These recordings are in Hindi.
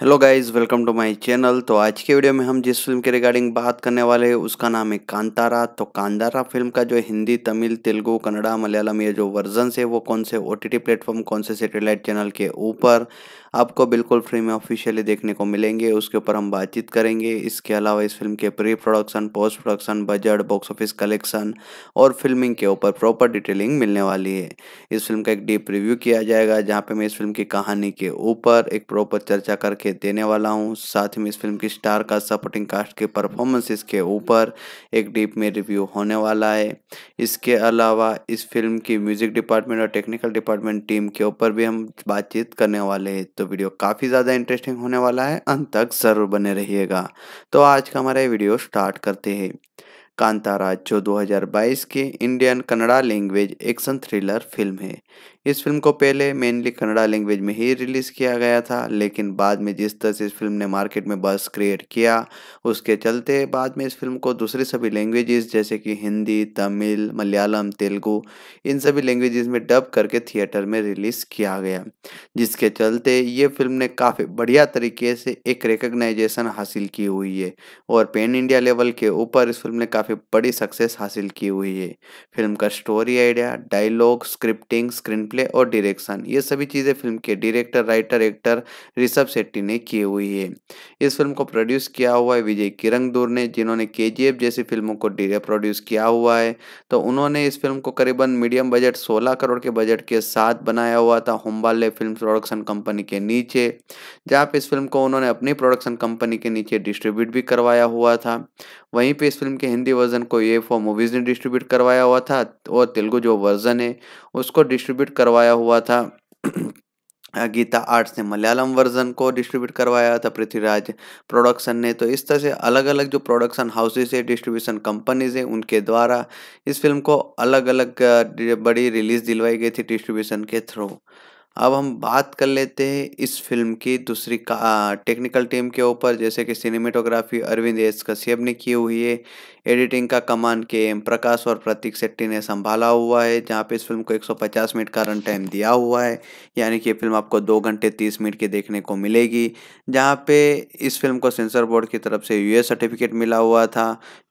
hello guys welcome to my channel तो आज के वीडियो में हम जिस फिल्म के रिगार्डिंग बात करने वाले हैं उसका नाम है कांतारा तो कांतारा फिल्म का जो हिंदी तमिल तेलुगु कन्नड़ा मलयालम ये जो वर्जन है वो कौन से ओ टी प्लेटफॉर्म कौन से सेटेलाइट चैनल के ऊपर आपको बिल्कुल फ्री में ऑफिशियली देखने को मिलेंगे उसके ऊपर हम बातचीत करेंगे इसके अलावा इस फिल्म के pre production post production budget box office collection और फिल्मिंग के ऊपर प्रॉपर डिटेलिंग मिलने वाली है इस फिल्म का एक डीप रिव्यू किया जाएगा जहाँ पे मैं इस फिल्म की कहानी के ऊपर एक प्रॉपर चर्चा करके के देने वाला हूँ साथ में इस फिल्म की स्टार का सपोर्टिंग कास्ट के परफॉर्मेंसेस के ऊपर एक डीप में रिव्यू होने वाला है इसके अलावा इस फिल्म की म्यूजिक डिपार्टमेंट और टेक्निकल डिपार्टमेंट टीम के ऊपर भी हम बातचीत करने वाले हैं तो वीडियो काफ़ी ज़्यादा इंटरेस्टिंग होने वाला है अंत तक ज़रूर बने रहिएगा तो आज का हमारा वीडियो स्टार्ट करते हैं कांताराज जो 2022 की Indian Kannada language action thriller film है इस फिल्म को पहले मेनली कन्नड़ा लैंग्वेज में ही रिलीज़ किया गया था लेकिन बाद में जिस तरह से इस फिल्म ने मार्केट में बस क्रिएट किया उसके चलते बाद में इस फिल्म को दूसरी सभी लैंग्वेजेस जैसे कि हिंदी तमिल मलयालम तेलुगु इन सभी लैंग्वेजेस में डब करके थिएटर में रिलीज़ किया गया जिसके चलते ये फिल्म ने काफ़ी बढ़िया तरीके से एक रिकग्नाइजेशन हासिल की हुई है और पेन इंडिया लेवल के ऊपर इस फिल्म ने काफ़ी काफ़ी बड़ी सक्सेस हासिल की हुई है फिल्म का story idea dialogue scripting screen play और डायरेक्शन ये सभी चीज़ें फिल्म के director writer actor Rishab Shetty ने की हुई है इस फिल्म को प्रोड्यूस किया हुआ है विजय दूर ने जिन्होंने के जैसी फिल्मों को प्रोड्यूस किया हुआ है तो उन्होंने इस फिल्म को करीबन मीडियम बजट सोलह करोड़ के बजट के साथ बनाया हुआ था होम्बाले फिल्म प्रोडक्शन कंपनी के नीचे जहाँ पर इस फिल्म को उन्होंने अपनी प्रोडक्शन कंपनी के नीचे डिस्ट्रीब्यूट भी करवाया हुआ था वहीं पे इस फिल्म के हिंदी हिंदी वर्जन को ए फॉर मूवीज़ ने डिस्ट्रीब्यूट करवाया हुआ था और तेलुगु जो वर्जन है उसको डिस्ट्रीब्यूट करवाया हुआ था गीता आर्ट्स ने मलयालम वर्जन को डिस्ट्रीब्यूट करवाया था पृथ्वीराज प्रोडक्शन ने तो इस तरह से अलग अलग जो प्रोडक्शन हाउसेज है डिस्ट्रीब्यूशन कंपनीज है उनके द्वारा इस फिल्म को अलग अलग बड़ी रिलीज़ दिलवाई गई थी डिस्ट्रीब्यूशन के थ्रू अब हम बात कर लेते हैं इस फिल्म की दूसरी टेक्निकल टीम के ऊपर जैसे कि सिनेमेटोग्राफी अरविंद एस कश्यप ने की हुई है एडिटिंग का कमान के एम प्रकाश और प्रतीक शेट्टी ने संभाला हुआ है जहाँ पे इस फिल्म को 150 मिनट का रन टाइम दिया हुआ है यानी कि ये फिल्म आपको दो घंटे तीस मिनट की देखने को मिलेगी जहाँ पे इस फिल्म को सेंसर बोर्ड की तरफ से यूएस सर्टिफिकेट मिला हुआ था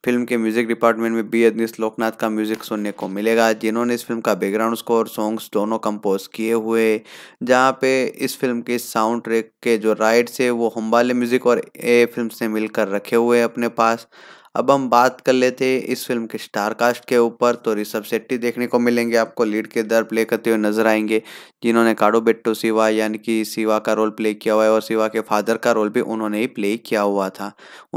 फिल्म के म्यूजिक डिपार्टमेंट में बी अदनीस लोकनाथ का म्यूजिक सुनने को मिलेगा जिन्होंने इस फिल्म का बैकग्राउंड स्कोर सॉन्ग्स दोनों कंपोज किए हुए जहाँ पे इस फिल्म के साउंड ट्रैक के जो राइट्स है वो हम्बाले म्यूजिक और ए फिल्म से मिलकर रखे हुए अपने पास अब हम बात कर लेते हैं इस फिल्म के स्टार कास्ट के ऊपर तो ऋषभ शेट्टी देखने को मिलेंगे आपको लीड के दर प्ले करते तो हुए नजर आएंगे जिन्होंने काडो बेट्टो सिवा यानी कि सिवा का रोल प्ले किया हुआ है और सिवा के फादर का रोल भी उन्होंने ही प्ले किया हुआ था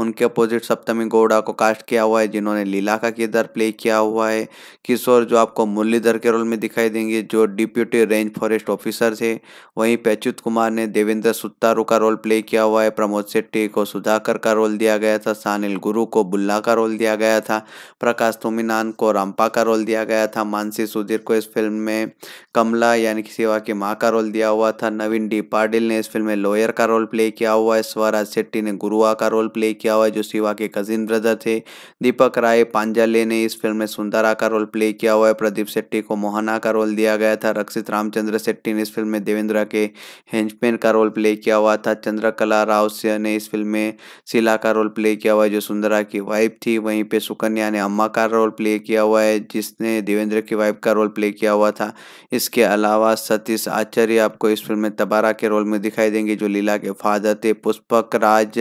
उनके अपोजिट सप्तमी गौड़ा को कास्ट किया हुआ है जिन्होंने लीला का किरदार प्ले किया हुआ है किशोर जो आपको मुरलीधर के रोल में दिखाई देंगे जो डिप्यूटी रेंज फॉरेस्ट ऑफिसर थे वहीं पैच्युत कुमार ने देवेंद्र सुत्तारू का रोल प्ले किया हुआ है प्रमोद शेट्टी को सुधाकर का रोल दिया गया था सानिल गुरु को बुल्ला बुल्ला का रोल दिया गया था प्रकाश तुमिनान को रामपा का रोल दिया गया था मानसी सुधीर को इस फिल्म में कमला यानी कि शिवा की माँ का रोल दिया हुआ था नवीन डी पाटिल ने इस फिल्म में लॉयर का रोल प्ले किया हुआ है स्वराज शेट्टी ने गुरुआ का रोल प्ले किया हुआ है जो शिवा के कजिन ब्रदर थे दीपक राय पांजाले ने इस फिल्म में सुंदरा का रोल प्ले किया हुआ है प्रदीप शेट्टी को मोहना का रोल दिया गया था रक्षित रामचंद्र शेट्टी ने इस फिल्म में देवेंद्र के हेंचमैन का रोल प्ले किया हुआ था चंद्रकला राव ने इस फिल्म में शिला का रोल प्ले किया हुआ है जो सुंदरा की वाइफ थी वहीं पे सुकन्या ने अम्मा का रोल प्ले किया हुआ है जिसने देवेंद्र की वाइफ का रोल प्ले किया हुआ था इसके अलावा सतीश आचार्य आपको इस फिल्म में तबारा के रोल में दिखाई देंगे जो लीला के फादर थे पुष्पक राज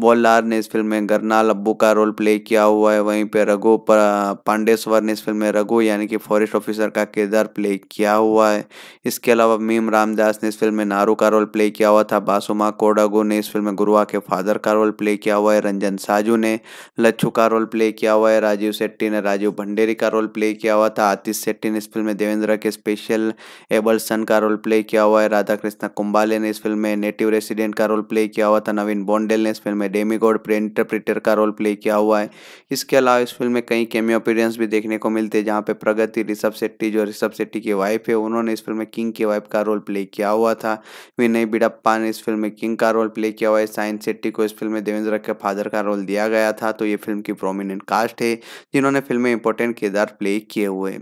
बोलार ने इस फिल्म में गरनाल अब्बू का रोल प्ले किया हुआ है वहीं पर रघु पांडेश्वर ने इस फिल्म में रघु यानी कि फॉरेस्ट ऑफिसर का किरदार प्ले किया हुआ है इसके अलावा मीम रामदास ने इस फिल्म में नारू का रोल प्ले किया हुआ था बासुमा कोडागो ने इस फिल्म में गुरुआ के फादर का रोल प्ले किया हुआ है रंजन साजू ने लच्छू का रोल प्ले किया हुआ है राजीव शेट्टी ने राजीव भंडेरी का रोल प्ले किया हुआ था आतिश शेट्टी ने इस फिल्म में देवेंद्र के स्पेशल एबल सन का रोल प्ले किया हुआ है राधा कृष्णा कुंबाले ने इस फिल्म में नेटिव रेसिडेंट का रोल प्ले किया हुआ था नवीन बॉन्डेल ने इस फिल्म में डेमी गोड इंटरप्रिटर का रोल प्ले किया हुआ है इसके अलावा इस फिल्म में कई केमियो भी देखने को मिलते हैं जहाँ पे प्रगति ऋषभ शेट्टी जो ऋषभ शेट्टी की वाइफ है उन्होंने इस फिल्म में किंग की वाइफ का रोल प्ले किया हुआ था विनय बिडप्पा ने इस फिल्म में किंग का रोल प्ले किया हुआ है साइन शेट्टी को इस फिल्म में देवेंद्र के फादर का रोल दिया गया था तो ये फिल्म की प्रोमिनेंट कास्ट है जिन्होंने फिल्म में इंपॉर्टेंट किरदार प्ले किए हुए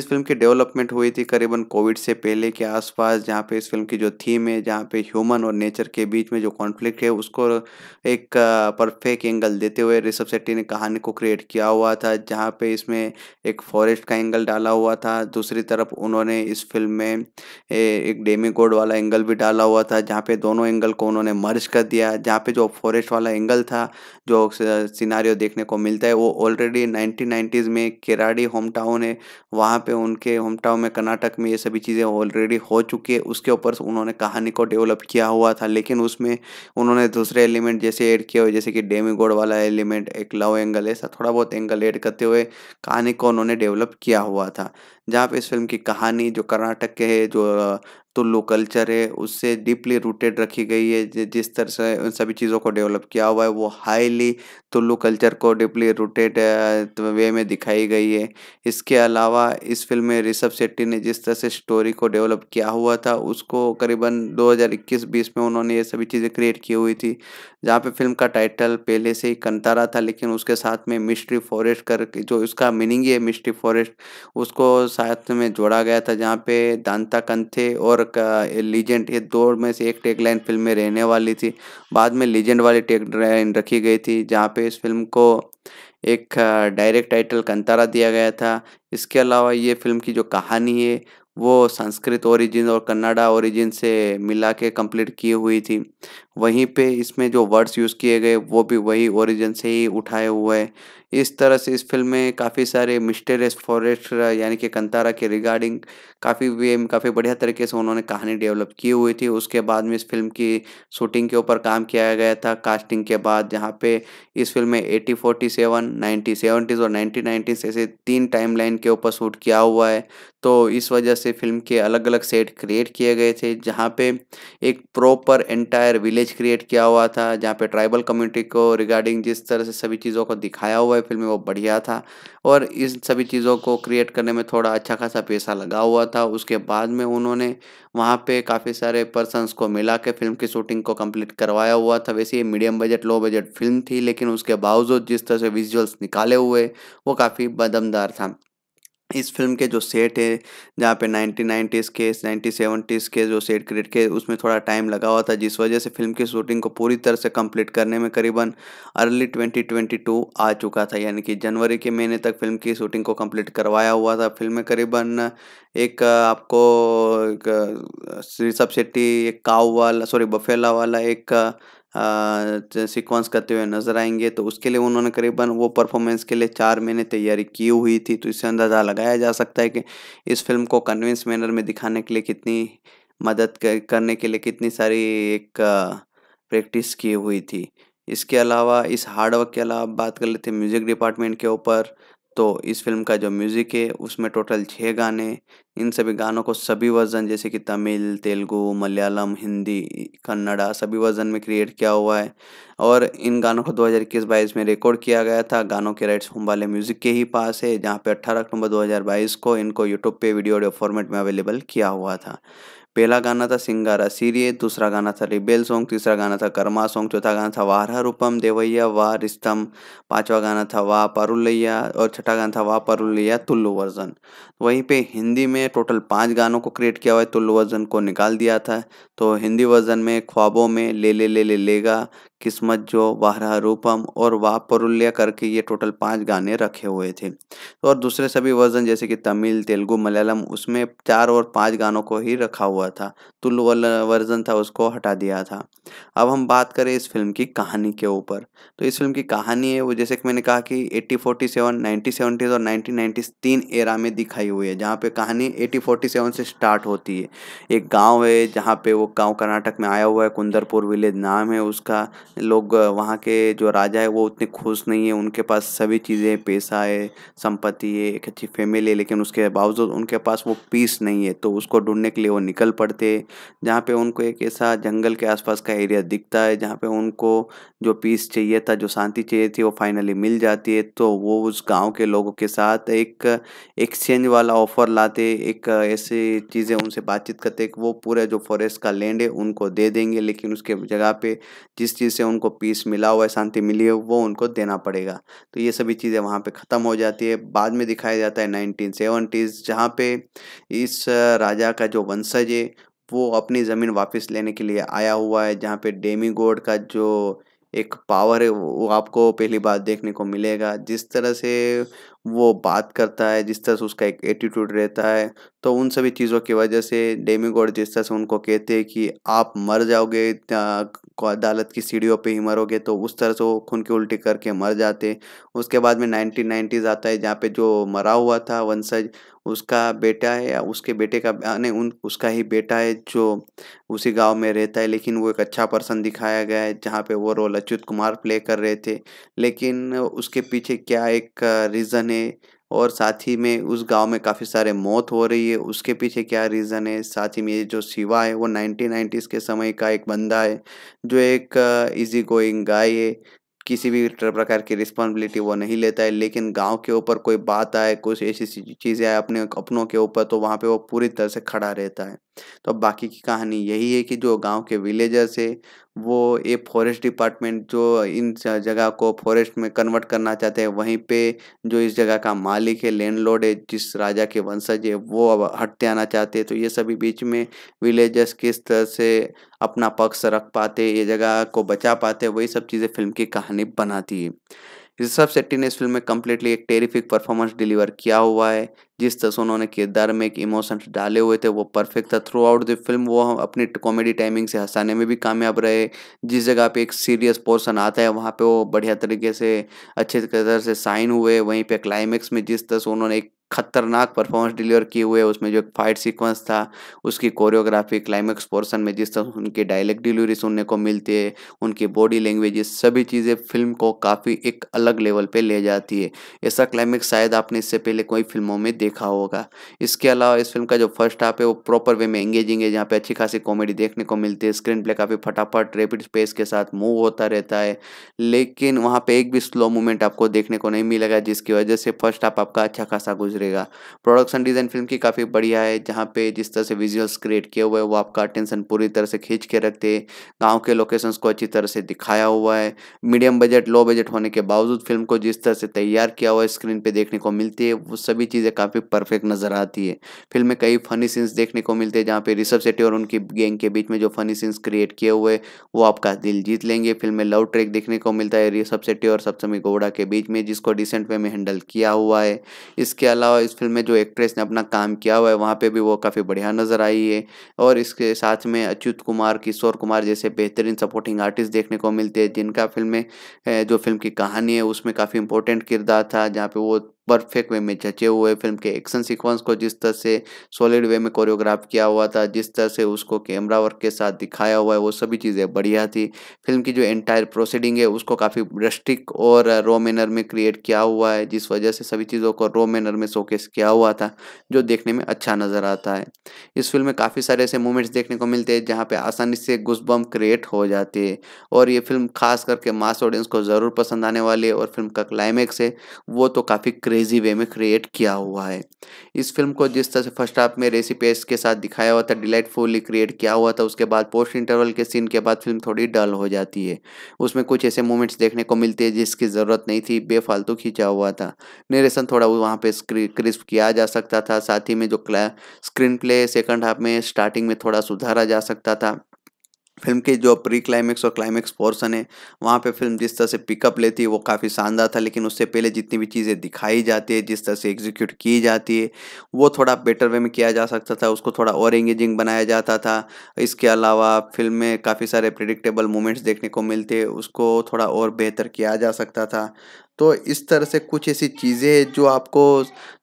इस फिल्म की डेवलपमेंट हुई थी करीबन कोविड से पहले के आसपास जहाँ पे इस फिल्म की जो थीम है जहाँ पे ह्यूमन और नेचर के बीच में जो कॉन्फ्लिक्ट है उसको एक परफेक्ट एंगल देते हुए ऋषभ शेट्टी ने कहानी को क्रिएट किया हुआ था जहाँ पे इसमें एक फॉरेस्ट का एंगल डाला हुआ था दूसरी तरफ उन्होंने इस फिल्म में एक डेमी कोड वाला एंगल भी डाला हुआ था जहाँ पे दोनों एंगल को उन्होंने मर्ज कर दिया जहाँ पे जो फॉरेस्ट वाला एंगल था जो सिनारियो देखने को मिलता है वो ऑलरेडी नाइनटीन नाइन्टीज़ में केराडी होम टाउन है वहाँ पे उनके होम टाउन में कर्नाटक में ये सभी चीज़ें ऑलरेडी हो चुकी है उसके ऊपर उन्होंने कहानी को डेवलप किया हुआ था लेकिन उसमें उन्होंने दूसरे एलिमेंट जैसे ऐड किए हुए जैसे कि डेमी गोड वाला एलिमेंट एक लव एंगल ऐसा थोड़ा बहुत एंगल ऐड करते हुए कहानी को उन्होंने डेवलप किया हुआ था जहाँ पे इस फिल्म की कहानी जो कर्नाटक के है जो लो तो कल्चर है उससे डीपली रूटेड रखी गई है जिस तरह से उन सभी चीज़ों को डेवलप किया हुआ है वो हाईली लो कल्चर को डीपली रूटेड वे में दिखाई गई है इसके अलावा इस फिल्म में ऋषभ शेट्टी ने जिस तरह से स्टोरी को डेवलप किया हुआ था उसको करीबन 2021-20 में उन्होंने ये सभी चीज़ें क्रिएट की हुई थी जहाँ पर फिल्म का टाइटल पहले से ही कंतारा था लेकिन उसके साथ में मिस्ट्री फॉरेस्ट कर जो इसका मीनिंग है मिस्ट्री फॉरेस्ट उसको साथ में जोड़ा गया था जहाँ पे दांता कंथे और लीजेंड ये दो में से एक टेक लाइन फिल्म में रहने वाली थी बाद में लीजेंड वाली टेक लाइन रखी गई थी जहाँ पे इस फिल्म को एक डायरेक्ट टाइटल कंतारा दिया गया था इसके अलावा ये फिल्म की जो कहानी है वो संस्कृत ओरिजिन और कन्नाडा ओरिजिन से मिला के कंप्लीट की हुई थी वहीं पे इसमें जो वर्ड्स यूज़ किए गए वो भी वही ओरिजिन से ही उठाए हुए हैं इस तरह से इस फिल्म में काफ़ी सारे मिस्टेरियस फॉरेस्ट यानी कि कंतारा के रिगार्डिंग काफ़ी वे काफ़ी बढ़िया तरीके से उन्होंने कहानी डेवलप की हुई थी उसके बाद में इस फिल्म की शूटिंग के ऊपर काम किया गया था कास्टिंग के बाद जहाँ पे इस फिल्म में eighty forty seven ninety seventies और नाइन्टी नाइन्टीज़ ऐसे तीन टाइम लाइन के ऊपर शूट किया हुआ है तो इस वजह से फिल्म के अलग अलग सेट क्रिएट किए गए थे जहाँ पे एक proper entire village village create किया हुआ था जहाँ पे ट्राइबल कम्युनिटी को रिगार्डिंग जिस तरह से सभी चीज़ों को दिखाया हुआ है फिल्म में वो बढ़िया था और इन सभी चीज़ों को क्रिएट करने में थोड़ा अच्छा खासा पैसा लगा हुआ था उसके बाद में उन्होंने वहाँ पे काफ़ी सारे पर्सनस को मिला के फिल्म की शूटिंग को कम्प्लीट करवाया हुआ था वैसे ये medium budget low budget film थी लेकिन उसके बावजूद जिस तरह से विजुअल्स निकाले हुए वो काफ़ी बदमदार था इस फिल्म के जो सेट है जहाँ पे नाइनटीन नाइन्टीज़ के नाइन्टी सेवेंटीज़ के जो सेट क्रिएट के उसमें थोड़ा टाइम लगा हुआ था जिस वजह से फिल्म की शूटिंग को पूरी तरह से कंप्लीट करने में करीबन अर्ली 2022 आ चुका था यानी कि जनवरी के महीने तक फिल्म की शूटिंग को कंप्लीट करवाया हुआ था फिल्म में करीबन एक आपको ऋषभ शेट्टी एक काव वाला सॉरी बफेला वाला एक हाँ, सीक्वेंस करते हुए नजर आएंगे तो उसके लिए उन्होंने करीबन वो परफॉर्मेंस के लिए चार महीने तैयारी की हुई थी तो इससे अंदाज़ा लगाया जा सकता है कि इस फिल्म को कन्विंस मैनर में दिखाने के लिए कितनी मदद करने के लिए कितनी सारी एक प्रैक्टिस की हुई थी इसके अलावा इस हार्डवर्क के अलावा बात कर लेते हैं म्यूज़िक डिपार्टमेंट के ऊपर तो इस फिल्म का जो म्यूज़िक है उसमें टोटल छः गाने इन सभी गानों को सभी वर्जन जैसे कि तमिल तेलुगु मलयालम हिंदी कन्नड़ा सभी वर्जन में क्रिएट किया हुआ है और इन गानों को 2021-22 में रिकॉर्ड किया गया था गानों के राइट्स होम वाले म्यूज़िक के ही पास है जहाँ पे 18 अक्टूबर 2022 को इनको यूट्यूब पे वीडियो फॉर्मेट में अवेलेबल किया हुआ था पहला गाना था सिंगारा सीरिये दूसरा गाना था रिबेल सॉन्ग तीसरा गाना था कर्मा सॉन्ग चौथा गाना था वारा रूपम देवैया वाह रिस्तम पांचवा गाना था वाह परुलैया और छठा गाना था वाह परुलैया तुल्लु वर्जन तो वहीं पे हिंदी में टोटल पाँच गानों को क्रिएट किया हुआ है तुल्लु वर्जन को निकाल दिया था तो हिंदी वर्जन में ख्वाबों में ले ले ले ले लेगा किस्मत जो वाहरा रूपम और वाह परुल्य करके ये टोटल पाँच गाने रखे हुए थे और दूसरे सभी वर्जन जैसे कि तमिल तेलुगु मलयालम उसमें चार और पाँच गानों को ही रखा हुआ था तुल वर्जन था उसको हटा दिया था अब हम बात करें इस फिल्म की कहानी के ऊपर तो इस फिल्म की कहानी है वो जैसे कि मैंने कहा कि eighty forty seven nineteen seventies और नाइनटीन नाइन्टीज़ तीन एरा में दिखाई हुई है जहाँ पे कहानी एटी फोर्टी सेवन से स्टार्ट होती है एक गाँव है जहाँ पे वो गाँव कर्नाटक में आया हुआ है कुंदरपुर विलेज नाम है उसका लोग वहाँ के जो राजा है वो उतने खुश नहीं है उनके पास सभी चीज़ें पैसा है संपत्ति है एक अच्छी फैमिली है लेकिन उसके बावजूद उनके पास वो पीस नहीं है तो उसको ढूंढने के लिए वो निकल पड़ते जहाँ पे उनको एक ऐसा जंगल के आसपास का एरिया दिखता है जहाँ पे उनको जो पीस चाहिए था जो शांति चाहिए थी वो फाइनली मिल जाती है तो वो उस गाँव के लोगों के साथ एक एक्सचेंज वाला ऑफर लाते एक ऐसी चीज़ें उनसे बातचीत करते वो पूरा जो फॉरेस्ट का लैंड है उनको दे देंगे लेकिन उसके जगह पर जिस चीज़ से जिससे उनको पीस मिला हुआ है शांति मिली है वो उनको देना पड़ेगा तो ये सभी चीज़ें वहाँ पे ख़त्म हो जाती है बाद में दिखाया जाता है नाइनटीन सेवनटीज जहाँ पे इस राजा का जो वंशज है वो अपनी ज़मीन वापस लेने के लिए आया हुआ है जहाँ पे डेमी गोड का जो एक पावर है वो आपको पहली बार देखने को मिलेगा जिस तरह से वो बात करता है जिस तरह से उसका एक एटीट्यूड रहता है तो उन सभी चीज़ों की वजह से डेमी गॉड जिस तरह से उनको कहते हैं कि आप मर जाओगे अदालत की सीढ़ियों पे ही मरोगे तो उस तरह से वो खून की उल्टी करके मर जाते उसके बाद में नाइनटीन नाइन्टीज़ आता है जहाँ पे जो मरा हुआ था वंशज उसका बेटा है या उसके बेटे का नहीं उन उसका ही बेटा है जो उसी गांव में रहता है लेकिन वो एक अच्छा पर्सन दिखाया गया है जहाँ पे वो रोल अच्युत कुमार प्ले कर रहे थे लेकिन उसके पीछे क्या एक रीज़न है और साथ ही में उस गांव में काफ़ी सारे मौत हो रही है उसके पीछे क्या रीज़न है साथ ही में ये जो शिवा है वो नाइनटीन नाइन्टीज़ के समय का एक बंदा है जो एक इजी गोइंग गाय है किसी भी प्रकार की रिस्पॉन्सिबिलिटी वो नहीं लेता है लेकिन गांव के ऊपर कोई बात आए कुछ ऐसी चीज़ें आए अपने अपनों के ऊपर तो वहाँ पे वो पूरी तरह से खड़ा रहता है तो अब बाकी की कहानी यही है कि जो गांव के विलेजर्स है वो ये फॉरेस्ट डिपार्टमेंट जो इन जगह को फॉरेस्ट में कन्वर्ट करना चाहते हैं वहीं पे जो इस जगह का मालिक है लैंडलॉर्ड है जिस राजा के वंशज है वो अब हटते आना चाहते हैं तो ये सभी बीच में विलेजर्स किस तरह से अपना पक्ष रख पाते ये जगह को बचा पाते वही सब चीज़ें फिल्म की कहानी बनाती है ऋषभ शेट्टी ने इस फिल्म में कम्प्लीटली एक टेरिफिक परफॉर्मेंस डिलीवर किया हुआ है जिस तरह से उन्होंने किरदार में एक इमोशन डाले हुए थे वो परफेक्ट था थ्रू आउट द फिल्म वो हम अपनी कॉमेडी टाइमिंग से हंसाने में भी कामयाब रहे जिस जगह पे एक सीरियस पोर्सन आता है वहाँ पे वो बढ़िया तरीके से अच्छे तरह से साइन हुए वहीं पे क्लाइमेक्स में जिस तरह से उन्होंने एक खतरनाक परफॉर्मेंस डिलीवर किए हुए उसमें जो एक फाइट सीक्वेंस था उसकी कोरियोग्राफी क्लाइमेक्स पोर्शन में जिस तरह उनके डायलैक्ट डिलीवरी सुनने को मिलती है उनकी बॉडी लैंग्वेज सभी चीज़ें फिल्म को काफ़ी एक अलग लेवल पे ले जाती है ऐसा क्लाइमेक्स शायद आपने इससे पहले कोई फिल्मों में देख लिखा होगा इसके अलावा इस फिल्म का जो फर्स्ट हाफ है वो प्रॉपर वे में एंगेजिंग है जहाँ पे अच्छी खासी कॉमेडी देखने को मिलती है स्क्रीन प्ले काफ़ी फटाफट रेपिड स्पेस के साथ मूव होता रहता है लेकिन वहाँ पे एक भी स्लो मूवमेंट आपको देखने को नहीं मिलेगा जिसकी वजह से फर्स्ट हाफ आपका अच्छा खासा गुजरेगा प्रोडक्शन डिज़ाइन फिल्म की काफ़ी बढ़िया है जहाँ पे जिस तरह से विजुअल्स क्रिएट किए हुए वो आपका अटेंशन पूरी तरह से खींच के रखते हैं गाँव के लोकेशंस को अच्छी तरह से दिखाया हुआ है मीडियम बजट लो बजट होने के बावजूद फिल्म को जिस तरह से तैयार किया हुआ है स्क्रीन पर देखने को मिलती है वो सभी चीज़ें काफ़ी परफेक्ट नज़र आती है फिल्म में कई फ़नी सीन्स देखने को मिलते हैं जहाँ पे ऋषभ सेट्टी और उनकी गैंग के बीच में जो फ़नी सीन्स क्रिएट किए हुए वो आपका दिल जीत लेंगे फिल्म में लव ट्रैक देखने को मिलता है ऋषभ सेट्टी और सप्तमी गौड़ा के बीच में जिसको डिसेंट वे में हैंडल किया हुआ है इसके अलावा इस फिल्म में जो एक्ट्रेस ने अपना काम किया हुआ है वहाँ पर भी वो काफ़ी बढ़िया नज़र आई है और इसके साथ में अच्युत कुमार किशोर कुमार जैसे बेहतरीन सपोर्टिंग आर्टिस्ट देखने को मिलते हैं जिनका फिल्म में जो फिल्म की कहानी है उसमें काफ़ी इंपॉर्टेंट किरदार था जहाँ पे वो परफेक्ट वे में जचे हुए फिल्म के एक्शन सीक्वेंस को जिस तरह से सॉलिड वे में कोरियोग्राफ किया हुआ था जिस तरह से उसको कैमरा वर्क के साथ दिखाया हुआ है वो सभी चीज़ें बढ़िया थी फिल्म की जो एंटायर प्रोसीडिंग है उसको काफ़ी रस्टिक और रो मैनर में क्रिएट किया हुआ है जिस वजह से सभी चीज़ों को रो मैनर में शोकेस किया हुआ था जो देखने में अच्छा नज़र आता है इस फिल्म में काफ़ी सारे ऐसे मूवमेंट्स देखने को मिलते हैं जहाँ पर आसानी से गुस्बम क्रिएट हो जाते हैं और ये फिल्म खास करके मास ऑडियंस को ज़रूर पसंद आने वाली है और फिल्म का क्लाइमैक्स है वो तो काफ़ी क्रेजी वे में क्रिएट किया हुआ है इस फिल्म को जिस तरह से फर्स्ट हाफ में रेसी पेस के साथ दिखाया हुआ था डिलाइटफुली क्रिएट किया हुआ था उसके बाद पोस्ट इंटरवल के सीन के बाद फिल्म थोड़ी डल हो जाती है उसमें कुछ ऐसे मोमेंट्स देखने को मिलते हैं जिसकी ज़रूरत नहीं थी बेफालतू खींचा हुआ था नरेशन थोड़ा वहाँ पर क्रिस्प किया जा सकता था साथ ही में जो स्क्रीन प्ले सेकंड हाफ में स्टार्टिंग में थोड़ा सुधारा जा सकता था फिल्म के जो प्री क्लाइमैक्स और क्लाइमैक्स पोर्सन है वहाँ पे फिल्म जिस तरह से पिकअप लेती है वो काफ़ी शानदार था लेकिन उससे पहले जितनी भी चीज़ें दिखाई जाती है जिस तरह से एग्जीक्यूट की जाती है वो थोड़ा बेटर वे में किया जा सकता था उसको थोड़ा और एंगेजिंग बनाया जाता था इसके अलावा फिल्म में काफ़ी सारे प्रिडिक्टेबल मोमेंट्स देखने को मिलते उसको थोड़ा और बेहतर किया जा सकता था तो इस तरह से कुछ ऐसी चीज़ें हैं जो आपको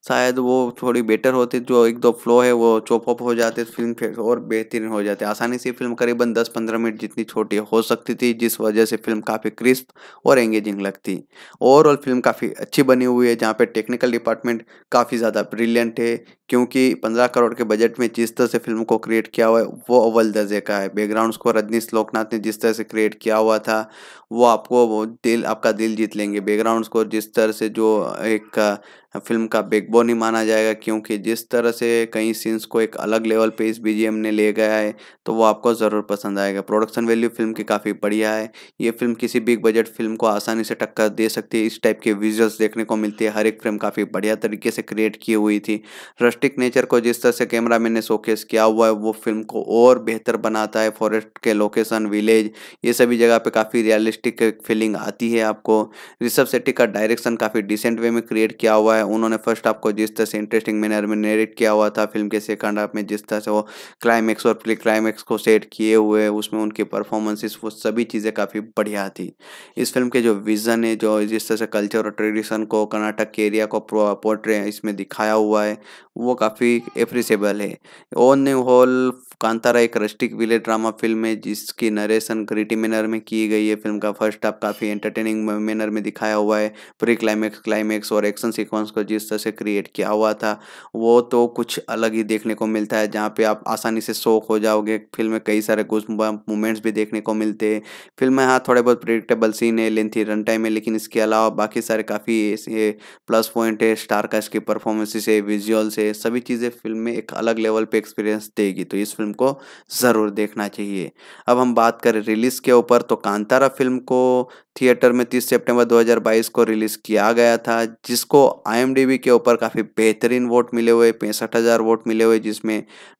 शायद वो थोड़ी बेटर होती जो एक दो फ्लो है वो चॉप अप हो जाते फिल्म फिर और बेहतरीन हो जाते आसानी से फिल्म करीबन 10-15 मिनट जितनी छोटी हो सकती थी जिस वजह से फिल्म काफ़ी क्रिस्प और एंगेजिंग लगती ओवरऑल फिल्म काफ़ी अच्छी बनी हुई है जहाँ पर टेक्निकल डिपार्टमेंट काफ़ी ज़्यादा ब्रिलियंट है क्योंकि पंद्रह करोड़ के बजट में जिस तरह से फिल्म को क्रिएट किया हुआ है वो अव्वल दर्जे का है बैकग्राउंड को रजनीश लोकनाथ ने जिस तरह से क्रिएट किया हुआ था वो आपको वो दिल आपका दिल जीत लेंगे बैकग्राउंड उसको जिस तरह से जो एक हाँ, फिल्म का बैकबोन ही माना जाएगा क्योंकि जिस तरह से कई सीन्स को एक अलग लेवल पे इस बीजेम ने ले गया है तो वो आपको ज़रूर पसंद आएगा प्रोडक्शन वैल्यू फिल्म की काफ़ी बढ़िया है ये फिल्म किसी बिग बजट फिल्म को आसानी से टक्कर दे सकती है इस टाइप के विजुअल्स देखने को मिलती है हर एक फ्रेम काफ़ी बढ़िया तरीके से क्रिएट की हुई थी रस्टिक नेचर को जिस तरह से कैमरा मैन ने शोकेस किया हुआ है वो फिल्म को और बेहतर बनाता है फॉरेस्ट के लोकेशन विलेज ये सभी जगह पर काफ़ी रियलिस्टिक फीलिंग आती है आपको ऋषभ सेट्टी का डायरेक्शन काफ़ी डिसेंट वे में क्रिएट किया हुआ है है उन्होंने फर्स्ट हाफ को जिस तरह से इंटरेस्टिंग मैनर में नेरेट किया हुआ था फिल्म के सेकंड हाफ में जिस तरह से वो क्लाइमैक्स और प्री क्लाइमैक्स को सेट किए हुए उसमें उनकी परफॉर्मेंसेस वो सभी चीज़ें काफ़ी बढ़िया थी इस फिल्म के जो विज़न है जो जिस तरह से कल्चर और ट्रेडिशन को कर्नाटक के एरिया को पोर्ट्रे इसमें दिखाया हुआ है वो काफ़ी एप्रिसेबल है ऑन होल कांतारा एक रस्टिक विले ड्रामा फिल्म है जिसकी नरेशन ग्रिटी मैनर में की गई है फिल्म का फर्स्ट हाफ काफ़ी एंटरटेनिंग मैनर में दिखाया हुआ है प्री क्लाइमैक्स क्लाइमैक्स और एक्शन सीक्वेंस को जिस तरह से क्रिएट किया हुआ था वो तो कुछ अलग ही देखने को मिलता है जहाँ पे आप आसानी से शौक हो जाओगे फिल्म में कई सारे कुछ मूवमेंट्स भी देखने को मिलते हैं फिल्म में हाँ थोड़े बहुत प्रिडिक्टेबल सीन है लेंथी रन टाइम है लेकिन इसके अलावा बाकी सारे काफ़ी ऐसे प्लस पॉइंट है स्टार का की परफॉर्मेंसेस है विजुअल्स है सभी चीज़ें फिल्म में एक अलग लेवल पर एक्सपीरियंस देगी तो इस फिल्म फिल्म को ज़रूर देखना चाहिए अब हम बात करें रिलीज़ के ऊपर तो कांतारा फिल्म को थिएटर में 30 सितंबर 2022 को रिलीज़ किया गया था जिसको आई के ऊपर काफ़ी बेहतरीन वोट मिले हुए पैंसठ हज़ार वोट मिले हुए जिसमें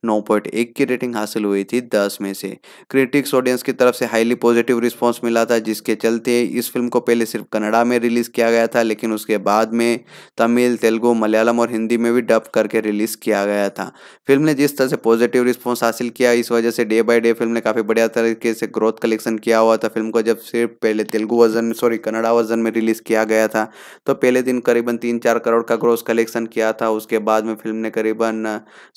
नौ पॉइंट एक की रेटिंग हासिल हुई थी दस में से क्रिटिक्स ऑडियंस की तरफ से हाईली पॉजिटिव रिस्पॉन्स मिला था जिसके चलते इस फिल्म को पहले सिर्फ कन्नड़ा में रिलीज़ किया गया था लेकिन उसके बाद में तमिल तेलुगु मलयालम और हिंदी में भी डब करके रिलीज़ किया गया था फिल्म ने जिस तरह से पॉजिटिव रिस्पॉन्स हासिल किया इस वजह से डे बाय डे फिल्म ने काफ़ी बढ़िया तरीके से ग्रोथ कलेक्शन किया हुआ था फिल्म को जब सिर्फ पहले Telugu version sorry Kannada version में रिलीज़ किया गया था तो पहले दिन करीबन तीन चार करोड़ का ग्रोथ कलेक्शन किया था उसके बाद में फिल्म ने करीबन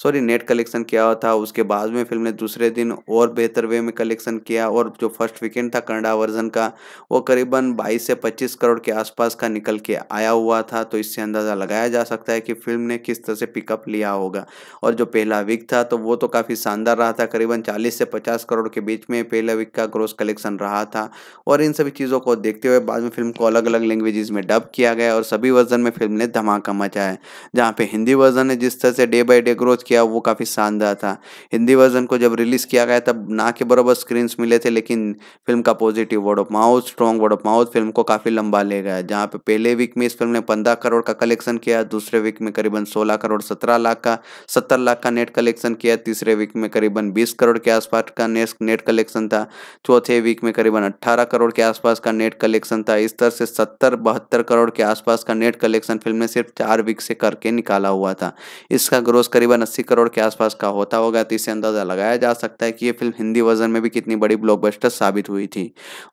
सॉरी नेट कलेक्शन किया हुआ था उसके बाद में फिल्म ने दूसरे दिन और बेहतर वे में कलेक्शन किया और जो फर्स्ट वीकेंड था कन्नड़ा वर्जन का वो करीबन बाईस से पच्चीस करोड़ के आसपास का निकल के आया हुआ था तो इससे अंदाज़ा लगाया जा सकता है कि फिल्म ने किस तरह से पिकअप लिया होगा और जो पहला वीक था तो वो तो काफ़ी शानदार शानदार रहा था करीबन 40 से 50 करोड़ के बीच में पहला वीक का ग्रोस कलेक्शन रहा था और इन सभी चीज़ों को देखते हुए बाद में फिल्म को अलग अलग लैंग्वेजेस में डब किया गया और सभी वर्जन में फिल्म ने धमाका मचाया जहाँ पे हिंदी वर्जन ने जिस तरह से डे बाई डे ग्रोथ किया वो काफ़ी शानदार था हिंदी वर्जन को जब रिलीज़ किया गया तब ना के बराबर स्क्रीन मिले थे लेकिन फिल्म का positive word of mouth strong word of mouth film को काफ़ी लंबा ले गया जहाँ पे पहले वीक में इस फिल्म ने पंद्रह करोड़ का कलेक्शन किया दूसरे वीक में करीबन सोलह करोड़ सत्रह लाख का सत्तर लाख का नेट कलेक्शन किया तीसरे वीक में करीबन 20 करोड़ के आसपास का नेट कलेक्शन था चौथे वीक में करीबन 18 करोड़ के आसपास का नेट कलेक्शन था इस तरह से सत्तर बहत्तर करोड़ के आसपास का नेट कलेक्शन फिल्म ने सिर्फ चार वीक से करके निकाला हुआ था इसका ग्रोस करीबन अस्सी करोड़ के आसपास का होता होगा तो इससे अंदाज़ा लगाया जा सकता है कि यह फिल्म हिंदी वर्जन में भी कितनी बड़ी ब्लॉकबस्टर साबित हुई थी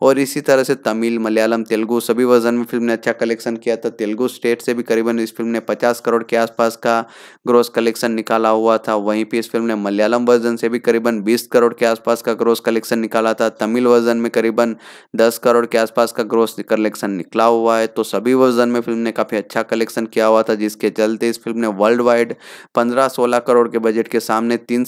और इसी तरह से तमिल मलयालम तेलुगु सभी वर्जन में फिल्म ने अच्छा कलेक्शन किया था तेलुगु स्टेट से भी करीबन इस फिल्म ने पचास करोड़ के आसपास का ग्रोस कलेक्शन निकाला हुआ था वहीं पर इस फिल्म ने मलयालम वर्जन वर्जन से भी करीबन 20 करोड़ के आसपास का ग्रोस कलेक्शन निकाला था तमिल वर्जन में करीबन 10 करोड़ के आसपास का ग्रोस कलेक्शन निकला हुआ है तो सभी वर्जन में फिल्म ने काफ़ी अच्छा कलेक्शन किया हुआ था जिसके चलते इस फिल्म ने वर्ल्ड वाइड पंद्रह सोलह करोड़ के बजट के सामने तीन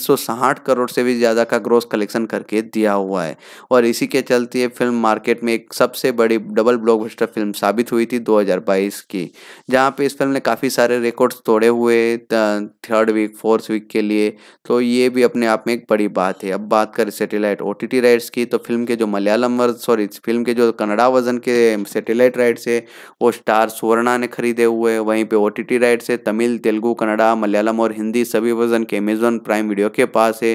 करोड़ से भी ज़्यादा का ग्रोस कलेक्शन करके दिया हुआ है और इसी के चलते ये फिल्म मार्केट में एक सबसे बड़ी डबल ब्लॉकबस्टर फिल्म साबित हुई थी 2022 की जहाँ पे इस फिल्म ने काफ़ी सारे रिकॉर्ड्स तोड़े हुए थर्ड वीक फोर्थ वीक के लिए तो ये भी अपने आप में एक बड़ी बात है अब बात करें सेटेलाइट ओ राइट्स की तो फिल्म के जो मलयालम वर्जन सॉरी फिल्म के जो कन्नड़ा वर्जन के सेटेलाइट राइट्स है वो स्टार सुवर्णा ने खरीदे हुए वहीं पे ओ राइट्स है तमिल तेलुगु कन्नड़ा मलयालम और हिंदी सभी वर्जन के अमेजोन प्राइम वीडियो के पास है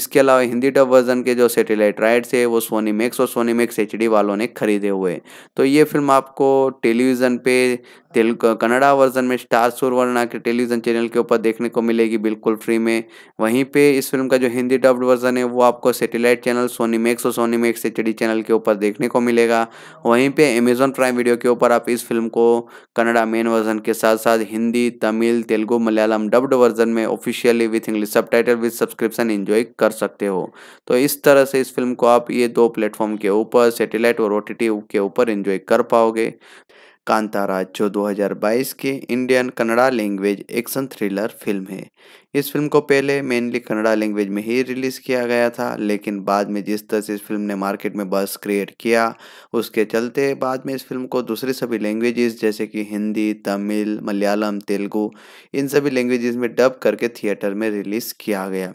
इसके अलावा हिंदी डब वर्जन के जो सेटेलाइट राइट्स है वो सोनी मैक्स और सोनी मैक्स एच वालों ने खरीदे हुए तो ये फिल्म आपको टेलीविज़न पर तेलुगु कन्नड़ा वर्जन में स्टार सूर्यवर्णा के टेलीविज़न चैनल के ऊपर देखने को मिलेगी बिल्कुल फ्री में वहीं पे इस फिल्म का जो हिंदी डब्ड वर्जन है वो आपको सैटेलाइट चैनल सोनी मैक्स और सोनी मैक्स एच चैनल के ऊपर देखने को मिलेगा वहीं पे अमेजोन प्राइम वीडियो के ऊपर आप इस फिल्म को कन्नड़ा मेन वर्जन के साथ साथ हिंदी तमिल तेलुगु मलयालम डब्ड वर्जन में officially with English subtitle with subscription enjoy कर सकते हो तो इस तरह से इस फिल्म को आप ये दो प्लेटफॉर्म के ऊपर सेटेलाइट और ओ के ऊपर इन्जॉय कर पाओगे कांताराज जो 2022 के Indian Kannada language action thriller film है इस फिल्म को पहले मेनली कन्नड़ा लैंग्वेज में ही रिलीज़ किया गया था लेकिन बाद में जिस तरह से इस फिल्म ने मार्केट में बस क्रिएट किया उसके चलते बाद में इस फिल्म को दूसरी सभी लैंग्वेजेस जैसे कि हिंदी तमिल मलयालम तेलुगु इन सभी लैंग्वेजेस में डब करके थिएटर में रिलीज़ किया गया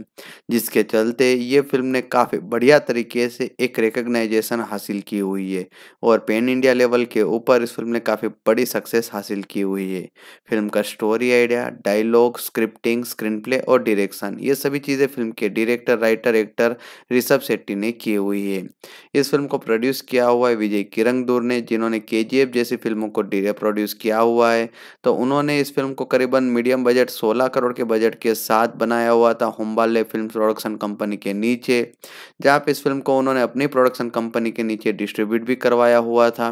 जिसके चलते ये फिल्म ने काफ़ी बढ़िया तरीके से एक रिकग्नाइजेशन हासिल की हुई है और पेन इंडिया लेवल के ऊपर इस फिल्म ने काफ़ी बड़ी सक्सेस हासिल की हुई है फिल्म का story idea dialogue scripting screen play play और डायरेक्शन ये सभी चीज़ें फिल्म के director writer actor Rishab Shetty ने की हुई है इस फिल्म को प्रोड्यूस किया हुआ है विजय दूर ने जिन्होंने के जैसी फिल्मों को प्रोड्यूस किया हुआ है तो उन्होंने इस फिल्म को करीबन मीडियम बजट सोलह करोड़ के बजट के साथ बनाया हुआ था होम्बाले फिल्म प्रोडक्शन कंपनी के नीचे जहाँ इस फिल्म को उन्होंने अपनी प्रोडक्शन कंपनी के नीचे डिस्ट्रीब्यूट भी करवाया हुआ था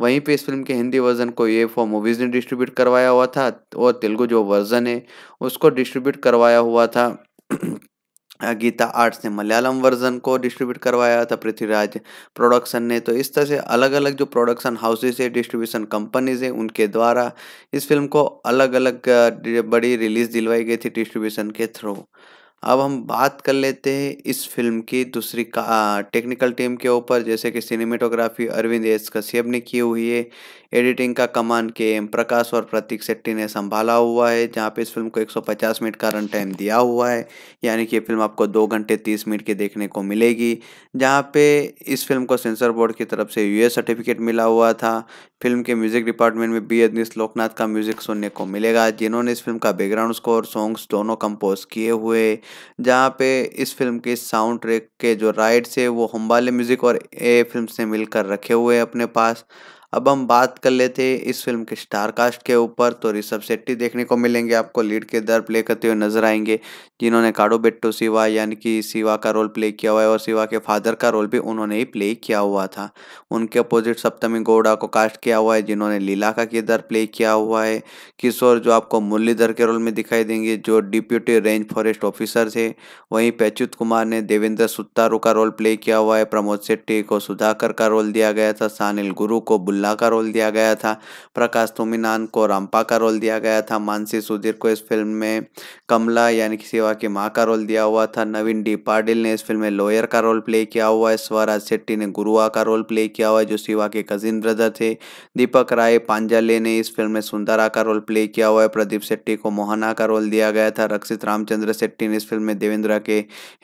वहीं पे इस फिल्म के हिंदी वर्जन को ए फॉर मूवीज़ ने डिस्ट्रीब्यूट करवाया हुआ था और तेलुगु जो वर्जन है उसको डिस्ट्रीब्यूट करवाया हुआ था गीता आर्ट्स ने मलयालम वर्जन को डिस्ट्रीब्यूट करवाया था पृथ्वीराज प्रोडक्शन ने तो इस तरह से अलग अलग जो प्रोडक्शन हाउसेज है डिस्ट्रीब्यूशन कंपनीज है उनके द्वारा इस फिल्म को अलग अलग बड़ी रिलीज दिलवाई गई थी डिस्ट्रीब्यूशन के थ्रू अब हम बात कर लेते हैं इस फिल्म की दूसरी का टेक्निकल टीम के ऊपर जैसे कि सिनेमेटोग्राफी अरविंद एस कश्यप ने की हुई है एडिटिंग का कमान के एम प्रकाश और प्रतीक शेट्टी ने संभाला हुआ है जहाँ पे इस फिल्म को 150 मिनट का रन टाइम दिया हुआ है यानी कि ये फिल्म आपको दो घंटे तीस मिनट की देखने को मिलेगी जहाँ पे इस फिल्म को सेंसर बोर्ड की तरफ से यू सर्टिफिकेट मिला हुआ था फिल्म के म्यूजिक डिपार्टमेंट में बी अदनीस लोकनाथ का म्यूजिक सुनने को मिलेगा जिन्होंने इस फिल्म का बैकग्राउंड स्कोर सॉन्ग्स दोनों कंपोज किए हुए जहाँ पे इस फिल्म के साउंड ट्रैक के जो राइट्स है वो हम्बाले म्यूज़िक और ए फिल्म से मिलकर रखे हुए हैं अपने पास अब हम बात कर लेते हैं इस फिल्म के स्टार कास्ट के ऊपर तो ऋषभ शेट्टी देखने को मिलेंगे आपको लीड के दर प्ले करते हुए नजर आएंगे जिन्होंने काडो बेट्टो सिवा यानी कि सिवा का रोल प्ले किया हुआ है और सिवा के फादर का रोल भी उन्होंने ही प्ले किया हुआ था उनके अपोजिट सप्तमी गौड़ा को कास्ट किया हुआ है जिन्होंने लीला का किरदार प्ले किया हुआ है किशोर जो आपको मुरलीधर के रोल में दिखाई देंगे जो डिप्यूटी रेंज फॉरेस्ट ऑफिसर थे वहीं पैच्युत कुमार ने देवेंद्र सुत्तारू का रोल प्ले किया हुआ है प्रमोद शेट्टी को सुधाकर का रोल दिया गया था सानिल गुरु को बुल्ला बिल्ला का रोल दिया गया था प्रकाश तुमिनान को रामपा का रोल दिया गया था मानसी सुधीर को इस फिल्म में कमला यानी कि सेवा की माँ का रोल दिया हुआ था नवीन डी पाटिल ने इस फिल्म में लॉयर का रोल प्ले किया हुआ है स्वराज शेट्टी ने गुरुआ का रोल प्ले किया हुआ है जो शिवा के कजिन ब्रदर थे दीपक राय पांजाले ने इस फिल्म में सुंदरा का रोल प्ले किया हुआ है प्रदीप शेट्टी को मोहना का रोल दिया गया था रक्षित रामचंद्र शेट्टी ने इस फिल्म में देवेंद्रा के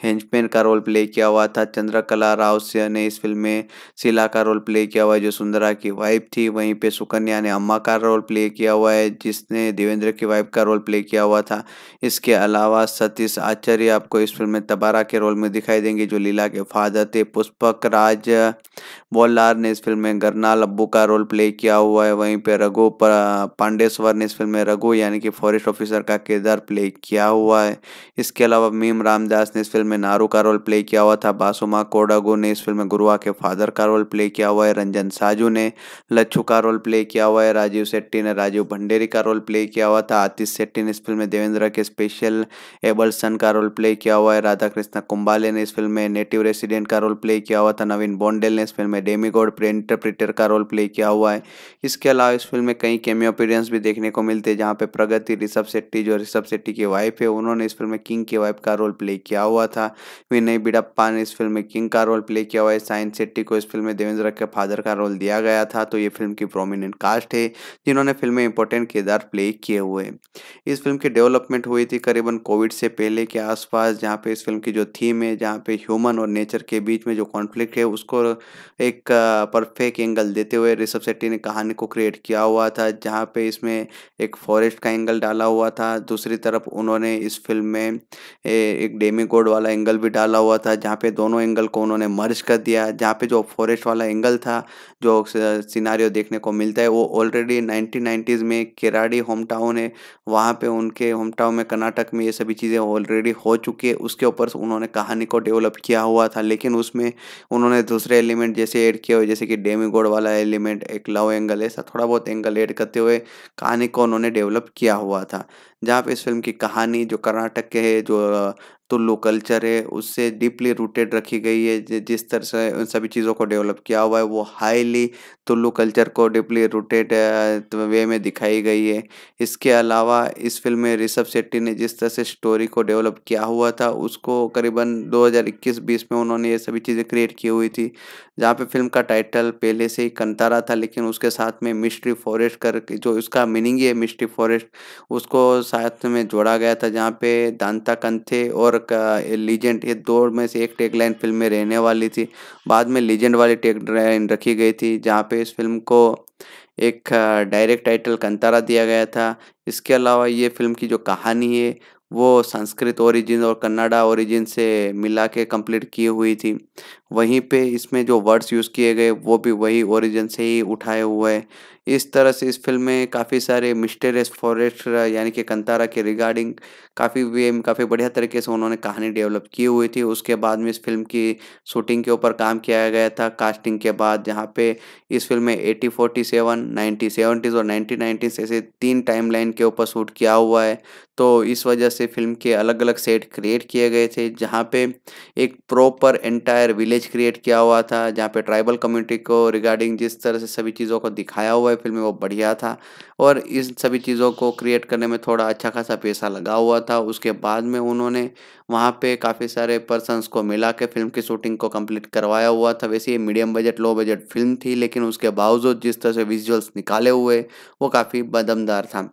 हेंचमैन का रोल प्ले किया हुआ था चंद्रकला राव ने इस फिल्म में शिला का रोल प्ले किया हुआ है जो सुंदरा की वाइफ वाइफ थी वहीं पे सुकन्या ने अम्मा का रोल प्ले किया हुआ है जिसने देवेंद्र की वाइफ का रोल प्ले किया हुआ था इसके अलावा सतीश आचार्य आपको इस फिल्म में तबारा के रोल में दिखाई देंगे जो लीला के फादर थे पुष्पक राज वोल्लार ने इस फिल्म में गरनाल अब्बू का रोल प्ले किया हुआ है वहीं पे रघु पांडेश्वर ने इस फिल्म में रघु यानी कि फॉरेस्ट ऑफिसर का किरदार प्ले किया हुआ है इसके अलावा मीम रामदास ने इस फिल्म में नारू का रोल प्ले किया हुआ था बासुमा कोडागो ने इस फिल्म में गुरुआ के फादर का रोल प्ले किया हुआ है रंजन साजू ने लच्छू का रोल प्ले किया हुआ है राजीव शेट्टी ने राजीव भंडेरी का रोल प्ले किया हुआ था आतिश शेट्टी ने इस फिल्म में देवेंद्र के स्पेशल एबल सन का रोल प्ले किया हुआ है राधा कृष्ण कुंबाले ने इस फिल्म में नेटिव रेसिडेंट का रोल प्ले किया हुआ था नवीन बोंडेल ने इस फिल्म में में डेमी गॉड प्रे इंटरप्रेटर का रोल प्ले किया हुआ है इसके अलावा इस फिल्म में कई केमियो अपीरेंस भी देखने को मिलते हैं जहाँ पे प्रगति ऋषभ शेट्टी जो ऋषभ शेट्टी की वाइफ है उन्होंने इस फिल्म में किंग की वाइफ का रोल प्ले किया हुआ था विनय बिडप्पा ने इस फिल्म में किंग का रोल प्ले किया हुआ है साइन शेट्टी को इस फिल्म में देवेंद्र के फादर का रोल दिया गया था तो ये फिल्म की प्रोमिनेंट कास्ट है जिन्होंने फिल्म में इंपॉर्टेंट किरदार प्ले किए हुए इस फिल्म की डेवलपमेंट हुई थी करीबन कोविड से पहले के आसपास जहाँ पे इस फिल्म की जो थीम है जहाँ पे ह्यूमन और नेचर के बीच में जो कॉन्फ्लिक्ट है उसको एक एक परफेक्ट एंगल देते हुए ऋषभ शेट्टी ने कहानी को क्रिएट किया हुआ था जहाँ पे इसमें एक फॉरेस्ट का एंगल डाला हुआ था दूसरी तरफ उन्होंने इस फिल्म में एक डेमी गोड वाला एंगल भी डाला हुआ था जहाँ पे दोनों एंगल को उन्होंने मर्ज कर दिया जहाँ पे जो फॉरेस्ट वाला एंगल था जो सीनारियों देखने को मिलता है वो ऑलरेडी नाइनटीन में केराडी होम टाउन है वहाँ पर उनके होम टाउन में कर्नाटक में ये सभी चीज़ें ऑलरेडी हो चुकी है उसके ऊपर उन्होंने कहानी को डेवलप किया हुआ था लेकिन उसमें उन्होंने दूसरे एलिमेंट जैसे ऐड किया हुआ जैसे कि गोड वाला एलिमेंट एक लव एंगल ऐसा थोड़ा बहुत एंगल ऐड करते हुए कहानी को उन्होंने डेवलप किया हुआ था जहाँ पे इस फिल्म की कहानी जो कर्नाटक के है जो तो लो कल्चर है उससे डीपली रूटेड रखी गई है जिस तरह से उन सभी चीज़ों को डेवलप किया हुआ है वो हाईली तो लो कल्चर को डीपली रूटेड वे में दिखाई गई है इसके अलावा इस फिल्म में ऋषभ शेट्टी ने जिस तरह से स्टोरी को डेवलप किया हुआ था उसको करीबन 2021-20 में उन्होंने ये सभी चीज़ें क्रिएट की हुई थी जहाँ पे फिल्म का टाइटल पहले से ही कंतारा था लेकिन उसके साथ में मिस्ट्री फॉरेस्ट कर जो उसका मीनिंग ही है मिस्ट्री फॉरेस्ट उसको साथ में जोड़ा गया था जहाँ पे दांता कंथे और और लीजेंड uh, ये दो में से एक टैग लाइन फिल्म में रहने वाली थी बाद में लीजेंड वाली टेक लाइन रखी गई थी जहाँ पे इस फिल्म को एक डायरेक्ट टाइटल कंतारा दिया गया था इसके अलावा ये फिल्म की जो कहानी है वो संस्कृत ओरिजिन और कन्नाडा ओरिजिन से मिला के कंप्लीट की हुई थी वहीं पे इसमें जो वर्ड्स यूज़ किए गए वो भी वही ओरिजिन से ही उठाए हुए इस तरह से इस फिल्म में काफ़ी सारे मिस्टेरियस फॉरेस्ट यानी कि कंतारा के रिगार्डिंग काफ़ी वे काफ़ी बढ़िया तरीके से उन्होंने कहानी डेवलप की हुई थी उसके बाद में इस फिल्म की शूटिंग के ऊपर काम किया गया था कास्टिंग के बाद जहाँ पे इस फिल्म में eighty forty seven ninety seventies और नाइन्टीन नाइन्टीज ऐसे तीन टाइम लाइन के ऊपर शूट किया हुआ है तो इस वजह से फिल्म के अलग अलग सेट क्रिएट किए गए थे जहाँ पे एक प्रॉपर एंटायर विलेज क्रिएट किया हुआ था जहाँ पे ट्राइबल कम्युनिटी को रिगार्डिंग जिस तरह से सभी चीज़ों को दिखाया हुआ हुआ है फिल्म में वो बढ़िया था और इन सभी चीज़ों को क्रिएट करने में थोड़ा अच्छा खासा पैसा लगा हुआ था उसके बाद में उन्होंने वहाँ पे काफ़ी सारे पर्सनस को मिला के फिल्म की शूटिंग को कंप्लीट करवाया हुआ था वैसे ये medium budget low budget film थी लेकिन उसके बावजूद जिस तरह से विजुअल्स निकाले हुए वो काफ़ी बदमदार था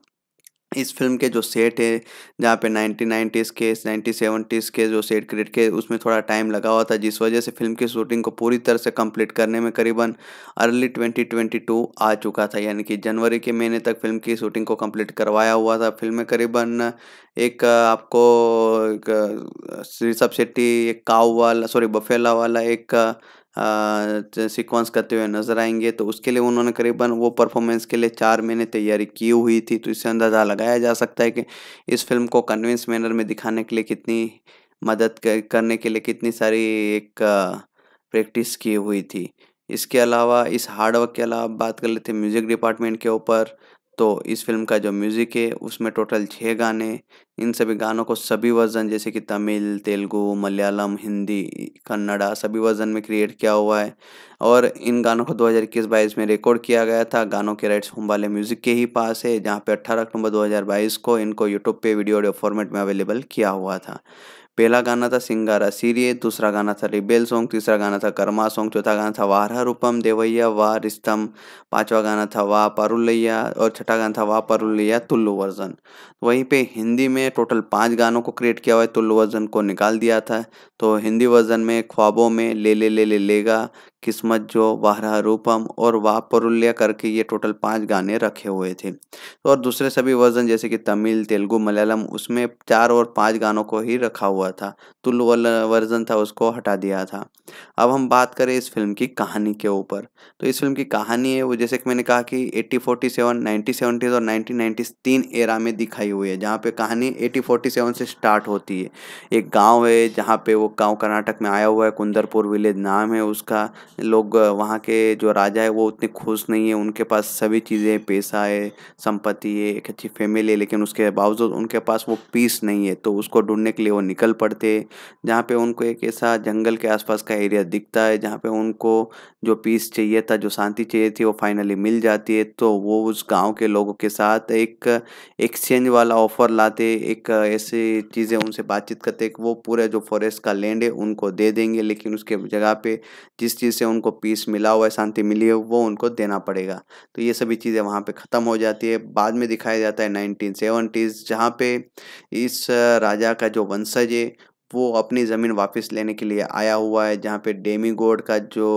इस फिल्म के जो सेट है जहाँ पे नाइनटीन नाइन्टीज़ के नाइनटीन सेवेंटीज़ के जो सेट क्रिएट किए उसमें थोड़ा टाइम लगा हुआ था जिस वजह से फिल्म की शूटिंग को पूरी तरह से कंप्लीट करने में करीबन अर्ली 2022 आ चुका था यानी कि जनवरी के महीने तक फिल्म की शूटिंग को कंप्लीट करवाया हुआ था फिल्म में करीबन एक आपको ऋषभ शेट्टी एक काव वाला सॉरी बफेला वाला एक सीक्वेंस करते हुए नजर आएंगे तो उसके लिए उन्होंने करीबन वो परफॉर्मेंस के लिए चार महीने तैयारी की हुई थी तो इससे अंदाज़ा लगाया जा सकता है कि इस फिल्म को कन्विंस मैनर में दिखाने के लिए कितनी मदद करने के लिए कितनी सारी एक प्रैक्टिस की हुई थी इसके अलावा इस हार्डवर्क के अलावा बात कर लेते हैं म्यूज़िक डिपार्टमेंट के ऊपर तो इस फिल्म का जो म्यूज़िक है उसमें टोटल छः गाने इन सभी गानों को सभी वर्जन जैसे कि तमिल तेलुगु मलयालम हिंदी कन्नड़ा सभी वर्जन में क्रिएट किया हुआ है और इन गानों को 2021-22 में रिकॉर्ड किया गया था गानों के राइट्स वाले म्यूज़िक के ही पास है जहाँ पे 18 अक्टूबर 2022 को इनको यूट्यूब पे वीडियो ऑडियो फॉर्मेट में अवेलेबल किया हुआ था पहला गाना था सिंगारा सीरिए दूसरा गाना था रिबेल सॉन्ग तीसरा गाना था कर्मा सॉन्ग चौथा गाना था वाह रूपम देवैया वाह रिस्तम पांचवा गाना था वाह पारुलैया और छठा गाना था वाह पारुलैया तुल्लु वर्जन वहीं पे हिंदी में टोटल पाँच गानों को क्रिएट किया हुआ है तुल्लु वर्जन को निकाल दिया था तो हिंदी वर्जन में ख्वाबों में ले ले ले ले लेगा किस्मत जो वाहरा रूपम और वाह परुल्य करके ये टोटल पांच गाने रखे हुए थे और दूसरे सभी वर्जन जैसे कि तमिल तेलुगु मलयालम उसमें चार और पांच गानों को ही रखा हुआ था तुल वर्जन था उसको हटा दिया था अब हम बात करें इस फिल्म की कहानी के ऊपर तो इस फिल्म की कहानी है वो जैसे कि मैंने कहा कि eighty forty seven nineteen seventies और नाइनटीन नाइन्टीज तीन एरा में दिखाई हुई है जहाँ पे कहानी एटी फोर्टी सेवन से स्टार्ट होती है एक गाँव है जहाँ पे वो गाँव कर्नाटक में आया हुआ है कुंदरपुर विलेज नाम है उसका लोग वहाँ के जो राजा है वो उतने खुश नहीं है उनके पास सभी चीज़ें पैसा है संपत्ति है एक अच्छी फैमिली है लेकिन उसके बावजूद उनके पास वो पीस नहीं है तो उसको ढूंढने के लिए वो निकल पड़ते हैं जहाँ पे उनको एक ऐसा जंगल के आसपास का एरिया दिखता है जहाँ पे उनको जो पीस चाहिए था जो शांति चाहिए थी वो फाइनली मिल जाती है तो वो उस गाँव के लोगों के साथ एक एक्सचेंज वाला ऑफर लाते एक ऐसी चीज़ें उनसे बातचीत करते वो पूरे जो फॉरेस्ट का लैंड है उनको दे देंगे लेकिन उसके जगह पे जिस चीज़ से उनको पीस मिला हुआ है शांति मिली है वो उनको देना पड़ेगा तो ये सभी चीज़ें वहाँ पे ख़त्म हो जाती है बाद में दिखाया जाता है नाइनटीन सेवेंटीज़ जहाँ पे इस राजा का जो वंशज है वो अपनी ज़मीन वापस लेने के लिए आया हुआ है जहाँ पे डेमी गोड का जो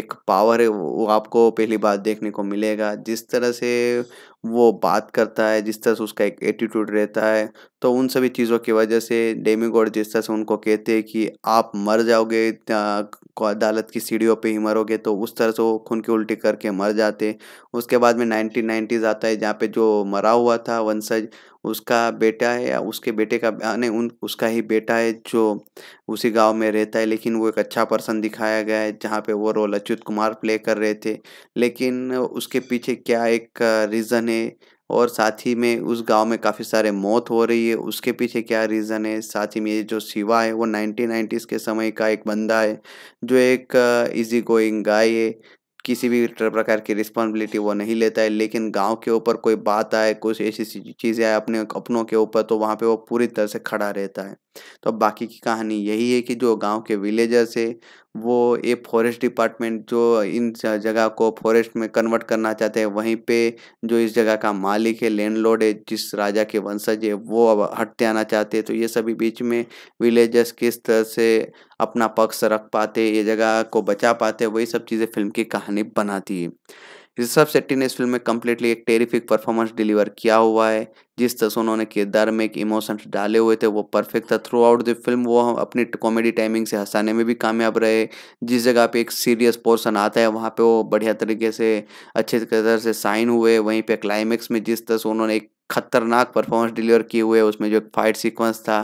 एक पावर है वो आपको पहली बार देखने को मिलेगा जिस तरह से वो बात करता है जिस तरह से उसका एक एटीट्यूड रहता है तो उन सभी चीज़ों की वजह से डेमी जिस तरह से उनको कहते हैं कि आप मर जाओगे अदालत की सीढ़ियों पे ही मरोगे तो उस तरह से वो खून की उल्टी करके मर जाते उसके बाद में नाइनटीन नाइन्टीज़ आता है जहाँ पे जो मरा हुआ था वंशज उसका बेटा है या उसके बेटे का नहीं उन उसका ही बेटा है जो उसी गांव में रहता है लेकिन वो एक अच्छा पर्सन दिखाया गया है जहाँ पे वो रोल अच्युत कुमार प्ले कर रहे थे लेकिन उसके पीछे क्या एक रीज़न है और साथ ही में उस गांव में काफ़ी सारे मौत हो रही है उसके पीछे क्या रीज़न है साथ ही में ये जो शिवा है वो नाइनटीन नाइन्टीज़ के समय का एक बंदा है जो एक इजी गोइंग गाय है किसी भी प्रकार की रिस्पॉन्सिबिलिटी वो नहीं लेता है लेकिन गांव के ऊपर कोई बात आए कुछ ऐसी चीज़ें आए अपने अपनों के ऊपर तो वहाँ पे वो पूरी तरह से खड़ा रहता है तो बाकी की कहानी यही है कि जो गांव के विलेजर्स है वो ये फॉरेस्ट डिपार्टमेंट जो इन जगह को फॉरेस्ट में कन्वर्ट करना चाहते हैं वहीं पे जो इस जगह का मालिक है लैंडलॉर्ड है जिस राजा के वंशज है वो अब हटते आना चाहते हैं तो ये सभी बीच में विलेजर्स किस तरह से अपना पक्ष रख पाते ये जगह को बचा पाते वही सब चीज़ें फिल्म की कहानी बनाती है ऋषभ शेट्टी ने इस फिल्म में कम्प्लीटली एक टेरिफिक परफॉर्मेंस डिलीवर किया हुआ है जिस तरह से उन्होंने किरदार में एक इमोशंस डाले हुए थे वो परफेक्ट था थ्रू आउट द फिल्म वो अपनी कॉमेडी टाइमिंग से हंसाने में भी कामयाब रहे जिस जगह पे एक सीरियस पोर्शन आता है वहाँ पे वो बढ़िया तरीके से अच्छे तरह से साइन हुए वहीं पे क्लाइमेक्स में जिस तरह से उन्होंने एक खतरनाक परफॉर्मेंस डिलीवर किए हुए उसमें जो एक फाइट सीक्वेंस था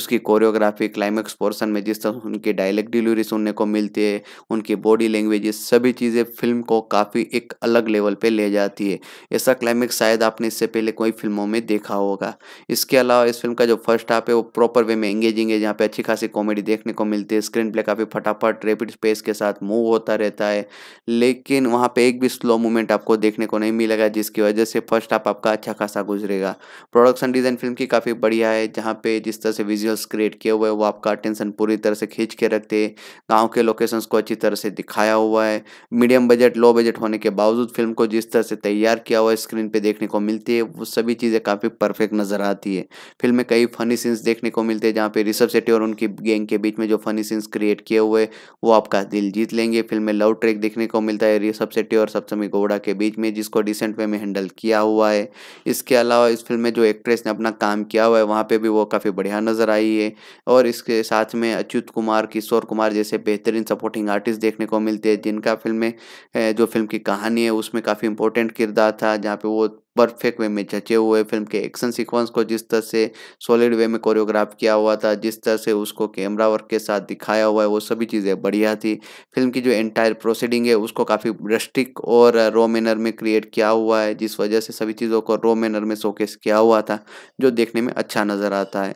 उसकी कोरियोग्राफी क्लाइमेक्स पोर्शन में जिस तरह उनके डायलेक्ट डिलीवरी सुनने को मिलती है उनकी बॉडी लैंग्वेज सभी चीज़ें फिल्म को काफ़ी एक अलग लेवल पे ले जाती है ऐसा क्लाइमेक्स शायद आपने इससे पहले कोई फिल्मों में देखा होगा इसके अलावा इस फिल्म का जो फर्स्ट हाफ है वो प्रॉपर वे में एंगेजिंग है जहाँ पे अच्छी खासी कॉमेडी देखने को मिलती है स्क्रीन प्ले काफ़ी फटाफट रेपिड स्पेस के साथ मूव होता रहता है लेकिन वहाँ पर एक भी स्लो मूवमेंट आपको देखने को नहीं मिलेगा जिसकी वजह से फर्स्ट हाफ आपका अच्छा खासा गुजर गुजरेगा प्रोडक्शन डिज़ाइन फिल्म की काफ़ी बढ़िया है जहाँ पे जिस तरह से विजुअल्स क्रिएट किए हुए वो आपका अटेंशन पूरी तरह से खींच के रखते हैं गाँव के लोकेशंस को अच्छी तरह से दिखाया हुआ है मीडियम बजट लो बजट होने के बावजूद फिल्म को जिस तरह से तैयार किया हुआ है स्क्रीन पर देखने को मिलती है वो सभी चीज़ें काफ़ी परफेक्ट नज़र आती है फिल्म में कई फनी सीन्स देखने को मिलते हैं जहाँ पर ऋषभ सेट्टी और उनकी गैंग के बीच में जो फनी सीन्स क्रिएट किए हुए वो आपका दिल जीत लेंगे फिल्म में लव ट्रैक देखने को मिलता है ऋषभ सेट्टी और सप्तमी गौड़ा के बीच में जिसको डिसेंट वे में हैंडल किया हुआ है इसके अलावा अलावा इस फिल्म में जो एक्ट्रेस ने अपना काम किया हुआ है वहाँ पे भी वो काफ़ी बढ़िया नज़र आई है और इसके साथ में अच्युत कुमार किशोर कुमार जैसे बेहतरीन सपोर्टिंग आर्टिस्ट देखने को मिलते हैं जिनका फिल्म में जो फिल्म की कहानी है उसमें काफ़ी इंपॉर्टेंट किरदार था जहाँ पे वो परफेक्ट वे में जचे हुए फिल्म के एक्शन सीक्वेंस को जिस तरह से सॉलिड वे में कोरियोग्राफ किया हुआ था जिस तरह से उसको कैमरा वर्क के साथ दिखाया हुआ है वो सभी चीज़ें बढ़िया थी फिल्म की जो एंटायर प्रोसीडिंग है उसको काफ़ी रस्टिक और रो मैनर में क्रिएट किया हुआ है जिस वजह से सभी चीज़ों को रो मैनर में शोकेस किया हुआ था जो देखने में अच्छा नज़र आता है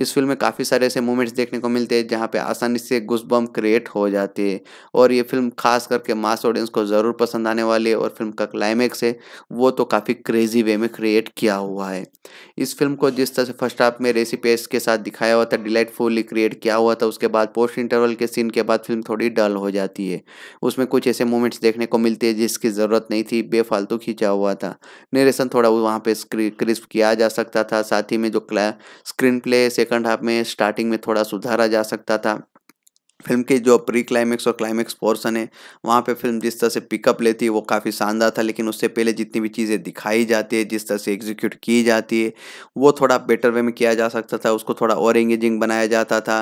इस फिल्म में काफ़ी सारे ऐसे मूवमेंट्स देखने को मिलते हैं जहाँ पर आसानी से गुस्बम क्रिएट हो जाते हैं और ये फिल्म खास करके मास ऑडियंस को ज़रूर पसंद आने वाली है और फिल्म का क्लाइमैक्स है वो तो काफ़ी क्रेजी वे में क्रिएट किया हुआ है इस फिल्म को जिस तरह से फर्स्ट हाफ में रेसी पेस के साथ दिखाया हुआ था डिलाइटफुली क्रिएट किया हुआ था उसके बाद पोस्ट इंटरवल के सीन के बाद फिल्म थोड़ी डल हो जाती है उसमें कुछ ऐसे मोमेंट्स देखने को मिलते हैं जिसकी ज़रूरत नहीं थी बेफालतू खींचा हुआ था नरेशन थोड़ा वहाँ पर क्रिस्प किया जा सकता था साथ ही में जो स्क्रीन प्ले सेकेंड हाफ में स्टार्टिंग में थोड़ा सुधारा जा सकता था फिल्म के जो प्री क्लाइमेक्स और क्लाइमेक्स पोर्सन है वहाँ पे फिल्म जिस तरह से पिकअप लेती है वो काफ़ी शानदार था लेकिन उससे पहले जितनी भी चीज़ें दिखाई जाती है जिस तरह से एग्जीक्यूट की जाती है वो थोड़ा बेटर वे में किया जा सकता था उसको थोड़ा और एंगेजिंग बनाया जाता था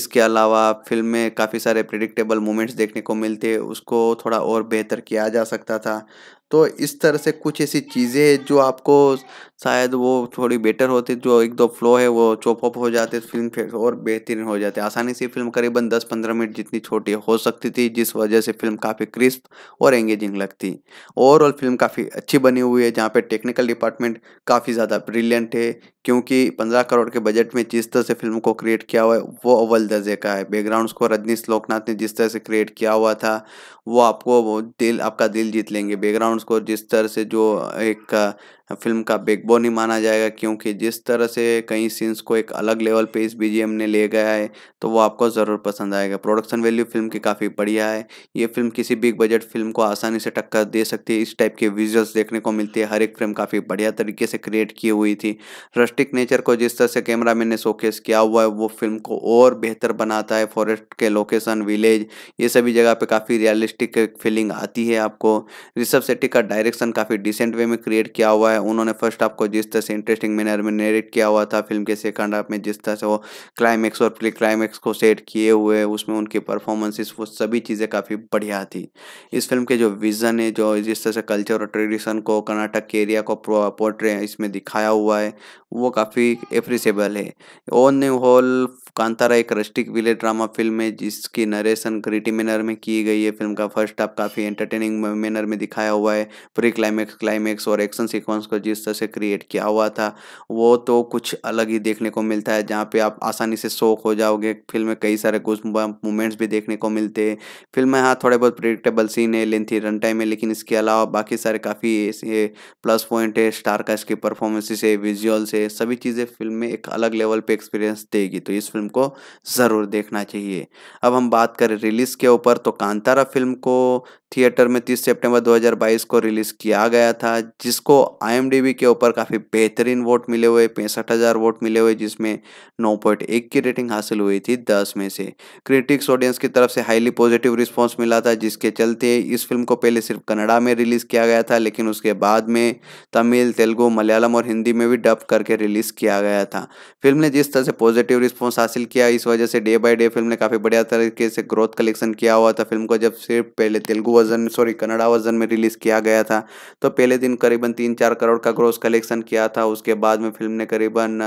इसके अलावा फिल्म में काफ़ी सारे प्रिडिक्टेबल मोमेंट्स देखने को मिलते उसको थोड़ा और बेहतर किया जा सकता था तो इस तरह से कुछ ऐसी चीज़ें जो आपको शायद वो थोड़ी बेटर होती जो एक दो फ्लो है वो चॉप अप हो जाते फिल्म फिर और बेहतरीन हो जाती आसानी से फिल्म करीबन 10-15 मिनट जितनी छोटी हो सकती थी जिस वजह से फिल्म काफ़ी क्रिस्प और एंगेजिंग लगती ओवरऑल फिल्म काफ़ी अच्छी बनी हुई है जहाँ पर टेक्निकल डिपार्टमेंट काफ़ी ज़्यादा ब्रिलियंट है क्योंकि पंद्रह करोड़ के बजट में जिस तरह से फिल्म को क्रिएट किया हुआ है वो अव्वल दर्जे का है बैकग्राउंड स्कोर रजनीश लोकनाथ ने जिस तरह से क्रिएट किया हुआ था वो आपको वो दिल आपका दिल जीत लेंगे बैकग्राउंड स्कोर जिस तरह से जो एक फिल्म का बैकबोन ही माना जाएगा क्योंकि जिस तरह से कई सीन्स को एक अलग लेवल पे इस बीजेम ने ले गया है तो वो आपको ज़रूर पसंद आएगा प्रोडक्शन वैल्यू फिल्म की काफ़ी बढ़िया है ये फिल्म किसी बिग बजट फिल्म को आसानी से टक्कर दे सकती है इस टाइप के विजुअल्स देखने को मिलती है हर एक फ्रेम काफ़ी बढ़िया तरीके से क्रिएट की हुई थी रस्टिक नेचर को जिस तरह से कैमरा मैन ने शोकेस किया हुआ है वो फिल्म को और बेहतर बनाता है फॉरेस्ट के लोकेशन विलेज ये सभी जगह पर काफ़ी रियलिस्टिक फीलिंग आती है आपको ऋषभ सेट्टी का डायरेक्शन काफ़ी डिसेंट वे में क्रिएट किया हुआ है है उन्होंने फर्स्ट हाफ को जिस तरह से इंटरेस्टिंग मैनर में नेरेट किया हुआ था फिल्म के सेकंड हाफ में जिस तरह से वो क्लाइमैक्स और प्ले क्लाइमैक्स को सेट किए हुए उसमें उनकी परफॉर्मेंसेस वो सभी चीज़ें काफ़ी बढ़िया थी इस फिल्म के जो विज़न है जो जिस तरह से कल्चर और ट्रेडिशन को कर्नाटक के एरिया को पोर्ट्रे इसमें दिखाया हुआ है वो काफ़ी एप्रिसेबल है ऑन होल कांतारा एक रस्टिक विलेज ड्रामा फिल्म है जिसकी नरेशन ग्रिटी मैनर में की गई है फिल्म का फर्स्ट हाफ काफ़ी एंटरटेनिंग मैनर में दिखाया हुआ है प्री क्लाइमैक्स क्लाइमैक्स और एक्शन सीक्वेंस को जिस तरह से क्रिएट किया हुआ था वो तो कुछ अलग ही देखने को मिलता है जहाँ पे आप आसानी से शौक हो जाओगे फिल्म में कई सारे कुछ मूवमेंट्स भी देखने को मिलते हैं फिल्म में हाँ थोड़े बहुत प्रिडिक्टेबल सीन है लेंथी रन टाइम है लेकिन इसके अलावा बाकी सारे काफ़ी ऐसे प्लस पॉइंट है स्टार का इसकी परफॉर्मेंसेस है विजुअल्स है सभी चीज़ें फिल्म में एक अलग लेवल पर एक्सपीरियंस देगी तो इस फिल्म को ज़रूर देखना चाहिए अब हम बात करें रिलीज़ के ऊपर तो कांतारा फिल्म को थिएटर में 30 सितंबर 2022 को रिलीज़ किया गया था जिसको आई के ऊपर काफ़ी बेहतरीन वोट मिले हुए पैंसठ हज़ार वोट मिले हुए जिसमें 9.1 की रेटिंग हासिल हुई थी 10 में से क्रिटिक्स ऑडियंस की तरफ से हाईली पॉजिटिव रिस्पॉन्स मिला था जिसके चलते इस फिल्म को पहले सिर्फ कनाडा में रिलीज़ किया गया था लेकिन उसके बाद में तमिल तेलुगु मलयालम और हिंदी में भी डब करके रिलीज़ किया गया था फिल्म ने जिस तरह से पॉजिटिव रिस्पॉन्स हासिल हासिल किया इस वजह से डे बाय डे फिल्म ने काफ़ी बढ़िया तरीके से ग्रोथ कलेक्शन किया हुआ था फिल्म को जब सिर्फ पहले Telugu version sorry Kannada version में रिलीज़ किया गया था तो पहले दिन करीबन तीन चार करोड़ का ग्रोथ कलेक्शन किया था उसके बाद में फिल्म ने करीबन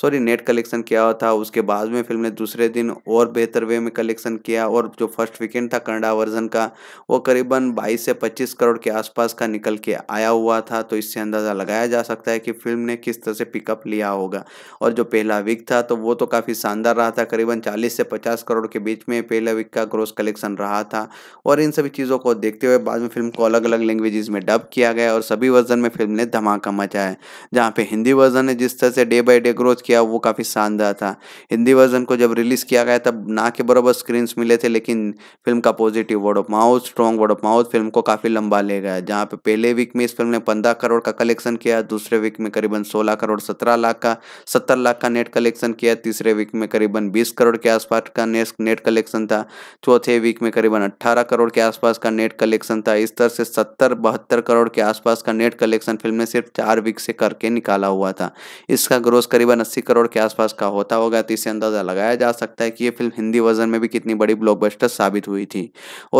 सॉरी नेट कलेक्शन किया हुआ था उसके बाद में फिल्म ने दूसरे दिन और बेहतर वे में कलेक्शन किया और जो फर्स्ट वीकेंड था कन्नड़ा वर्जन का वो करीबन बाईस से पच्चीस करोड़ के आसपास का निकल के आया हुआ था तो इससे अंदाज़ा लगाया जा सकता है कि फिल्म ने किस तरह से पिकअप लिया होगा और जो पहला वीक था तो वो तो काफ़ी शानदार कर रहा था करीबन 40 से 50 करोड़ के बीच में पहले वीक का ग्रोस कलेक्शन रहा था और इन सभी चीज़ों को देखते हुए बाद में फिल्म को अलग अलग लैंग्वेजेस में डब किया गया और सभी वर्जन में फिल्म ने धमाका मचाया है जहाँ पे हिंदी वर्जन ने जिस तरह से डे बाई डे ग्रोथ किया वो काफ़ी शानदार था हिंदी वर्जन को जब रिलीज़ किया गया तब ना के बराबर स्क्रीन्स मिले थे लेकिन फिल्म का positive word of mouth strong word of mouth film को काफ़ी लंबा ले गया जहाँ पे पहले वीक में इस फिल्म ने पंद्रह करोड़ का कलेक्शन किया दूसरे वीक में करीबन सोलह करोड़ सत्रह लाख का सत्तर लाख का नेट कलेक्शन किया तीसरे वीक में करीबन 20 करोड़ के आसपास का नेट कलेक्शन था चौथे वीक में करीबन 18 करोड़ के आसपास का नेट कलेक्शन था इस तरह से सत्तर बहत्तर करोड़ के आसपास का नेट कलेक्शन फिल्म ने सिर्फ चार वीक से करके निकाला हुआ था इसका ग्रोस करीबन अस्सी करोड़ के आसपास का होता होगा तो इसे अंदाज़ा लगाया जा सकता है कि ये फिल्म हिंदी वर्जन में भी कितनी बड़ी ब्लॉकबस्टर साबित हुई थी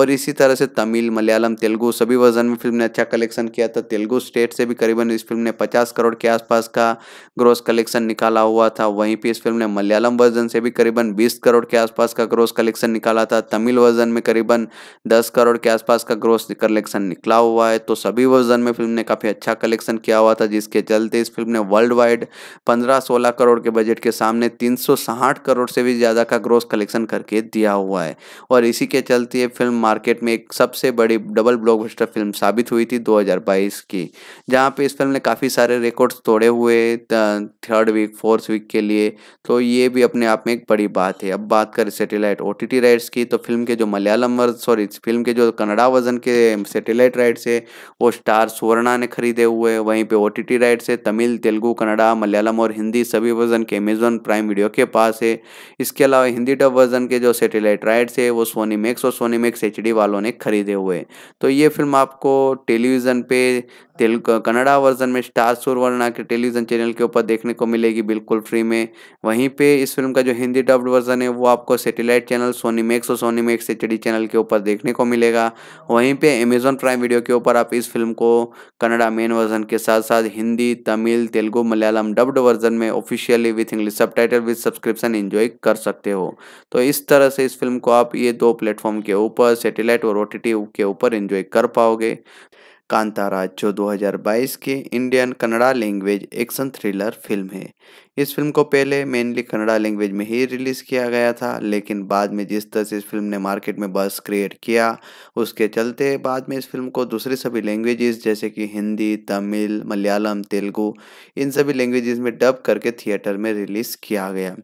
और इसी तरह से तमिल मलयालम तेलुगु सभी वर्जन में फिल्म ने अच्छा कलेक्शन किया था तेलुगु स्टेट से भी करीबन इस फिल्म ने पचास करोड़ के आसपास का ग्रोस कलेक्शन निकाला हुआ था वहीं पर इस फिल्म ने मलयालम वर्जन वर्जन से भी करीबन 20 करोड़ के आसपास का ग्रोस कलेक्शन निकाला था तमिल वर्जन में करीबन 10 करोड़ के आसपास का ग्रोस कलेक्शन निकला हुआ है तो सभी वर्जन में फिल्म ने काफ़ी अच्छा कलेक्शन किया हुआ था जिसके चलते इस फिल्म ने वर्ल्ड वाइड पंद्रह सोलह करोड़ के बजट के सामने तीन करोड़ से भी ज़्यादा का ग्रोस कलेक्शन करके दिया हुआ है और इसी के चलते ये फिल्म मार्केट में एक सबसे बड़ी डबल ब्लॉक फिल्म साबित हुई थी दो की जहाँ पे इस फिल्म ने काफ़ी सारे रिकॉर्ड्स तोड़े हुए थर्ड वीक फोर्थ वीक के लिए तो ये भी अपने आप में एक बड़ी बात है अब बात करें सेटेलाइट ओ टी राइट्स की तो फिल्म के जो मलयालम वर्ज सॉरी फिल्म के जो कन्नड़ा वर्जन के सेटेलाइट राइट्स है वो स्टार सुवर्णा ने खरीदे हुए वहीं पे ओ टी राइट्स है तमिल तेलुगु कन्नड़ा मलयालम और हिंदी सभी वर्जन के अमेजोन प्राइम वीडियो के पास है इसके अलावा हिंदी डब वर्जन के जो सेटेलाइट राइट्स है वो सोनी मैक्स और सोनी मैक्स एच वालों ने खरीदे हुए तो ये फिल्म आपको टेलीविज़न पे तेलुगु कन्नड़ा वर्जन में स्टार सुवर्णा के टेलीविज़न चैनल के ऊपर देखने को मिलेगी बिल्कुल फ्री में वहीं पे इस फिल्म का जो हिंदी डब्ड वर्जन है वो आपको सेटेलाइट चैनल सोनी मैक्स और सोनी मैक्स एच चैनल के ऊपर देखने को मिलेगा वहीं पे अमेजोन प्राइम वीडियो के ऊपर आप इस फिल्म को कन्नडा मेन वर्जन के साथ साथ हिंदी तमिल तेलुगु मलयालम डब्ड वर्जन में officially with English subtitle with subscription enjoy कर सकते हो तो इस तरह से इस फिल्म को आप ये दो प्लेटफॉर्म के ऊपर सेटेलाइट और ओ के ऊपर इन्जॉय कर पाओगे कांतारा जो 2022 के Indian Kannada language action thriller film है इस फिल्म को पहले मेनली कन्नड़ा लैंग्वेज में ही रिलीज़ किया गया था लेकिन बाद में जिस तरह से इस फिल्म ने मार्केट में बस क्रिएट किया उसके चलते बाद में इस फिल्म को दूसरी सभी लैंग्वेजेस जैसे कि हिंदी तमिल मलयालम तेलुगू इन सभी लैंग्वेजेस में डब करके थिएटर में रिलीज़ किया गया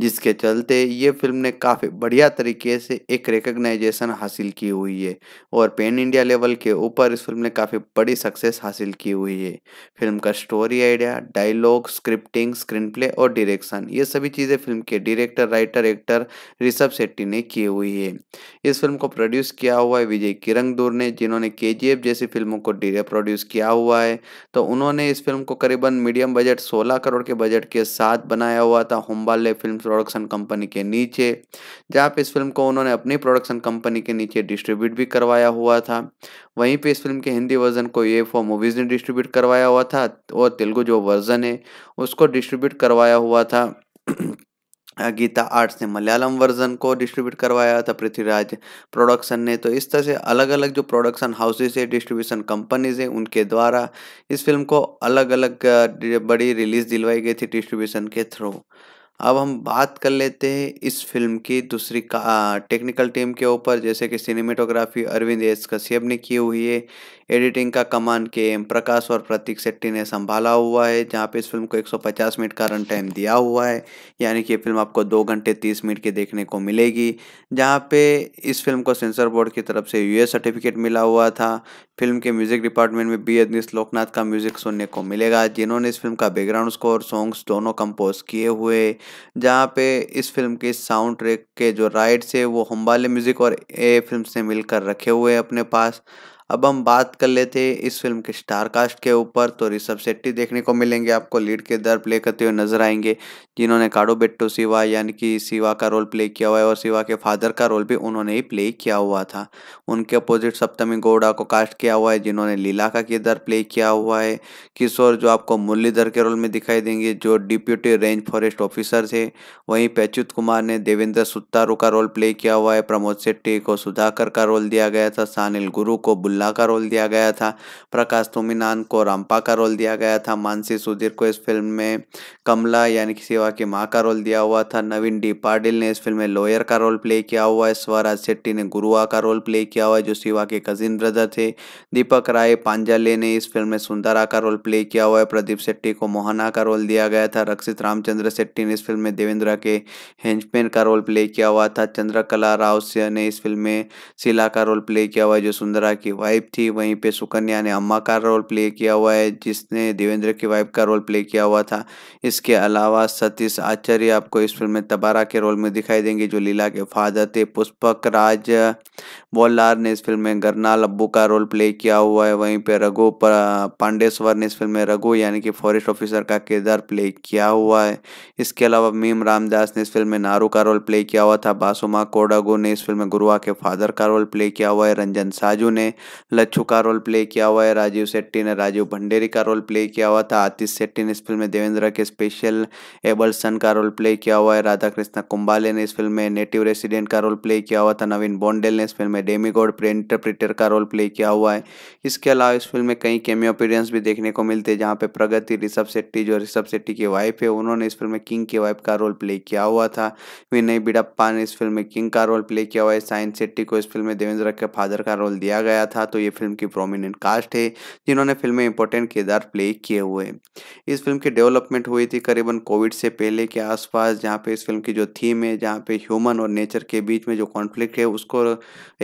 जिसके चलते ये फिल्म ने काफ़ी बढ़िया तरीके से एक रिकग्नाइजेशन हासिल की हुई है और पेन इंडिया लेवल के ऊपर इस फिल्म ने काफ़ी बड़ी सक्सेस हासिल की हुई है फिल्म का story idea dialogue scripting screen play और डायरेक्शन ये सभी चीज़ें फिल्म के director writer actor Rishab Shetty ने की हुई है इस फिल्म को प्रोड्यूस किया हुआ है विजय दूर ने जिन्होंने के जैसी फिल्मों को प्रोड्यूस किया हुआ है तो उन्होंने इस फिल्म को करीबन मीडियम बजट सोलह करोड़ के बजट के साथ बनाया हुआ था होम्बाले फिल्म प्रोडक्शन कंपनी के नीचे जहाँ पे इस फिल्म को उन्होंने अपनी प्रोडक्शन कंपनी के नीचे डिस्ट्रीब्यूट भी करवाया हुआ था वहीं पे इस फिल्म के हिंदी वर्जन को ए फॉर मूवीज़ ने डिस्ट्रीब्यूट करवाया हुआ था और तेलुगु जो वर्जन है उसको डिस्ट्रीब्यूट करवाया हुआ था गीता आर्ट्स ने मलयालम वर्जन को डिस्ट्रीब्यूट करवाया था पृथ्वीराज प्रोडक्शन ने तो इस तरह से अलग अलग जो प्रोडक्शन हाउसेज है डिस्ट्रीब्यूशन कंपनीज है उनके द्वारा इस फिल्म को अलग अलग बड़ी रिलीज दिलवाई गई थी डिस्ट्रीब्यूशन के थ्रू अब हम बात कर लेते हैं इस फिल्म की दूसरी का टेक्निकल टीम के ऊपर जैसे कि सिनेमेटोग्राफी अरविंद एस कश्यप ने की हुई है एडिटिंग का कमान के एम प्रकाश और प्रतीक शेट्टी ने संभाला हुआ है जहाँ पे इस फिल्म को 150 मिनट का रन टाइम दिया हुआ है यानी कि ये फिल्म आपको दो घंटे तीस मिनट की देखने को मिलेगी जहाँ पे इस फिल्म को सेंसर बोर्ड की तरफ से यूएस सर्टिफिकेट मिला हुआ था फिल्म के म्यूजिक डिपार्टमेंट में बी अदनीस लोकनाथ का म्यूजिक सुनने को मिलेगा जिन्होंने इस फिल्म का बैकग्राउंड स्कोर सॉन्ग्स दोनों कंपोज किए हुए जहाँ पे इस फिल्म के साउंड ट्रैक के जो राइट्स है वो हम्बाले म्यूजिक और ए फिल्म से मिलकर रखे हुए अपने पास अब हम बात कर लेते हैं इस फिल्म के स्टार कास्ट के ऊपर तो ऋषभ शेट्टी देखने को मिलेंगे आपको लीड के दर प्ले करते तो हुए नजर आएंगे जिन्होंने काडो बेट्टो सिवा यानी कि सिवा का रोल प्ले किया हुआ है और सिवा के फादर का रोल भी उन्होंने ही प्ले किया हुआ था उनके अपोजिट सप्तमी गौड़ा को कास्ट किया हुआ है जिन्होंने लीला का किरदार प्ले किया हुआ है किशोर जो आपको मुरलीधर के रोल में दिखाई देंगे जो डिप्यूटी रेंज फॉरेस्ट ऑफिसर थे वहीं पैच्युत कुमार ने देवेंद्र सुत्तारू का रोल प्ले किया हुआ है प्रमोद शेट्टी को सुधाकर का रोल दिया गया था सानिल गुरु को बुल मुल्ला का रोल दिया गया था प्रकाश तुमिनान को रामपा का रोल दिया गया था मानसी सुधीर को इस फिल्म में कमला यानी कि सेवा की माँ का रोल दिया हुआ था नवीन डी पाटिल ने इस फिल्म में लॉयर का रोल प्ले किया हुआ है स्वराज शेट्टी ने गुरुआ का रोल प्ले किया हुआ है जो शिवा के कजिन ब्रदर थे दीपक राय पांजाले ने इस फिल्म में सुंदरा का रोल प्ले किया हुआ है प्रदीप शेट्टी को मोहना का रोल दिया गया था रक्षित रामचंद्र शेट्टी ने इस फिल्म में देवेंद्र के हेंजमैन का रोल प्ले किया हुआ था चंद्रकला राव ने इस फिल्म में शिला का रोल प्ले किया हुआ है जो सुंदरा की वाइफ थी वहीं पे सुकन्या ने अम्मा का रोल प्ले किया हुआ है जिसने देवेंद्र की वाइफ का रोल प्ले किया हुआ था इसके अलावा सतीश आचार्य आपको इस फिल्म में तबारा के रोल में दिखाई देंगे जो लीला के फादर थे पुष्पक राज बोलार ने इस फिल्म में गरनाल अब्बू का रोल प्ले किया हुआ है वहीं पर रघु पांडेश्वर ने इस फिल्म में रघु यानी कि फॉरेस्ट ऑफिसर का किरदार प्ले किया हुआ है इसके अलावा मीम रामदास ने इस फिल्म में नारू का रोल प्ले किया हुआ था बासुमा कोडागो ने इस फिल्म में गुरुआ के फादर का रोल प्ले किया हुआ है रंजन साजू ने लच्छू का रोल प्ले किया हुआ है राजीव शेट्टी ने राजीव भंडेरी का रोल प्ले किया हुआ था आतिश शेट्टी ने इस फिल्म में देवेंद्र के स्पेशल एबलसन का रोल प्ले किया हुआ है राधा कृष्ण कुंबाले ने इस फिल्म में नेटिव रेसिडेंट का रोल प्ले किया हुआ था नवीन बॉन्डेल ने इस फिल्म में डेमीगोड इंटरप्रिटर का रोल प्ले किया हुआ है इसके अलावा इस फिल्म में कई कैमियो अपीरेंस भी देखने को मिलते हैं जहाँ पे प्रगति ऋषभ शेट्टी जो ऋषभ शेट्टी की वाइफ है उन्होंने इस फिल्म में किंग की वाइफ का रोल प्ले किया हुआ था विनय बिडप्पा ने इस फिल्म में किंग का रोल प्ले किया हुआ है साइन शेट्टी को इस फिल्म में देवेंद्र के फादर का रोल दिया गया था कहा तो ये फिल्म की प्रोमिनेंट कास्ट है जिन्होंने फिल्म में इंपॉर्टेंट किरदार प्ले किए हुए हैं इस फिल्म की डेवलपमेंट हुई थी करीबन कोविड से पहले के आसपास जहाँ पे इस फिल्म की जो थीम है जहाँ पे ह्यूमन और नेचर के बीच में जो कॉन्फ्लिक्ट है उसको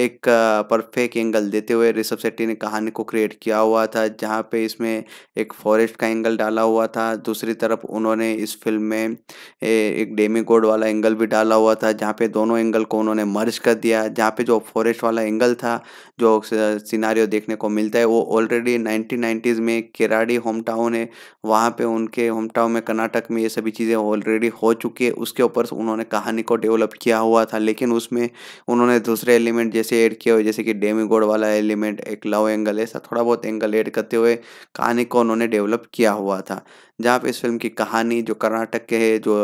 एक परफेक्ट एंगल देते हुए ऋषभ शेट्टी ने कहानी को क्रिएट किया हुआ था जहाँ पे इसमें एक फॉरेस्ट का एंगल डाला हुआ था दूसरी तरफ उन्होंने इस फिल्म में एक डेमी वाला एंगल भी डाला हुआ था जहाँ पे दोनों एंगल को उन्होंने मर्ज कर दिया जहाँ पे जो फॉरेस्ट वाला एंगल था जो सिनारियो देखने को मिलता है वो ऑलरेडी नाइनटीन नाइन्टीज़ में केराडी होम टाउन है वहाँ पे उनके होम टाउन में कर्नाटक में ये सभी चीज़ें ऑलरेडी हो चुकी है उसके ऊपर उन्होंने कहानी को डेवलप किया हुआ था लेकिन उसमें उन्होंने दूसरे एलिमेंट जैसे ऐड किए हुए जैसे कि डेमी गोड वाला एलिमेंट एक लव एंगल ऐसा थोड़ा बहुत एंगल ऐड करते हुए कहानी को उन्होंने डेवलप किया हुआ था जहाँ पे इस फिल्म की कहानी जो कर्नाटक के है जो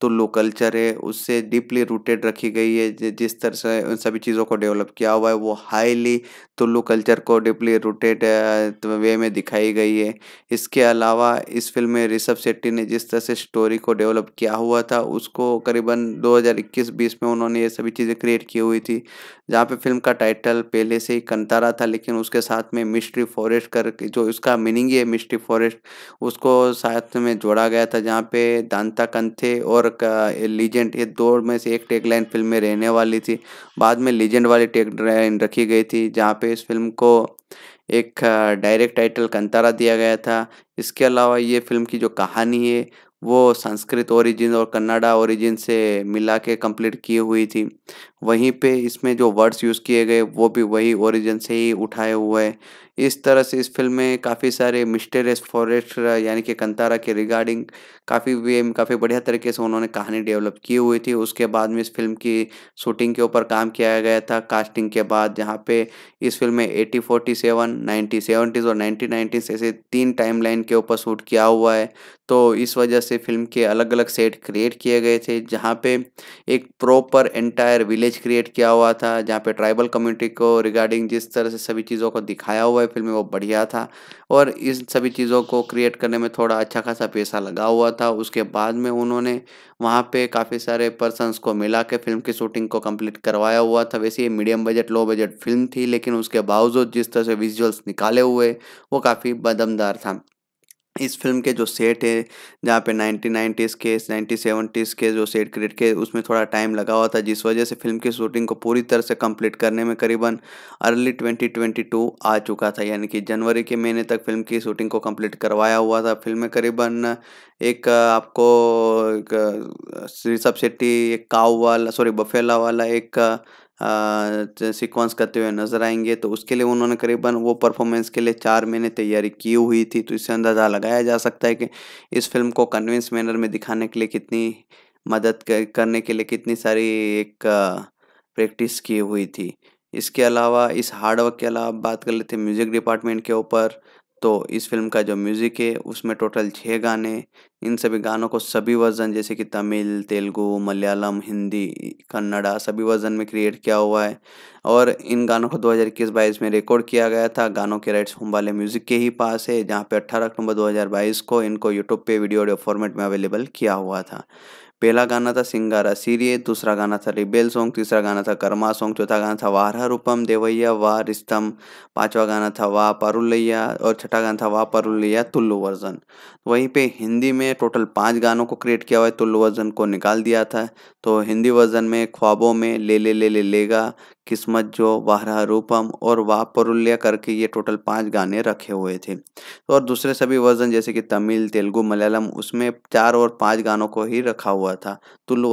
तो लो कल्चर है उससे डीपली रूटेड रखी गई है जिस तरह से उन सभी चीज़ों को डेवलप किया हुआ है वो हाईली तो लो कल्चर को डीपली रूटेड वे में दिखाई गई है इसके अलावा इस फिल्म में ऋषभ शेट्टी ने जिस तरह से स्टोरी को डेवलप किया हुआ था उसको करीबन 2021-20 में उन्होंने ये सभी चीज़ें क्रिएट की हुई थी जहाँ पे फिल्म का टाइटल पहले से ही कंतारा था लेकिन उसके साथ में मिस्ट्री फॉरेस्ट करके जो इसका मीनिंग ही है मिस्ट्री फॉरेस्ट उसको साथ में जोड़ा गया था जहाँ पे दांता कंथे और और लीजेंड ये दो में से एक टैग लाइन फिल्म में रहने वाली थी बाद में लीजेंड वाली टेक लाइन रखी गई थी जहाँ पे इस फिल्म को एक डायरेक्ट टाइटल कंतारा दिया गया था इसके अलावा ये फिल्म की जो कहानी है वो संस्कृत ओरिजिन और कन्नाडा ओरिजिन से मिला के कंप्लीट की हुई थी वहीं पे इसमें जो वर्ड्स यूज़ किए गए वो भी वही ओरिजिन से ही उठाए हुए हैं इस तरह से इस फिल्म में काफ़ी सारे मिस्टेरियस फॉरेस्ट यानी कि कंतारा के रिगार्डिंग काफ़ी वे काफ़ी बढ़िया तरीके से उन्होंने कहानी डेवलप की हुई थी उसके बाद में इस फिल्म की शूटिंग के ऊपर काम किया गया था कास्टिंग के बाद जहाँ पे इस फिल्म में eighty forty seven ninety seventies और नाइन्टीन नाइन्टीज़ ऐसे तीन टाइम लाइन के ऊपर शूट किया हुआ है तो इस वजह से फिल्म के अलग अलग सेट क्रिएट किए गए थे जहाँ पे एक proper entire village village create किया हुआ था जहाँ पे ट्राइबल कम्युनिटी को रिगार्डिंग जिस तरह से सभी चीज़ों को दिखाया हुआ है फिल्म में वो बढ़िया था और इस सभी चीज़ों को क्रिएट करने में थोड़ा अच्छा खासा पैसा लगा हुआ था उसके बाद में उन्होंने वहाँ पे काफ़ी सारे पर्सनस को मिला के फिल्म की शूटिंग को कम्प्लीट करवाया हुआ था वैसे ये medium budget low budget film थी लेकिन उसके बावजूद जिस तरह से विजुअल्स निकाले हुए वो काफ़ी बदमदार था इस फिल्म के जो सेट है जहाँ पे नाइनटीन नाइन्टीज़ के नाइन्टी सेवेंटीज़ के जो सेट क्रिएट के उसमें थोड़ा टाइम लगा हुआ था जिस वजह से फिल्म की शूटिंग को पूरी तरह से कंप्लीट करने में करीबन अर्ली ट्वेंटी ट्वेंटी टू आ चुका था यानी कि जनवरी के महीने तक फिल्म की शूटिंग को कंप्लीट करवाया हुआ था फिल्म में करीबन एक आपको ऋषभ शेट्टी एक काव वाला सॉरी बफेला वाला एक सीक्वेंस करते हुए नजर आएंगे तो उसके लिए उन्होंने करीबन वो परफॉर्मेंस के लिए चार महीने तैयारी की हुई थी तो इससे अंदाज़ा लगाया जा सकता है कि इस फिल्म को कन्विंस मैनर में दिखाने के लिए कितनी मदद करने के लिए कितनी सारी एक प्रैक्टिस की हुई थी इसके अलावा इस हार्डवर्क के अलावा बात कर लेते हैं म्यूज़िक डिपार्टमेंट के ऊपर तो इस फिल्म का जो म्यूज़िक है उसमें टोटल छः गाने इन सभी गानों को सभी वर्जन जैसे कि तमिल तेलुगु मलयालम हिंदी कन्नड़ा सभी वर्जन में क्रिएट किया हुआ है और इन गानों को 2021-22 में रिकॉर्ड किया गया था गानों के राइट्स हुम्बाले म्यूज़िक के ही पास है जहाँ पे 18 अक्टूबर 2022 को इनको यूट्यूब पे वीडियो ऑडियो फॉर्मेट में अवेलेबल किया हुआ था पहला गाना था सिंगारा सीरिये दूसरा गाना था रिबेल सॉन्ग तीसरा गाना था कर्मा सॉन्ग चौथा गाना था वारा रूपम देवैया वाह रिस्तम पांचवा गाना था वाह परुलैया और छठा गाना था वाह परुलैया तुल्लू वर्जन वहीं पे हिंदी में टोटल पाँच गानों को क्रिएट किया हुआ है तुल्लू वर्जन को निकाल दिया था तो हिंदी वर्जन में ख्वाबों में ले ले ले ले लेगा किस्मत जो वाहरा रूपम और वाह परुल्य करके ये टोटल पांच गाने रखे हुए थे और दूसरे सभी वर्जन जैसे कि तमिल तेलुगु मलयालम उसमें चार और पांच गानों को ही रखा हुआ था तुल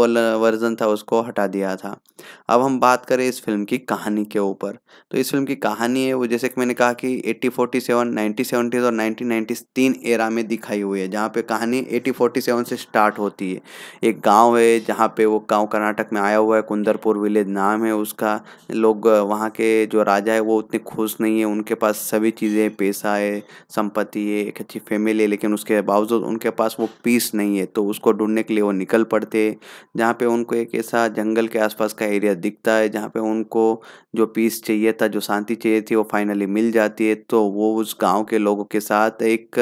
वर्जन था उसको हटा दिया था अब हम बात करें इस फिल्म की कहानी के ऊपर तो इस फिल्म की कहानी है वो जैसे कि मैंने कहा कि eighty forty seven nineteen seventies और नाइनटीन नाइन्टीज़ तीन एरा में दिखाई हुई है जहाँ पे कहानी एटी फोर्टी सेवन से स्टार्ट होती है एक गाँव है जहाँ पे वो गाँव कर्नाटक में आया हुआ है कुंदरपुर विलेज नाम है उसका लोग वहाँ के जो राजा है वो उतने खुश नहीं है उनके पास सभी चीज़ें पैसा है संपत्ति है एक अच्छी फैमिली है लेकिन उसके बावजूद उनके पास वो पीस नहीं है तो उसको ढूंढने के लिए वो निकल पड़ते हैं जहाँ पे उनको एक ऐसा जंगल के आसपास का एरिया दिखता है जहाँ पे उनको जो पीस चाहिए था जो शांति चाहिए थी वो फाइनली मिल जाती है तो वो उस गाँव के लोगों के साथ एक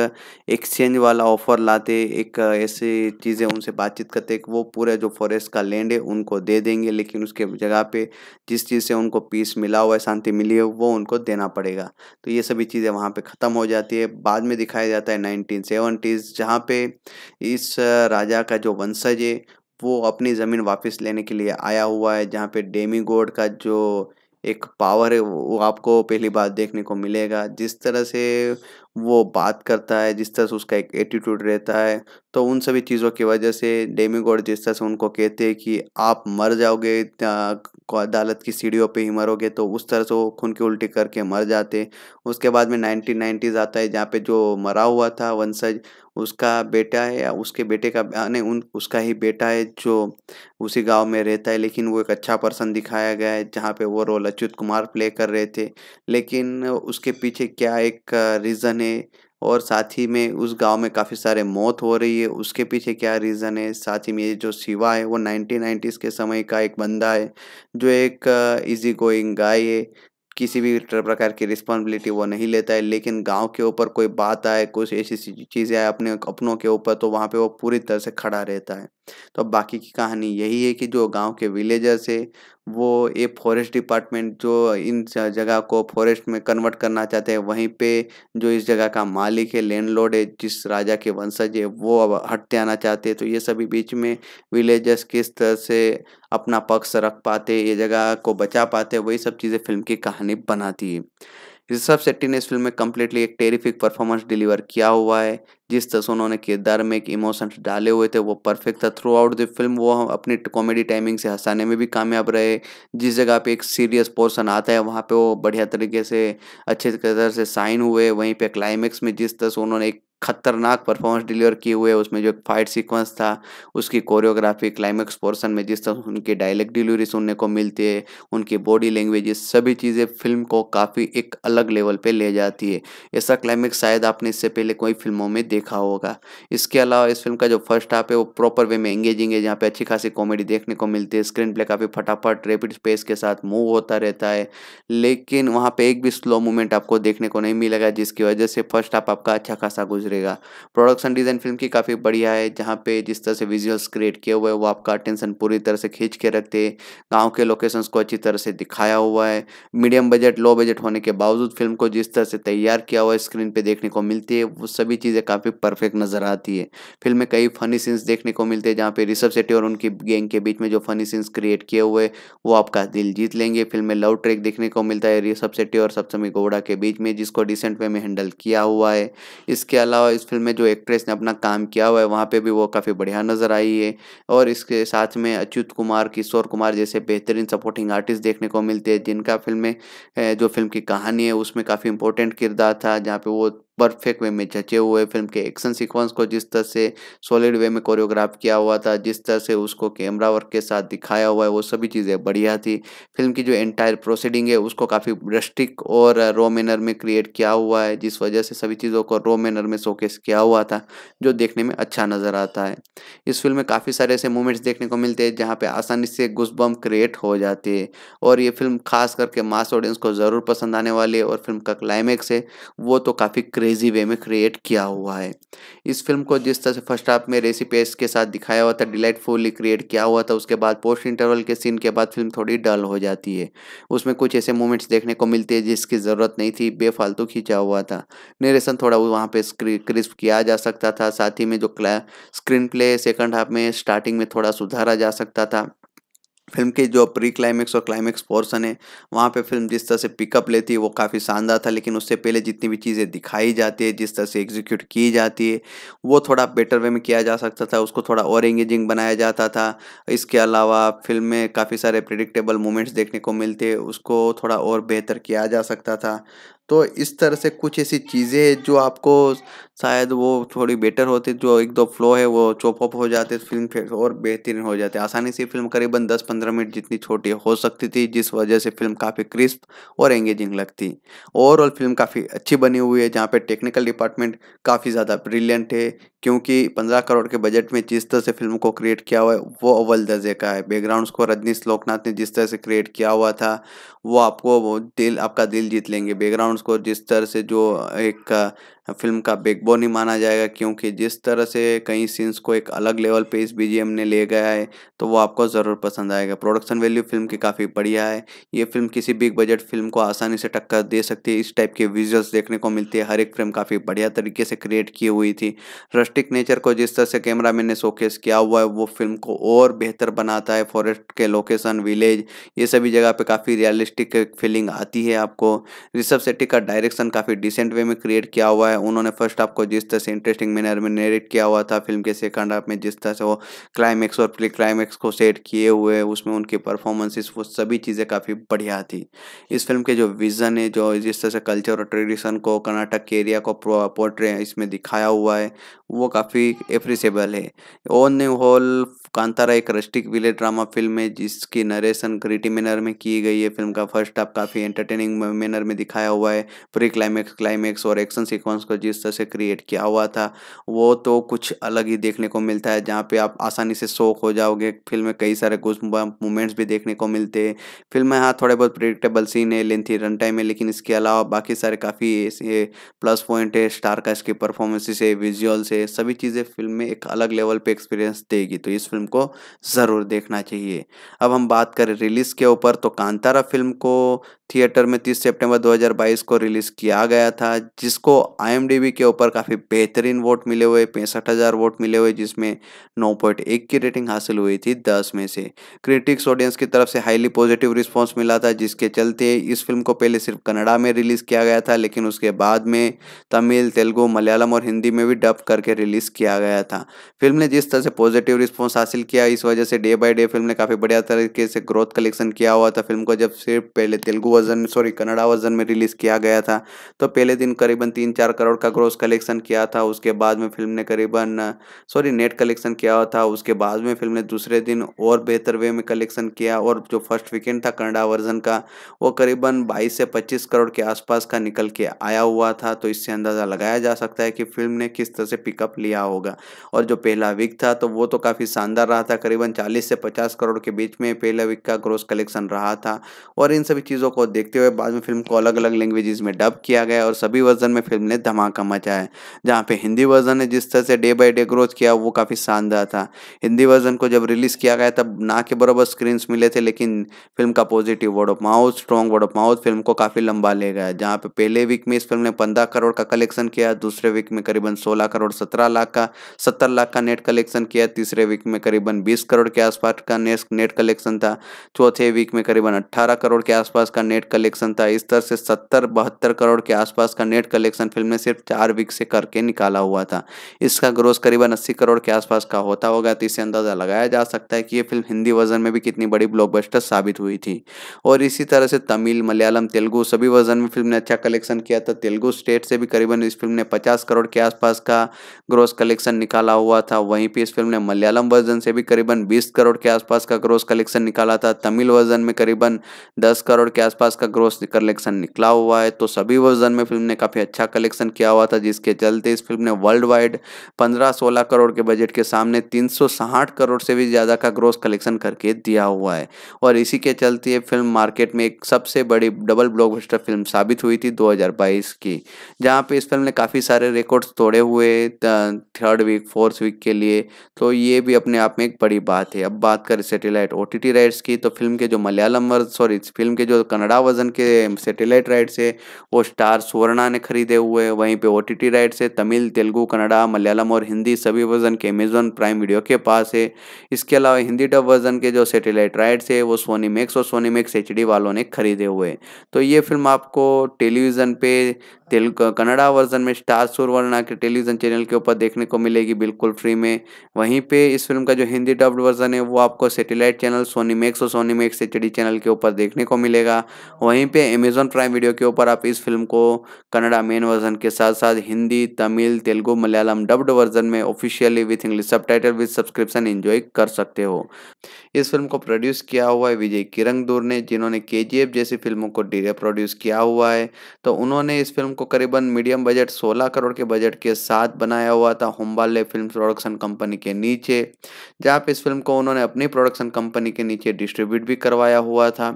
एक्सचेंज वाला ऑफर लाते एक ऐसी चीज़ें उनसे बातचीत करते वो पूरे जो फॉरेस्ट का लैंड है उनको दे देंगे लेकिन उसके जगह पर जिस चीज़ जिससे उनको पीस मिला हुआ है शांति मिली है वो उनको देना पड़ेगा तो ये सभी चीज़ें वहाँ पे ख़त्म हो जाती है बाद में दिखाया जाता है नाइनटीन सेवनटीज़ जहाँ पे इस राजा का जो वंशज है वो अपनी ज़मीन वापस लेने के लिए आया हुआ है जहाँ पे डेमी गोड का जो एक पावर है वो आपको पहली बार देखने को मिलेगा जिस तरह से वो बात करता है जिस तरह से उसका एक एटीट्यूड रहता है तो उन सभी चीज़ों की वजह से गोड जिस तरह से उनको कहते हैं कि आप मर जाओगे अदालत की सीढ़ियों पे ही मरोगे तो उस तरह से वो खून की उल्टी करके मर जाते उसके बाद में नाइनटीन नाइन्टीज़ आता है जहाँ पे जो मरा हुआ था वंशज उसका बेटा है या उसके बेटे का नहीं उन उसका ही बेटा है जो उसी गांव में रहता है लेकिन वो एक अच्छा पर्सन दिखाया गया है जहाँ पे वो रोल अच्युत कुमार प्ले कर रहे थे लेकिन उसके पीछे क्या एक रीज़न है और साथ ही में उस गांव में काफ़ी सारे मौत हो रही है उसके पीछे क्या रीज़न है साथ ही में ये जो शिवा है वो नाइनटीन नाइन्टीज़ के समय का एक बंदा है जो एक इजी गोइंग गाय है किसी भी प्रकार की रिस्पॉन्सिबिलिटी वो नहीं लेता है लेकिन गांव के ऊपर कोई बात आए कुछ ऐसी चीज़ें आए अपने अपनों के ऊपर तो वहाँ पे वो पूरी तरह से खड़ा रहता है तो बाकी की कहानी यही है कि जो गांव के विलेजर्स है वो ये फॉरेस्ट डिपार्टमेंट जो इन जगह को फॉरेस्ट में कन्वर्ट करना चाहते हैं वहीं पे जो इस जगह का मालिक है लैंडलॉर्ड है जिस राजा के वंशज है वो अब हटते आना चाहते हैं तो ये सभी बीच में विलेजर्स किस तरह से अपना पक्ष रख पाते ये जगह को बचा पाते वही सब चीज़ें फिल्म की कहानी बनाती है ऋषभ सेट्टी ने इस फिल्म में कम्प्लीटली एक टेरिफिक परफॉर्मेंस डिलीवर किया हुआ है जिस तरह से उन्होंने किरदार में एक इमोशंस डाले हुए थे वो परफेक्ट था थ्रू आउट द फिल्म वो अपनी कॉमेडी टाइमिंग से हंसाने में भी कामयाब रहे जिस जगह पे एक सीरियस पोर्सन आता है वहाँ पे वो बढ़िया तरीके से अच्छे तरह से साइन हुए वहीं पे क्लाइमेक्स में जिस तरह से उन्होंने एक खतरनाक परफॉर्मेंस डिलीवर किए हुए उसमें जो एक फाइट सीक्वेंस था उसकी कोरियोग्राफी क्लाइमेक्स पोर्शन में जिस तरह उनके डायलेक्ट डिलीवरी सुनने को मिलती है उनकी बॉडी लैंग्वेज सभी चीज़ें फिल्म को काफ़ी एक अलग लेवल पे ले जाती है ऐसा क्लाइमेक्स शायद आपने इससे पहले कोई फिल्मों में देख देखा होगा इसके अलावा इस फिल्म का जो फर्स्ट हाफ है वो प्रॉपर वे में एंगेजिंग है जहाँ पे अच्छी खासी कॉमेडी देखने को मिलती है स्क्रीन प्ले काफ़ी फटाफट रेपिड स्पेस के साथ मूव होता रहता है लेकिन वहाँ पे एक भी स्लो मूवमेंट आपको देखने को नहीं मिलेगा जिसकी वजह से फर्स्ट हाफ आपका अच्छा खासा गुजरेगा प्रोडक्शन डिज़ाइन फिल्म की काफ़ी बढ़िया है जहाँ पे जिस तरह से विजुअल्स क्रिएट किए हुए वो आपका अटेंशन पूरी तरह से खींच के रखते हैं गाँव के लोकेशंस को अच्छी तरह से दिखाया हुआ है मीडियम बजट लो बजट होने के बावजूद फिल्म को जिस तरह से तैयार किया हुआ स्क्रीन पर देखने को मिलती है वो सभी चीज़ें काफ़ी काफ़ी परफेक्ट नज़र आती है फिल्म में कई फ़नी सीन्स देखने को मिलते हैं जहाँ पे ऋषभ सेट्टी और उनकी गैंग के बीच में जो फ़नी सीन्स क्रिएट किए हुए वो आपका दिल जीत लेंगे फिल्म में लव ट्रैक देखने को मिलता है ऋषभ सेट्टी और सप्तमी गौड़ा के बीच में जिसको डिसेंट वे में हैंडल किया हुआ है इसके अलावा इस फिल्म में जो एक्ट्रेस ने अपना काम किया हुआ है वहाँ पर भी वो काफ़ी बढ़िया नज़र आई है और इसके साथ में अच्युत कुमार किशोर कुमार जैसे बेहतरीन सपोर्टिंग आर्टिस्ट देखने को मिलते हैं जिनका फिल्म में जो फिल्म की कहानी है उसमें काफ़ी इंपॉर्टेंट किरदार था जहाँ पे वो परफेक्ट वे में जचे हुए फिल्म के एक्शन सीक्वेंस को जिस तरह से सॉलिड वे में कोरियोग्राफ किया हुआ था जिस तरह से उसको कैमरा वर्क के साथ दिखाया हुआ है वो सभी चीज़ें बढ़िया थी फिल्म की जो एंटायर प्रोसीडिंग है उसको काफ़ी रेस्टिक और रो मैनर में क्रिएट किया हुआ है जिस वजह से सभी चीज़ों को रो मैनर में शोकेस किया हुआ था जो देखने में अच्छा नज़र आता है इस फिल्म में काफ़ी सारे ऐसे मूवमेंट्स देखने को मिलते हैं जहाँ पर आसानी से गुस्बम क्रिएट हो जाते हैं और ये फिल्म खास करके मास ऑडियंस को ज़रूर पसंद आने वाली है और फिल्म का क्लाइमैक्स है वो तो काफ़ी क्रेजी वे में क्रिएट किया हुआ है इस फिल्म को जिस तरह से फर्स्ट हाफ में रेसी पेस के साथ दिखाया हुआ था डिलाइटफुली क्रिएट किया हुआ था उसके बाद पोस्ट इंटरवल के सीन के बाद फिल्म थोड़ी डल हो जाती है उसमें कुछ ऐसे मोमेंट्स देखने को मिलते हैं जिसकी ज़रूरत नहीं थी बेफालतू खींचा हुआ था नरेशन थोड़ा वहाँ पर क्रिस्प किया जा सकता था साथ ही में जो स्क्रीन प्ले सेकंड हाफ में स्टार्टिंग में थोड़ा सुधारा जा सकता था फिल्म के जो प्री क्लाइमैक्स और क्लाइमैक्स पोर्सन है वहाँ पे फिल्म जिस तरह से पिकअप लेती है वो काफ़ी शानदार था लेकिन उससे पहले जितनी भी चीज़ें दिखाई जाती है जिस तरह से एग्जीक्यूट की जाती है वो थोड़ा बेटर वे में किया जा सकता था उसको थोड़ा और एंगेजिंग बनाया जाता था इसके अलावा फिल्म में काफ़ी सारे प्रिडिक्टेबल मोमेंट्स देखने को मिलते उसको थोड़ा और बेहतर किया जा सकता था तो इस तरह से कुछ ऐसी चीज़ें हैं जो आपको शायद वो थोड़ी बेटर होती जो एक दो फ्लो है वो चॉप अप हो जाते फिल्म फिर और बेहतरीन हो जाते आसानी से फिल्म करीबन 10-15 मिनट जितनी छोटी हो सकती थी जिस वजह से फिल्म काफ़ी क्रिस्प और एंगेजिंग लगती ओवरऑल फिल्म काफ़ी अच्छी बनी हुई है जहाँ पर टेक्निकल डिपार्टमेंट काफ़ी ज़्यादा ब्रिलियंट है क्योंकि पंद्रह करोड़ के बजट में जिस तरह से फिल्म को क्रिएट किया हुआ है वो अव्वल दर्जे का है बैकग्राउंड को रजनीश लोकनाथ ने जिस तरह से क्रिएट किया हुआ था वो आपको दिल आपका दिल जीत लेंगे बैकग्राउंड स्कोर जिस तरह से जो एक तो फिल्म का बैकबोन ही माना जाएगा क्योंकि जिस तरह से कई सीन्स को एक अलग लेवल पे इस बी ने ले गया है तो वो आपको ज़रूर पसंद आएगा प्रोडक्शन वैल्यू फिल्म की काफ़ी बढ़िया है ये फिल्म किसी बिग बजट फिल्म को आसानी से टक्कर दे सकती है इस टाइप के विजुअल्स देखने को मिलती है हर एक फ्रेम काफ़ी बढ़िया तरीके से क्रिएट की हुई थी रस्टिक नेचर को जिस तरह से कैमरा ने शोकेस किया हुआ है वो फिल्म को और बेहतर बनाता है फॉरेस्ट के लोकेशन विलेज ये सभी जगह पर काफ़ी रियलिस्टिक फीलिंग आती है आपको ऋषभ सेट्टी का डायरेक्शन काफ़ी डिसेंट वे में क्रिएट किया हुआ है उन्होंने फर्स्ट हाफ को जिस तरह से इंटरेस्टिंग मैनर में नेरेट किया हुआ था फिल्म के सेकंड हाफ में जिस तरह से वो क्लाइमैक्स और प्री क्लाइमैक्स को सेट किए हुए उसमें उनकी परफॉर्मेंसेस वो सभी चीज़ें काफ़ी बढ़िया थी इस फिल्म के जो विज़न है जो जिस तरह से कल्चर और ट्रेडिशन को कर्नाटक के एरिया को पोर्ट्रे इसमें दिखाया हुआ है वो काफ़ी एप्रिसेबल है ऑन द होल कांतारा एक रस्टिक विले ड्रामा फिल्म है जिसकी नरेशन ग्रिटी मैनर में की गई है फिल्म का फर्स्ट हाफ काफ़ी एंटरटेनिंग मैनर में दिखाया हुआ है प्री क्लाइमैक्स क्लाइमैक्स और एक्शन सीक्वेंस को जिस तरह से क्रिएट किया हुआ था वो तो कुछ अलग ही देखने को मिलता है जहाँ पे आप आसानी से शौक हो जाओगे फिल्म में कई सारे कुछ मूवमेंट्स भी देखने को मिलते हैं फिल्म में हाँ थोड़े बहुत प्रिडिक्टेबल सीन है लेंथी रन टाइम है लेकिन इसके अलावा बाकी सारे काफ़ी ऐसे प्लस पॉइंट है स्टार का की परफॉर्मेंसेस है विजुअल्स है सभी चीज़ें फिल्म में एक अलग लेवल पर एक्सपीरियंस देगी तो इस फिल्म फिल्म को ज़रूर देखना चाहिए अब हम बात करें रिलीज़ के ऊपर तो कांतारा फिल्म को थिएटर में 30 सितंबर 2022 को रिलीज़ किया गया था जिसको आई के ऊपर काफ़ी बेहतरीन वोट मिले हुए पैंसठ हज़ार वोट मिले हुए जिसमें 9.1 की रेटिंग हासिल हुई थी 10 में से क्रिटिक्स ऑडियंस की तरफ से हाईली पॉजिटिव रिस्पॉन्स मिला था जिसके चलते इस फिल्म को पहले सिर्फ कन्नड़ा में रिलीज़ किया गया था लेकिन उसके बाद में तमिल तेलुगु मलयालम और हिंदी में भी डब करके रिलीज़ किया गया था फिल्म ने जिस तरह से पॉजिटिव रिस्पॉन्स हासिल किया इस वजह से डे बाय डे फिल्म ने काफ़ी बढ़िया तरीके से ग्रोथ कलेक्शन किया हुआ था फिल्म को जब सिर्फ पहले Telugu version sorry Kannada version में रिलीज़ किया गया था तो पहले दिन करीबन तीन चार करोड़ का ग्रोथ कलेक्शन किया था उसके बाद में फिल्म ने करीबन सॉरी नेट कलेक्शन किया हुआ था उसके बाद में फिल्म ने दूसरे दिन और बेहतर वे में कलेक्शन किया और जो फर्स्ट वीकेंड था कन्नड़ा वर्जन का वो करीबन बाईस से पच्चीस करोड़ के आसपास का निकल के आया हुआ था तो इससे अंदाज़ा लगाया जा सकता है कि फिल्म ने किस तरह से पिकअप लिया होगा और जो पहला वीक था तो वो तो काफ़ी शानदार शानदार रहा था करीबन 40 से 50 करोड़ के बीच में पहला वीक का ग्रोस कलेक्शन रहा था और इन सभी चीज़ों को देखते हुए बाद में फिल्म को अलग अलग लैंग्वेजेस में डब किया गया और सभी वर्जन में फिल्म ने धमाका मचाया जहाँ पे हिंदी वर्जन ने जिस तरह से डे बाई डे ग्रोथ किया वो काफ़ी शानदार था हिंदी वर्जन को जब रिलीज़ किया गया तब ना के बराबर स्क्रीन मिले थे लेकिन फिल्म का positive word of mouth strong word of mouth film को काफ़ी लंबा ले गया जहाँ पे पहले वीक में इस फिल्म ने पंद्रह करोड़ का कलेक्शन किया दूसरे वीक में करीबन सोलह करोड़ सत्रह लाख का सत्तर लाख का नेट कलेक्शन किया तीसरे वीक में करीबन 20 करोड़ के आसपास का नेट कलेक्शन था चौथे वीक में करीबन 18 करोड़ के आसपास का नेट कलेक्शन था इस तरह से 70 बहत्तर करोड़ के आसपास का नेट कलेक्शन फिल्म ने सिर्फ चार वीक से करके निकाला हुआ था इसका ग्रोस करीबन अस्सी करोड़ के आसपास का होता होगा तो इसे अंदाज़ा लगाया जा सकता है कि ये फिल्म हिंदी वर्जन में भी कितनी बड़ी ब्लॉकबस्टर साबित हुई थी और इसी तरह से तमिल मलयालम तेलुगु सभी वर्जन में फिल्म ने अच्छा कलेक्शन किया था तेलुगु स्टेट से भी करीबन इस फिल्म ने पचास करोड़ के आसपास का ग्रोस कलेक्शन निकाला हुआ था वहीं पर इस फिल्म ने मलयालम वर्जन से भी करीबन 20 करोड़ के आसपास का ग्रोस कलेक्शन निकाला था तमिल वर्जन में करीबन 10 करोड़ के आसपास का ग्रोस कलेक्शन निकला हुआ है तो सभी वर्जन में फिल्म ने काफ़ी अच्छा कलेक्शन किया हुआ था जिसके चलते इस फिल्म ने वर्ल्ड वाइड पंद्रह सोलह करोड़ के बजट के सामने तीन करोड़ से भी ज़्यादा का ग्रोस कलेक्शन करके दिया हुआ है और इसी के चलते ये फिल्म मार्केट में एक सबसे बड़ी डबल ब्लॉकबस्टर फिल्म साबित हुई थी 2022 की जहाँ पे इस फिल्म ने काफ़ी सारे रिकॉर्ड्स तोड़े हुए थर्ड वीक फोर्थ वीक के लिए तो ये भी अपने आप आप में एक बड़ी बात है अब बात करें सेटेलाइट ओ टी राइट्स की तो फिल्म के जो मलयालम सॉरी फिल्म के जो कनाडा वर्जन के सेटेलाइट राइट्स है वो स्टार सुवर्णा ने खरीदे हुए वहीं पे ओ टी राइट्स है तमिल तेलुगू कनाडा मलयालम और हिंदी सभी वर्जन के अमेजोन प्राइम वीडियो के पास है इसके अलावा हिंदी डब वर्जन के जो सेटेलाइट राइट्स है वो सोनी मैक्स और सोनी मैक्स एच वालों ने खरीदे हुए तो ये फिल्म आपको टेलीविज़न पे तेलुगु कन्नड़ा वर्जन में स्टार सूर्यवर्णा के टेलीविजन चैनल के ऊपर देखने को मिलेगी बिल्कुल फ्री में वहीं पे इस फिल्म का जो हिंदी डब्ड वर्जन है वो आपको सैटेलाइट चैनल सोनी मैक्स और सोनी मैक्स एच चैनल के ऊपर देखने को मिलेगा वहीं पे अमेजोन प्राइम वीडियो के ऊपर आप इस फिल्म को कन्नड़ा मेन वर्जन के साथ साथ हिंदी तमिल तेलुगु मलयालम डब्ड वर्जन में officially with English subtitle with subscription enjoy कर सकते हो इस फिल्म को प्रोड्यूस किया हुआ है विजय किरंग दूर ने जिन्होंने के जैसी फिल्मों को प्रोड्यूस किया हुआ है तो उन्होंने इस फिल्म को करीबन मीडियम बजट सोलह करोड़ के बजट के साथ बनाया हुआ था होम्बाले फिल्म प्रोडक्शन कंपनी के नीचे जहाँ पे इस फिल्म को उन्होंने अपनी प्रोडक्शन कंपनी के नीचे डिस्ट्रीब्यूट भी करवाया हुआ था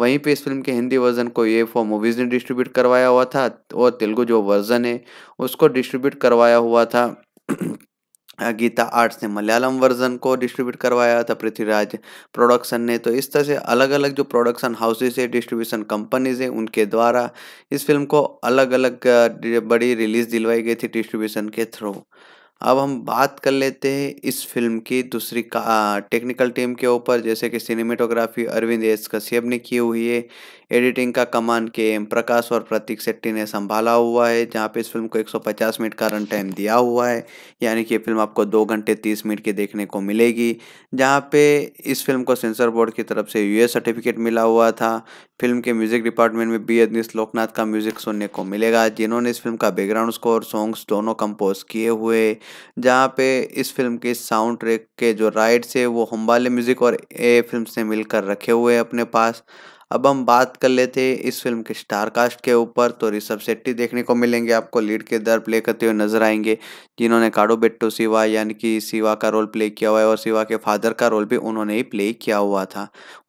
वहीं पे इस फिल्म के हिंदी वर्जन को ए फॉर मूवीज़ ने डिस्ट्रीब्यूट करवाया हुआ था और तेलुगु जो वर्जन है उसको डिस्ट्रीब्यूट करवाया हुआ था गीता आर्ट्स ने मलयालम वर्जन को डिस्ट्रीब्यूट करवाया था पृथ्वीराज प्रोडक्शन ने तो इस तरह से अलग अलग जो प्रोडक्शन हाउसेज है डिस्ट्रीब्यूशन कंपनीज है उनके द्वारा इस फिल्म को अलग अलग बड़ी रिलीज दिलवाई गई थी डिस्ट्रीब्यूशन के थ्रू अब हम बात कर लेते हैं इस फिल्म की दूसरी टेक्निकल टीम के ऊपर जैसे कि सिनेमेटोग्राफी अरविंद एस कश्यप ने की हुई है एडिटिंग का कमान के एम प्रकाश और प्रतीक शेट्टी ने संभाला हुआ है जहाँ पे इस फिल्म को 150 मिनट का रन टाइम दिया हुआ है यानी कि ये फिल्म आपको दो घंटे तीस मिनट की देखने को मिलेगी जहाँ पे इस फिल्म को सेंसर बोर्ड की तरफ से यूएस सर्टिफिकेट मिला हुआ था फिल्म के म्यूजिक डिपार्टमेंट में बी अदनीस लोकनाथ का म्यूजिक सुनने को मिलेगा जिन्होंने इस फिल्म का बैकग्राउंड स्कोर सॉन्ग्स दोनों कंपोज किए हुए जहाँ पे इस फिल्म के साउंड ट्रैक के जो राइट्स है वो हम्बाले म्यूजिक और ए फिल्म से मिलकर रखे हुए अपने पास अब हम बात कर लेते हैं इस फिल्म के स्टार कास्ट के ऊपर तो ऋषभ शेट्टी देखने को मिलेंगे आपको लीड के दर प्ले करते हुए नजर आएंगे जिन्होंने काडो बेट्टो सिवा यानी कि सिवा का रोल प्ले किया हुआ है और सिवा के फादर का रोल भी उन्होंने ही प्ले किया हुआ था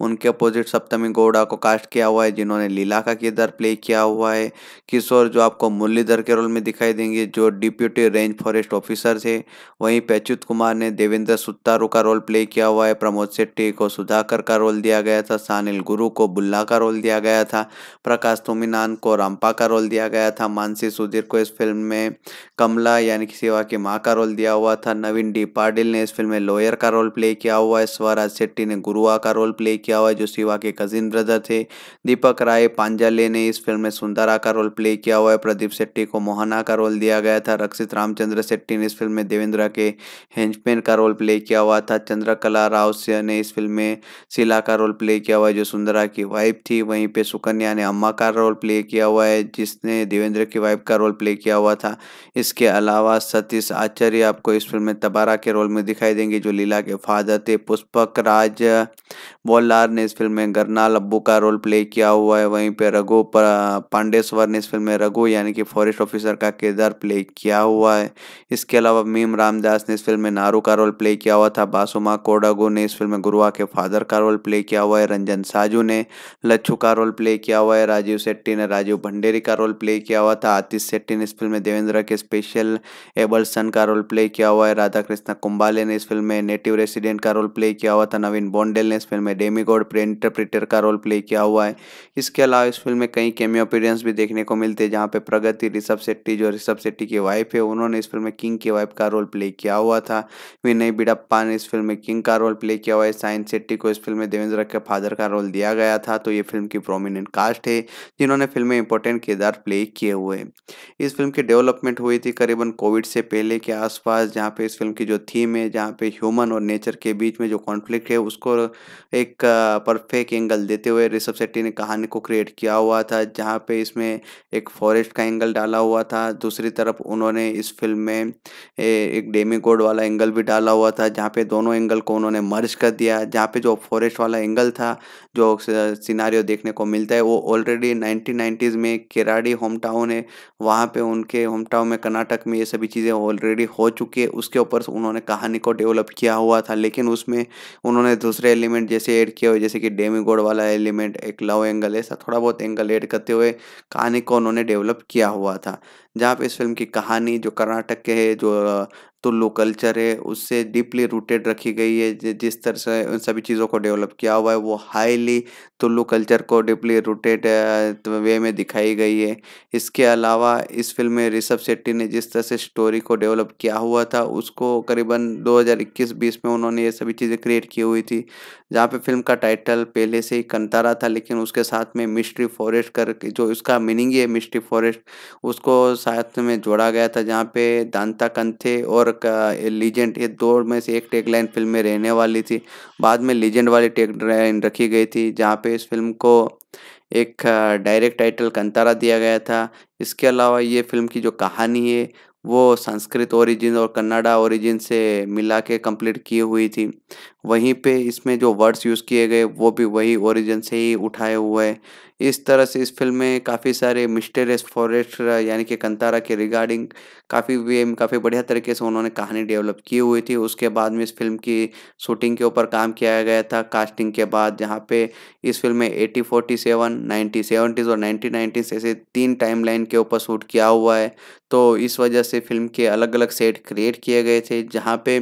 उनके अपोजिट सप्तमी गौड़ा को कास्ट किया हुआ है जिन्होंने लीला का किरदार प्ले किया हुआ है किशोर जो आपको मुरलीधर के रोल में दिखाई देंगे जो डिप्यूटी रेंज फॉरेस्ट ऑफिसर थे वहीं पैच्युत कुमार ने देवेंद्र सुत्तारू का रोल प्ले किया हुआ है प्रमोद शेट्टी को सुधाकर का रोल दिया गया था सानिल गुरु को बुल्ला बिल्ला का रोल दिया गया था प्रकाश तुमिनान को रामपा का रोल दिया गया था मानसी सुधीर को इस फिल्म में कमला यानी कि सेवा की माँ का रोल दिया हुआ था नवीन डी पाटिल ने इस फिल्म में लॉयर का रोल प्ले किया हुआ है स्वराज शेट्टी ने गुरुआ का रोल प्ले किया हुआ है जो शिवा के कजिन ब्रदर थे दीपक राय पांजाले ने इस फिल्म में सुंदरा का रोल प्ले किया हुआ है प्रदीप शेट्टी को मोहना का रोल दिया गया था रक्षित रामचंद्र शेट्टी ने इस फिल्म में देवेंद्र के हेंचमैन का रोल प्ले किया हुआ था चंद्रकला राव ने इस फिल्म में शिला का रोल प्ले किया हुआ है जो सुंदरा की वाइफ वाइफ थी वहीं पे सुकन्या ने अम्मा का रोल प्ले किया हुआ है जिसने देवेंद्र की वाइफ का रोल प्ले किया हुआ था इसके अलावा सतीश आचार्य आपको इस फिल्म में तबारा के रोल में दिखाई देंगे जो लीला के फादर थे पुष्पक राज बोलार ने इस फिल्म में गरनाल अब्बू का रोल प्ले किया हुआ है वहीं पर रघु पांडेश्वर ने इस फिल्म में रघु यानी कि फॉरेस्ट ऑफिसर का किरदार प्ले किया हुआ है इसके अलावा मीम रामदास ने इस फिल्म में नारू का रोल प्ले किया हुआ था बासुमा कोडागो ने इस फिल्म में गुरुआ के फादर का रोल प्ले किया हुआ है रंजन साजू ने लच्छू का रोल प्ले किया हुआ है राजीव शेट्टी ने राजीव भंडेरी का रोल प्ले किया हुआ था आतिश शेट्टी ने इस फिल्म में देवेंद्र के स्पेशल एबल सन का रोल प्ले किया हुआ है राधा कृष्ण कुंबाले ने इस फिल्म में नेटिव रेसिडेंट का रोल प्ले किया हुआ था नवीन बॉन्डेल ने इस फिल्म में डेमीगोड गोड इंटरप्रिटर का रोल प्ले किया हुआ है इसके अलावा इस फिल्म में कई केमियो भी देखने को मिलते हैं जहाँ पे प्रगति ऋषभ शेट्टी जो ऋषभ शेट्टी की वाइफ है उन्होंने इस फिल्म में किंग की वाइफ का रोल प्ले किया हुआ था विनय बिडप्पा ने इस फिल्म में किंग का रोल प्ले किया हुआ है साइन शेट्टी को इस फिल्म में देवेंद्र के फादर का रोल दिया गया था था तो ये फिल्म की प्रोमिनेंट कास्ट है जिन्होंने फिल्म में इंपॉर्टेंट किरदार प्ले किए हुए इस फिल्म की डेवलपमेंट हुई थी करीबन कोविड से पहले के आसपास जहाँ पे इस फिल्म की जो थीम है जहाँ पे ह्यूमन और नेचर के बीच में जो कॉन्फ्लिक्ट है उसको एक परफेक्ट एंगल देते हुए ऋषभ शेट्टी ने कहानी को क्रिएट किया हुआ था जहाँ पे इसमें एक फॉरेस्ट का एंगल डाला हुआ था दूसरी तरफ उन्होंने इस फिल्म में एक डेमी गोड वाला एंगल भी डाला हुआ था जहाँ पे दोनों एंगल को उन्होंने मर्ज कर दिया जहाँ पे जो फॉरेस्ट वाला एंगल था जो सिनारियो देखने को मिलता है वो ऑलरेडी नाइनटीन नाइन्टीज़ में केराडी होम टाउन है वहाँ पे उनके होम टाउन में कर्नाटक में ये सभी चीज़ें ऑलरेडी हो चुकी है उसके ऊपर उन्होंने कहानी को डेवलप किया हुआ था लेकिन उसमें उन्होंने दूसरे एलिमेंट जैसे ऐड किए हुए जैसे कि डेमी वाला एलिमेंट एक लव एंगल ऐसा थोड़ा बहुत एंगल ऐड करते हुए कहानी को उन्होंने डेवलप किया हुआ था जहाँ पे इस फिल्म की कहानी जो कर्नाटक के है जो तुल्लू कल्चर है उससे डीपली रूटेड रखी गई है जिस तरह से उन सभी चीज़ों को डेवलप किया हुआ है वो हाईली तुल्लू कल्चर को डीपली रूटेड वे में दिखाई गई है इसके अलावा इस फिल्म में ऋषभ शेट्टी ने जिस तरह से स्टोरी को डेवलप किया हुआ था उसको करीबन 2021-20 में उन्होंने ये सभी चीज़ें क्रिएट की हुई थी जहाँ पे फिल्म का टाइटल पहले से ही कंतारा था लेकिन उसके साथ में मिस्ट्री फॉरेस्ट करके जो इसका मीनिंग है मिस्ट्री फॉरेस्ट उसको साथ में जोड़ा गया था जहाँ पे दांता कंथे और लीजेंड ये दो में से एक टेगलाइन फिल्म में रहने वाली थी बाद में लीजेंड वाली टेगलाइन रखी गई थी जहाँ पे इस फिल्म को एक डायरेक्ट टाइटल कंतारा दिया गया था इसके अलावा ये फिल्म की जो कहानी है वो संस्कृत ओरिजिन और कन्नाडा ओरिजिन से मिला के कंप्लीट की हुई थी वहीं पे इसमें जो वर्ड्स यूज़ किए गए वो भी वही ओरिजिन से ही उठाए हुए हैं इस तरह से इस फिल्म में काफ़ी सारे मिस्टेरियस फॉरेस्ट यानी कि कंतारा के रिगार्डिंग काफ़ी वे काफ़ी बढ़िया तरीके से उन्होंने कहानी डेवलप की हुई थी उसके बाद में इस फिल्म की शूटिंग के ऊपर काम किया गया था कास्टिंग के बाद जहाँ पे इस फिल्म में eighty forty seven ninety seventies और नाइन्टी नाइन्टीज ऐसे तीन टाइम लाइन के ऊपर शूट किया हुआ है तो इस वजह से फिल्म के अलग अलग सेट क्रिएट किए गए थे जहाँ पे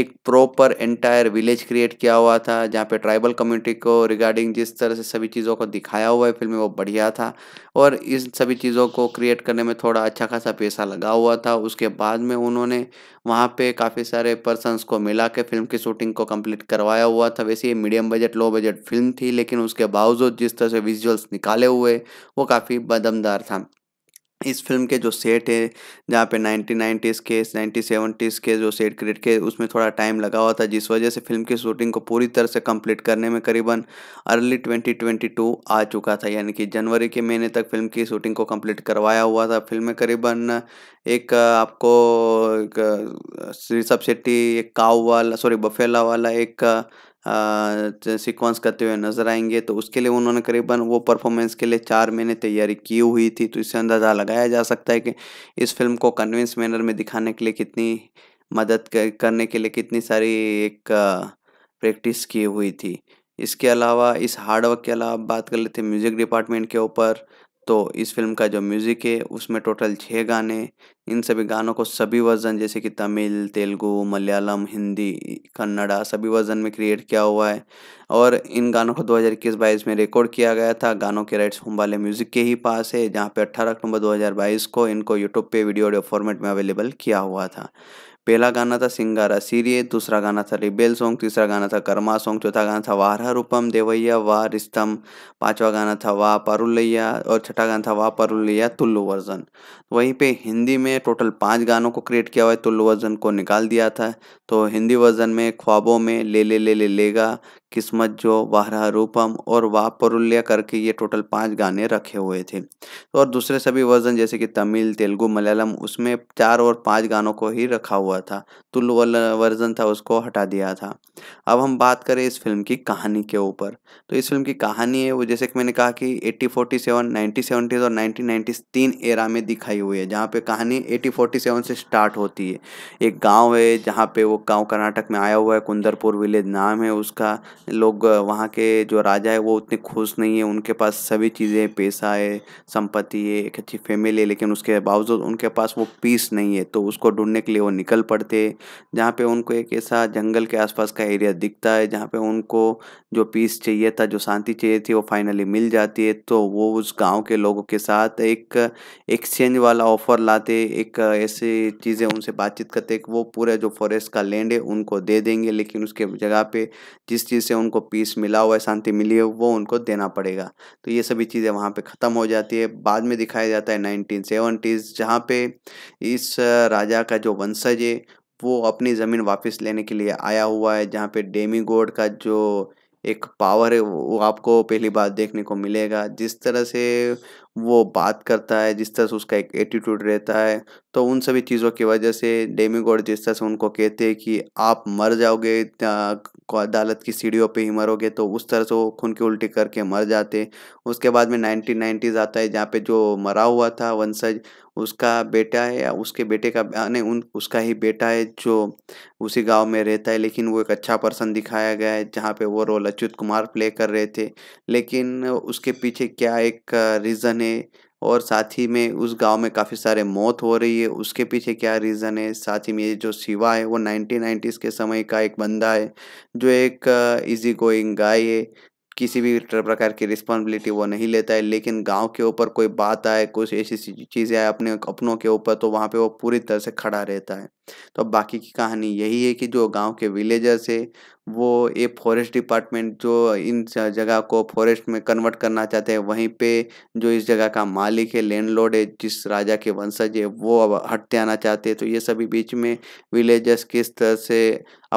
एक proper entire village page create किया हुआ था जहाँ पे ट्राइबल कम्युनिटी को रिगार्डिंग जिस तरह से सभी चीज़ों को दिखाया हुआ है फिल्म में वो बढ़िया था और इस सभी चीज़ों को क्रिएट करने में थोड़ा अच्छा खासा पैसा लगा हुआ था उसके बाद में उन्होंने वहाँ पे काफ़ी सारे पर्सनस को मिला के फिल्म की शूटिंग को कम्प्लीट करवाया हुआ था वैसे ये medium budget low budget film थी लेकिन उसके बावजूद जिस तरह से विजुअल्स निकाले हुए वो काफ़ी बदमदार था इस फिल्म के जो सेट है जहाँ पे नाइनटीन नाइन्टीज़ के नाइनटीन सेवेंटीज़ के जो सेट क्रिएट किए उसमें थोड़ा टाइम लगा हुआ था जिस वजह से फिल्म की शूटिंग को पूरी तरह से कंप्लीट करने में करीबन अर्ली ट्वेंटी ट्वेंटी टू आ चुका था यानी कि जनवरी के महीने तक फिल्म की शूटिंग को कंप्लीट करवाया हुआ था फिल्म में करीबन एक आपको एक ऋषभ शेट्टी एक काव वाला सॉरी बफेला वाला एक सीक्वेंस करते हुए नजर आएंगे तो उसके लिए उन्होंने करीबन वो परफॉर्मेंस के लिए चार महीने तैयारी की हुई थी तो इससे अंदाज़ा लगाया जा सकता है कि इस फिल्म को कन्विंस मैनर में दिखाने के लिए कितनी मदद करने के लिए कितनी सारी एक प्रैक्टिस की हुई थी इसके अलावा इस हार्डवर्क के अलावा बात कर लेते हैं म्यूज़िक डिपार्टमेंट के ऊपर तो इस फिल्म का जो म्यूज़िक है उसमें टोटल छः गाने इन सभी गानों को सभी वर्जन जैसे कि तमिल तेलुगु मलयालम हिंदी कन्नड़ा सभी वर्जन में क्रिएट किया हुआ है और इन गानों को 2021-22 में रिकॉर्ड किया गया था गानों के राइट्स वाले म्यूज़िक के ही पास है जहाँ पे 18 अक्टूबर 2022 को इनको यूट्यूब पे वीडियो ऑडियो फॉर्मेट में अवेलेबल किया हुआ था पहला गाना था सिंगारा सीरिए दूसरा गाना था रिबेल सॉन्ग तीसरा गाना था कर्मा सॉन्ग चौथा गाना था वारा रूपम देवैया वाह रिस्तम पांचवा गाना था वाह परुलैया और छठा गाना था वाह परुलैया तुल्लु वर्जन वहीं पे हिंदी में टोटल पाँच गानों को क्रिएट किया हुआ है तुल्लु वर्जन को निकाल दिया था तो हिंदी वर्जन में ख्वाबों में ले ले ले ले लेगा किस्मत जो वाहरा रूपम और वाह परुल्य करके ये टोटल पांच गाने रखे हुए थे और दूसरे सभी वर्जन जैसे कि तमिल तेलुगु मलयालम उसमें चार और पांच गानों को ही रखा हुआ था तुल वर्जन था उसको हटा दिया था अब हम बात करें इस फिल्म की कहानी के ऊपर तो इस फिल्म की कहानी है वो जैसे कि मैंने कहा कि eighty forty seven nineteen seventies और नाइनटीन नाइन्टीज तीन एरा में दिखाई हुई है जहाँ पे कहानी एटी फोर्टी सेवन से स्टार्ट होती है एक गाँव है जहाँ पे वो गाँव कर्नाटक में आया हुआ है कुंदरपुर विलेज नाम है उसका लोग वहाँ के जो राजा है वो उतने खुश नहीं है उनके पास सभी चीज़ें पैसा है संपत्ति है एक अच्छी फैमिली है लेकिन उसके बावजूद उनके पास वो पीस नहीं है तो उसको ढूंढने के लिए वो निकल पड़ते हैं जहाँ पे उनको एक ऐसा जंगल के आसपास का एरिया दिखता है जहाँ पे उनको जो पीस चाहिए था जो शांति चाहिए थी वो फाइनली मिल जाती है तो वो उस गाँव के लोगों के साथ एक एक्सचेंज वाला ऑफर लाते एक ऐसी चीज़ें उनसे बातचीत करते वो पूरा जो फॉरेस्ट का लैंड है उनको दे देंगे लेकिन उसके जगह पे जिस चीज़ से उनको पीस मिला हुआ है शांति मिली है वो उनको देना पड़ेगा तो ये सभी चीज़ें वहाँ पे ख़त्म हो जाती है बाद में दिखाया जाता है नाइनटीन सेवनटीज़ जहाँ पे इस राजा का जो वंशज है वो अपनी ज़मीन वापस लेने के लिए आया हुआ है जहाँ पे डेमी गोड का जो एक पावर है वो आपको पहली बार देखने को मिलेगा जिस तरह से वो बात करता है जिस तरह से उसका एक एटीट्यूड रहता है तो उन सभी चीज़ों की वजह से डेमी जिस तरह से उनको कहते हैं कि आप मर जाओगे अदालत की सीढ़ियों पे ही मरोगे तो उस तरह से वो खून की उल्टी करके मर जाते उसके बाद में नाइनटीन नाइन्टीज़ आता है जहाँ पे जो मरा हुआ था वंशज उसका बेटा है या उसके बेटे का नहीं उन उसका ही बेटा है जो उसी गांव में रहता है लेकिन वो एक अच्छा पर्सन दिखाया गया है जहाँ पे वो रोल अच्युत कुमार प्ले कर रहे थे लेकिन उसके पीछे क्या एक रीज़न है और साथ ही में उस गांव में काफ़ी सारे मौत हो रही है उसके पीछे क्या रीज़न है साथ ही में ये जो शिवा है वो नाइनटीन नाइन्टीज़ के समय का एक बंदा है जो एक इजी गोइंग गाय है किसी भी प्रकार की रिस्पॉन्सिबिलिटी वो नहीं लेता है लेकिन गांव के ऊपर कोई बात आए कुछ ऐसी चीज़ें आए अपने अपनों के ऊपर तो वहाँ पे वो पूरी तरह से खड़ा रहता है तो बाकी की कहानी यही है कि जो गांव के विलेजर्स है वो ये फॉरेस्ट डिपार्टमेंट जो इन जगह को फॉरेस्ट में कन्वर्ट करना चाहते हैं वहीं पे जो इस जगह का मालिक है लैंडलॉर्ड है जिस राजा के वंशज है वो अब हटते आना चाहते हैं तो ये सभी बीच में विलेजर्स किस तरह से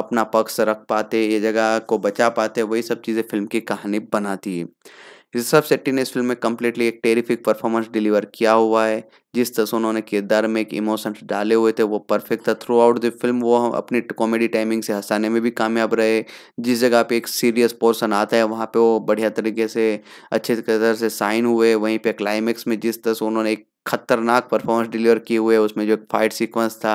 अपना पक्ष रख पाते ये जगह को बचा पाते वही सब चीज़ें फिल्म की कहानी बनाती है ऋषभ शेट्टी ने इस फिल्म में कम्प्लीटली एक टेरिफिक परफॉर्मेंस डिलीवर किया हुआ है जिस तरह से उन्होंने किरदार में एक इमोशंस डाले हुए थे वो परफेक्ट था थ्रू आउट द फिल्म वो अपनी कॉमेडी टाइमिंग से हंसाने में भी कामयाब रहे जिस जगह पे एक सीरियस पोर्सन आता है वहाँ पे वो बढ़िया तरीके से अच्छे तरह से साइन हुए वहीं पे क्लाइमैक्स में जिस तरह से उन्होंने एक खतरनाक परफॉर्मेंस डिलीवर किए हुए उसमें जो फाइट सीक्वेंस था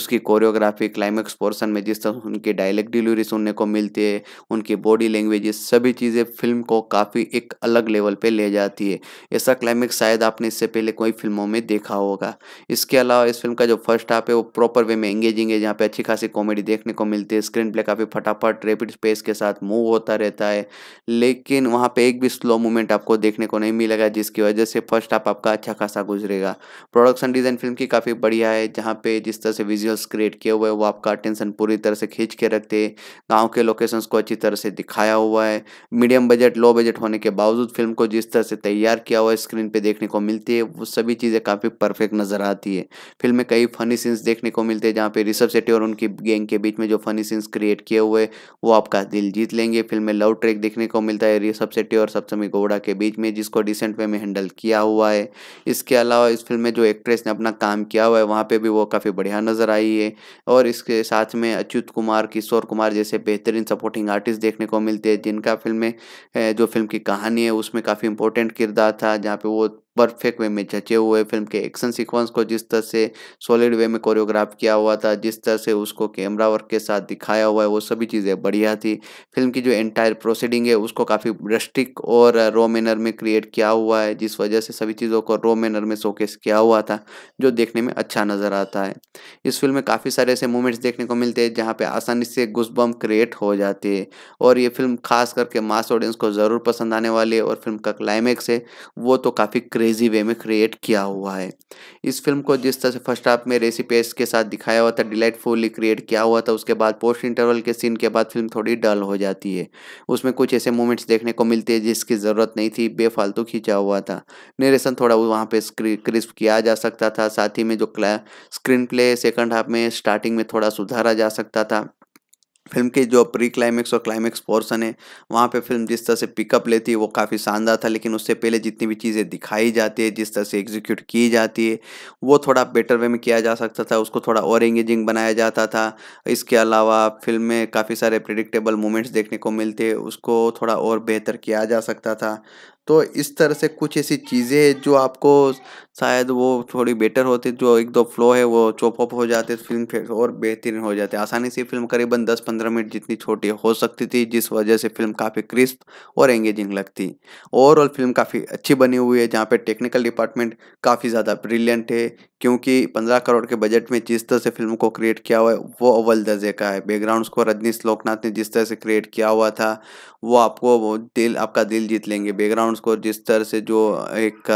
उसकी कोरियोग्राफी क्लाइमेक्स पोर्शन में जिस तरह उनके डायलेक्ट डिलीवरी सुनने को मिलती है उनकी बॉडी लैंग्वेज सभी चीज़ें फिल्म को काफ़ी एक अलग लेवल पे ले जाती है ऐसा क्लाइमेक्स शायद आपने इससे पहले कोई फिल्मों में देखा होगा इसके अलावा इस फिल्म का जो फर्स्ट हाफ है वो प्रॉपर वे में एंगेजिंग है जहाँ पे अच्छी खासी कॉमेडी देखने को मिलती है स्क्रीन प्ले काफ़ी फटाफट रेपिड स्पेस के साथ मूव होता रहता है लेकिन वहाँ पर एक भी स्लो मूवमेंट आपको देखने को नहीं मिलेगा जिसकी वजह से फर्स्ट हाफ आपका अच्छा खासा गुजर गुजरेगा प्रोडक्शन डिज़ाइन फिल्म की काफ़ी बढ़िया है जहाँ पे जिस तरह से विजुअल्स क्रिएट किए हुए वो आपका अटेंशन पूरी तरह से खींच के रखते हैं गाँव के लोकेशंस को अच्छी तरह से दिखाया हुआ है मीडियम बजट लो बजट होने के बावजूद फिल्म को जिस तरह से तैयार किया हुआ है स्क्रीन पर देखने को मिलती है वो सभी चीज़ें काफ़ी परफेक्ट नज़र आती है फिल्म में कई फनी सीन्स देखने को मिलते हैं जहाँ पे ऋषभ सेट्टी और उनकी गैंग के बीच में जो फनी सीन्स क्रिएट किए हुए वो आपका दिल जीत लेंगे फिल्म में लव ट्रैक देखने को मिलता है ऋषभ सेट्टी और सप्तमी गौड़ा के बीच में जिसको डिसेंट वे में हैंडल किया हुआ है इसके अलावा अलावा इस फिल्म में जो एक्ट्रेस ने अपना काम किया हुआ है वहाँ पे भी वो काफ़ी बढ़िया नज़र आई है और इसके साथ में अच्युत कुमार किशोर कुमार जैसे बेहतरीन सपोर्टिंग आर्टिस्ट देखने को मिलते हैं जिनका फिल्म में जो फिल्म की कहानी है उसमें काफ़ी इंपॉर्टेंट किरदार था जहाँ पे वो परफेक्ट वे में जचे हुए फिल्म के एक्शन सीक्वेंस को जिस तरह से सॉलिड वे में कोरियोग्राफ किया हुआ था जिस तरह से उसको कैमरा वर्क के साथ दिखाया हुआ है वो सभी चीज़ें बढ़िया थी फिल्म की जो एंटायर प्रोसीडिंग है उसको काफ़ी रस्टिक और रो मैनर में क्रिएट किया हुआ है जिस वजह से सभी चीज़ों को रो मैनर में शोकेस किया हुआ था जो देखने में अच्छा नज़र आता है इस फिल्म में काफ़ी सारे ऐसे मूवमेंट्स देखने को मिलते हैं जहाँ पर आसानी से गुस्बम क्रिएट हो जाती है और ये फिल्म खास करके मास ऑडियंस को ज़रूर पसंद आने वाली है और फिल्म का क्लाइमैक्स है वो तो काफ़ी क्रेजी वे में क्रिएट किया हुआ है इस फिल्म को जिस तरह से फर्स्ट हाफ में रेसी पेस के साथ दिखाया हुआ था डिलाइटफुली क्रिएट किया हुआ था उसके बाद पोस्ट इंटरवल के सीन के बाद फिल्म थोड़ी डल हो जाती है उसमें कुछ ऐसे मोमेंट्स देखने को मिलते हैं जिसकी ज़रूरत नहीं थी बेफालतू खींचा हुआ था नरेशन थोड़ा वहाँ पर क्रिस्प किया जा सकता था साथ ही में जो स्क्रीन प्ले सेकंड हाफ में स्टार्टिंग में थोड़ा सुधारा जा सकता था फिल्म के जो प्री क्लाइमेक्स और क्लाइमेक्स पोर्सन है वहाँ पे फिल्म जिस तरह से पिकअप लेती है वो काफ़ी शानदार था लेकिन उससे पहले जितनी भी चीज़ें दिखाई जाती है जिस तरह से एग्जीक्यूट की जाती है वो थोड़ा बेटर वे में किया जा सकता था उसको थोड़ा और एंगेजिंग बनाया जाता था इसके अलावा फिल्म में काफ़ी सारे प्रिडिक्टेबल मोमेंट्स देखने को मिलते उसको थोड़ा और बेहतर किया जा सकता था तो इस तरह से कुछ ऐसी चीज़ें हैं जो आपको शायद वो थोड़ी बेटर होती जो एक दो फ्लो है वो चॉप अप हो जाते फिल्म फिर और बेहतरीन हो जाते आसानी से फिल्म करीबन 10-15 मिनट जितनी छोटी हो सकती थी जिस वजह से फिल्म काफ़ी क्रिस्प और एंगेजिंग लगती ओवरऑल फिल्म काफ़ी अच्छी बनी हुई है जहाँ पर टेक्निकल डिपार्टमेंट काफ़ी ज़्यादा ब्रिलियंट है क्योंकि पंद्रह करोड़ के बजट में जिस तरह से फिल्म को क्रिएट किया हुआ है वो अव्वल दर्जे का है बैकग्राउंड को रजनीश लोकनाथ ने जिस तरह से क्रिएट किया हुआ था वो आपको दिल आपका दिल जीत लेंगे बैकग्राउंड ग्राउंड्स को जिस तरह से जो एक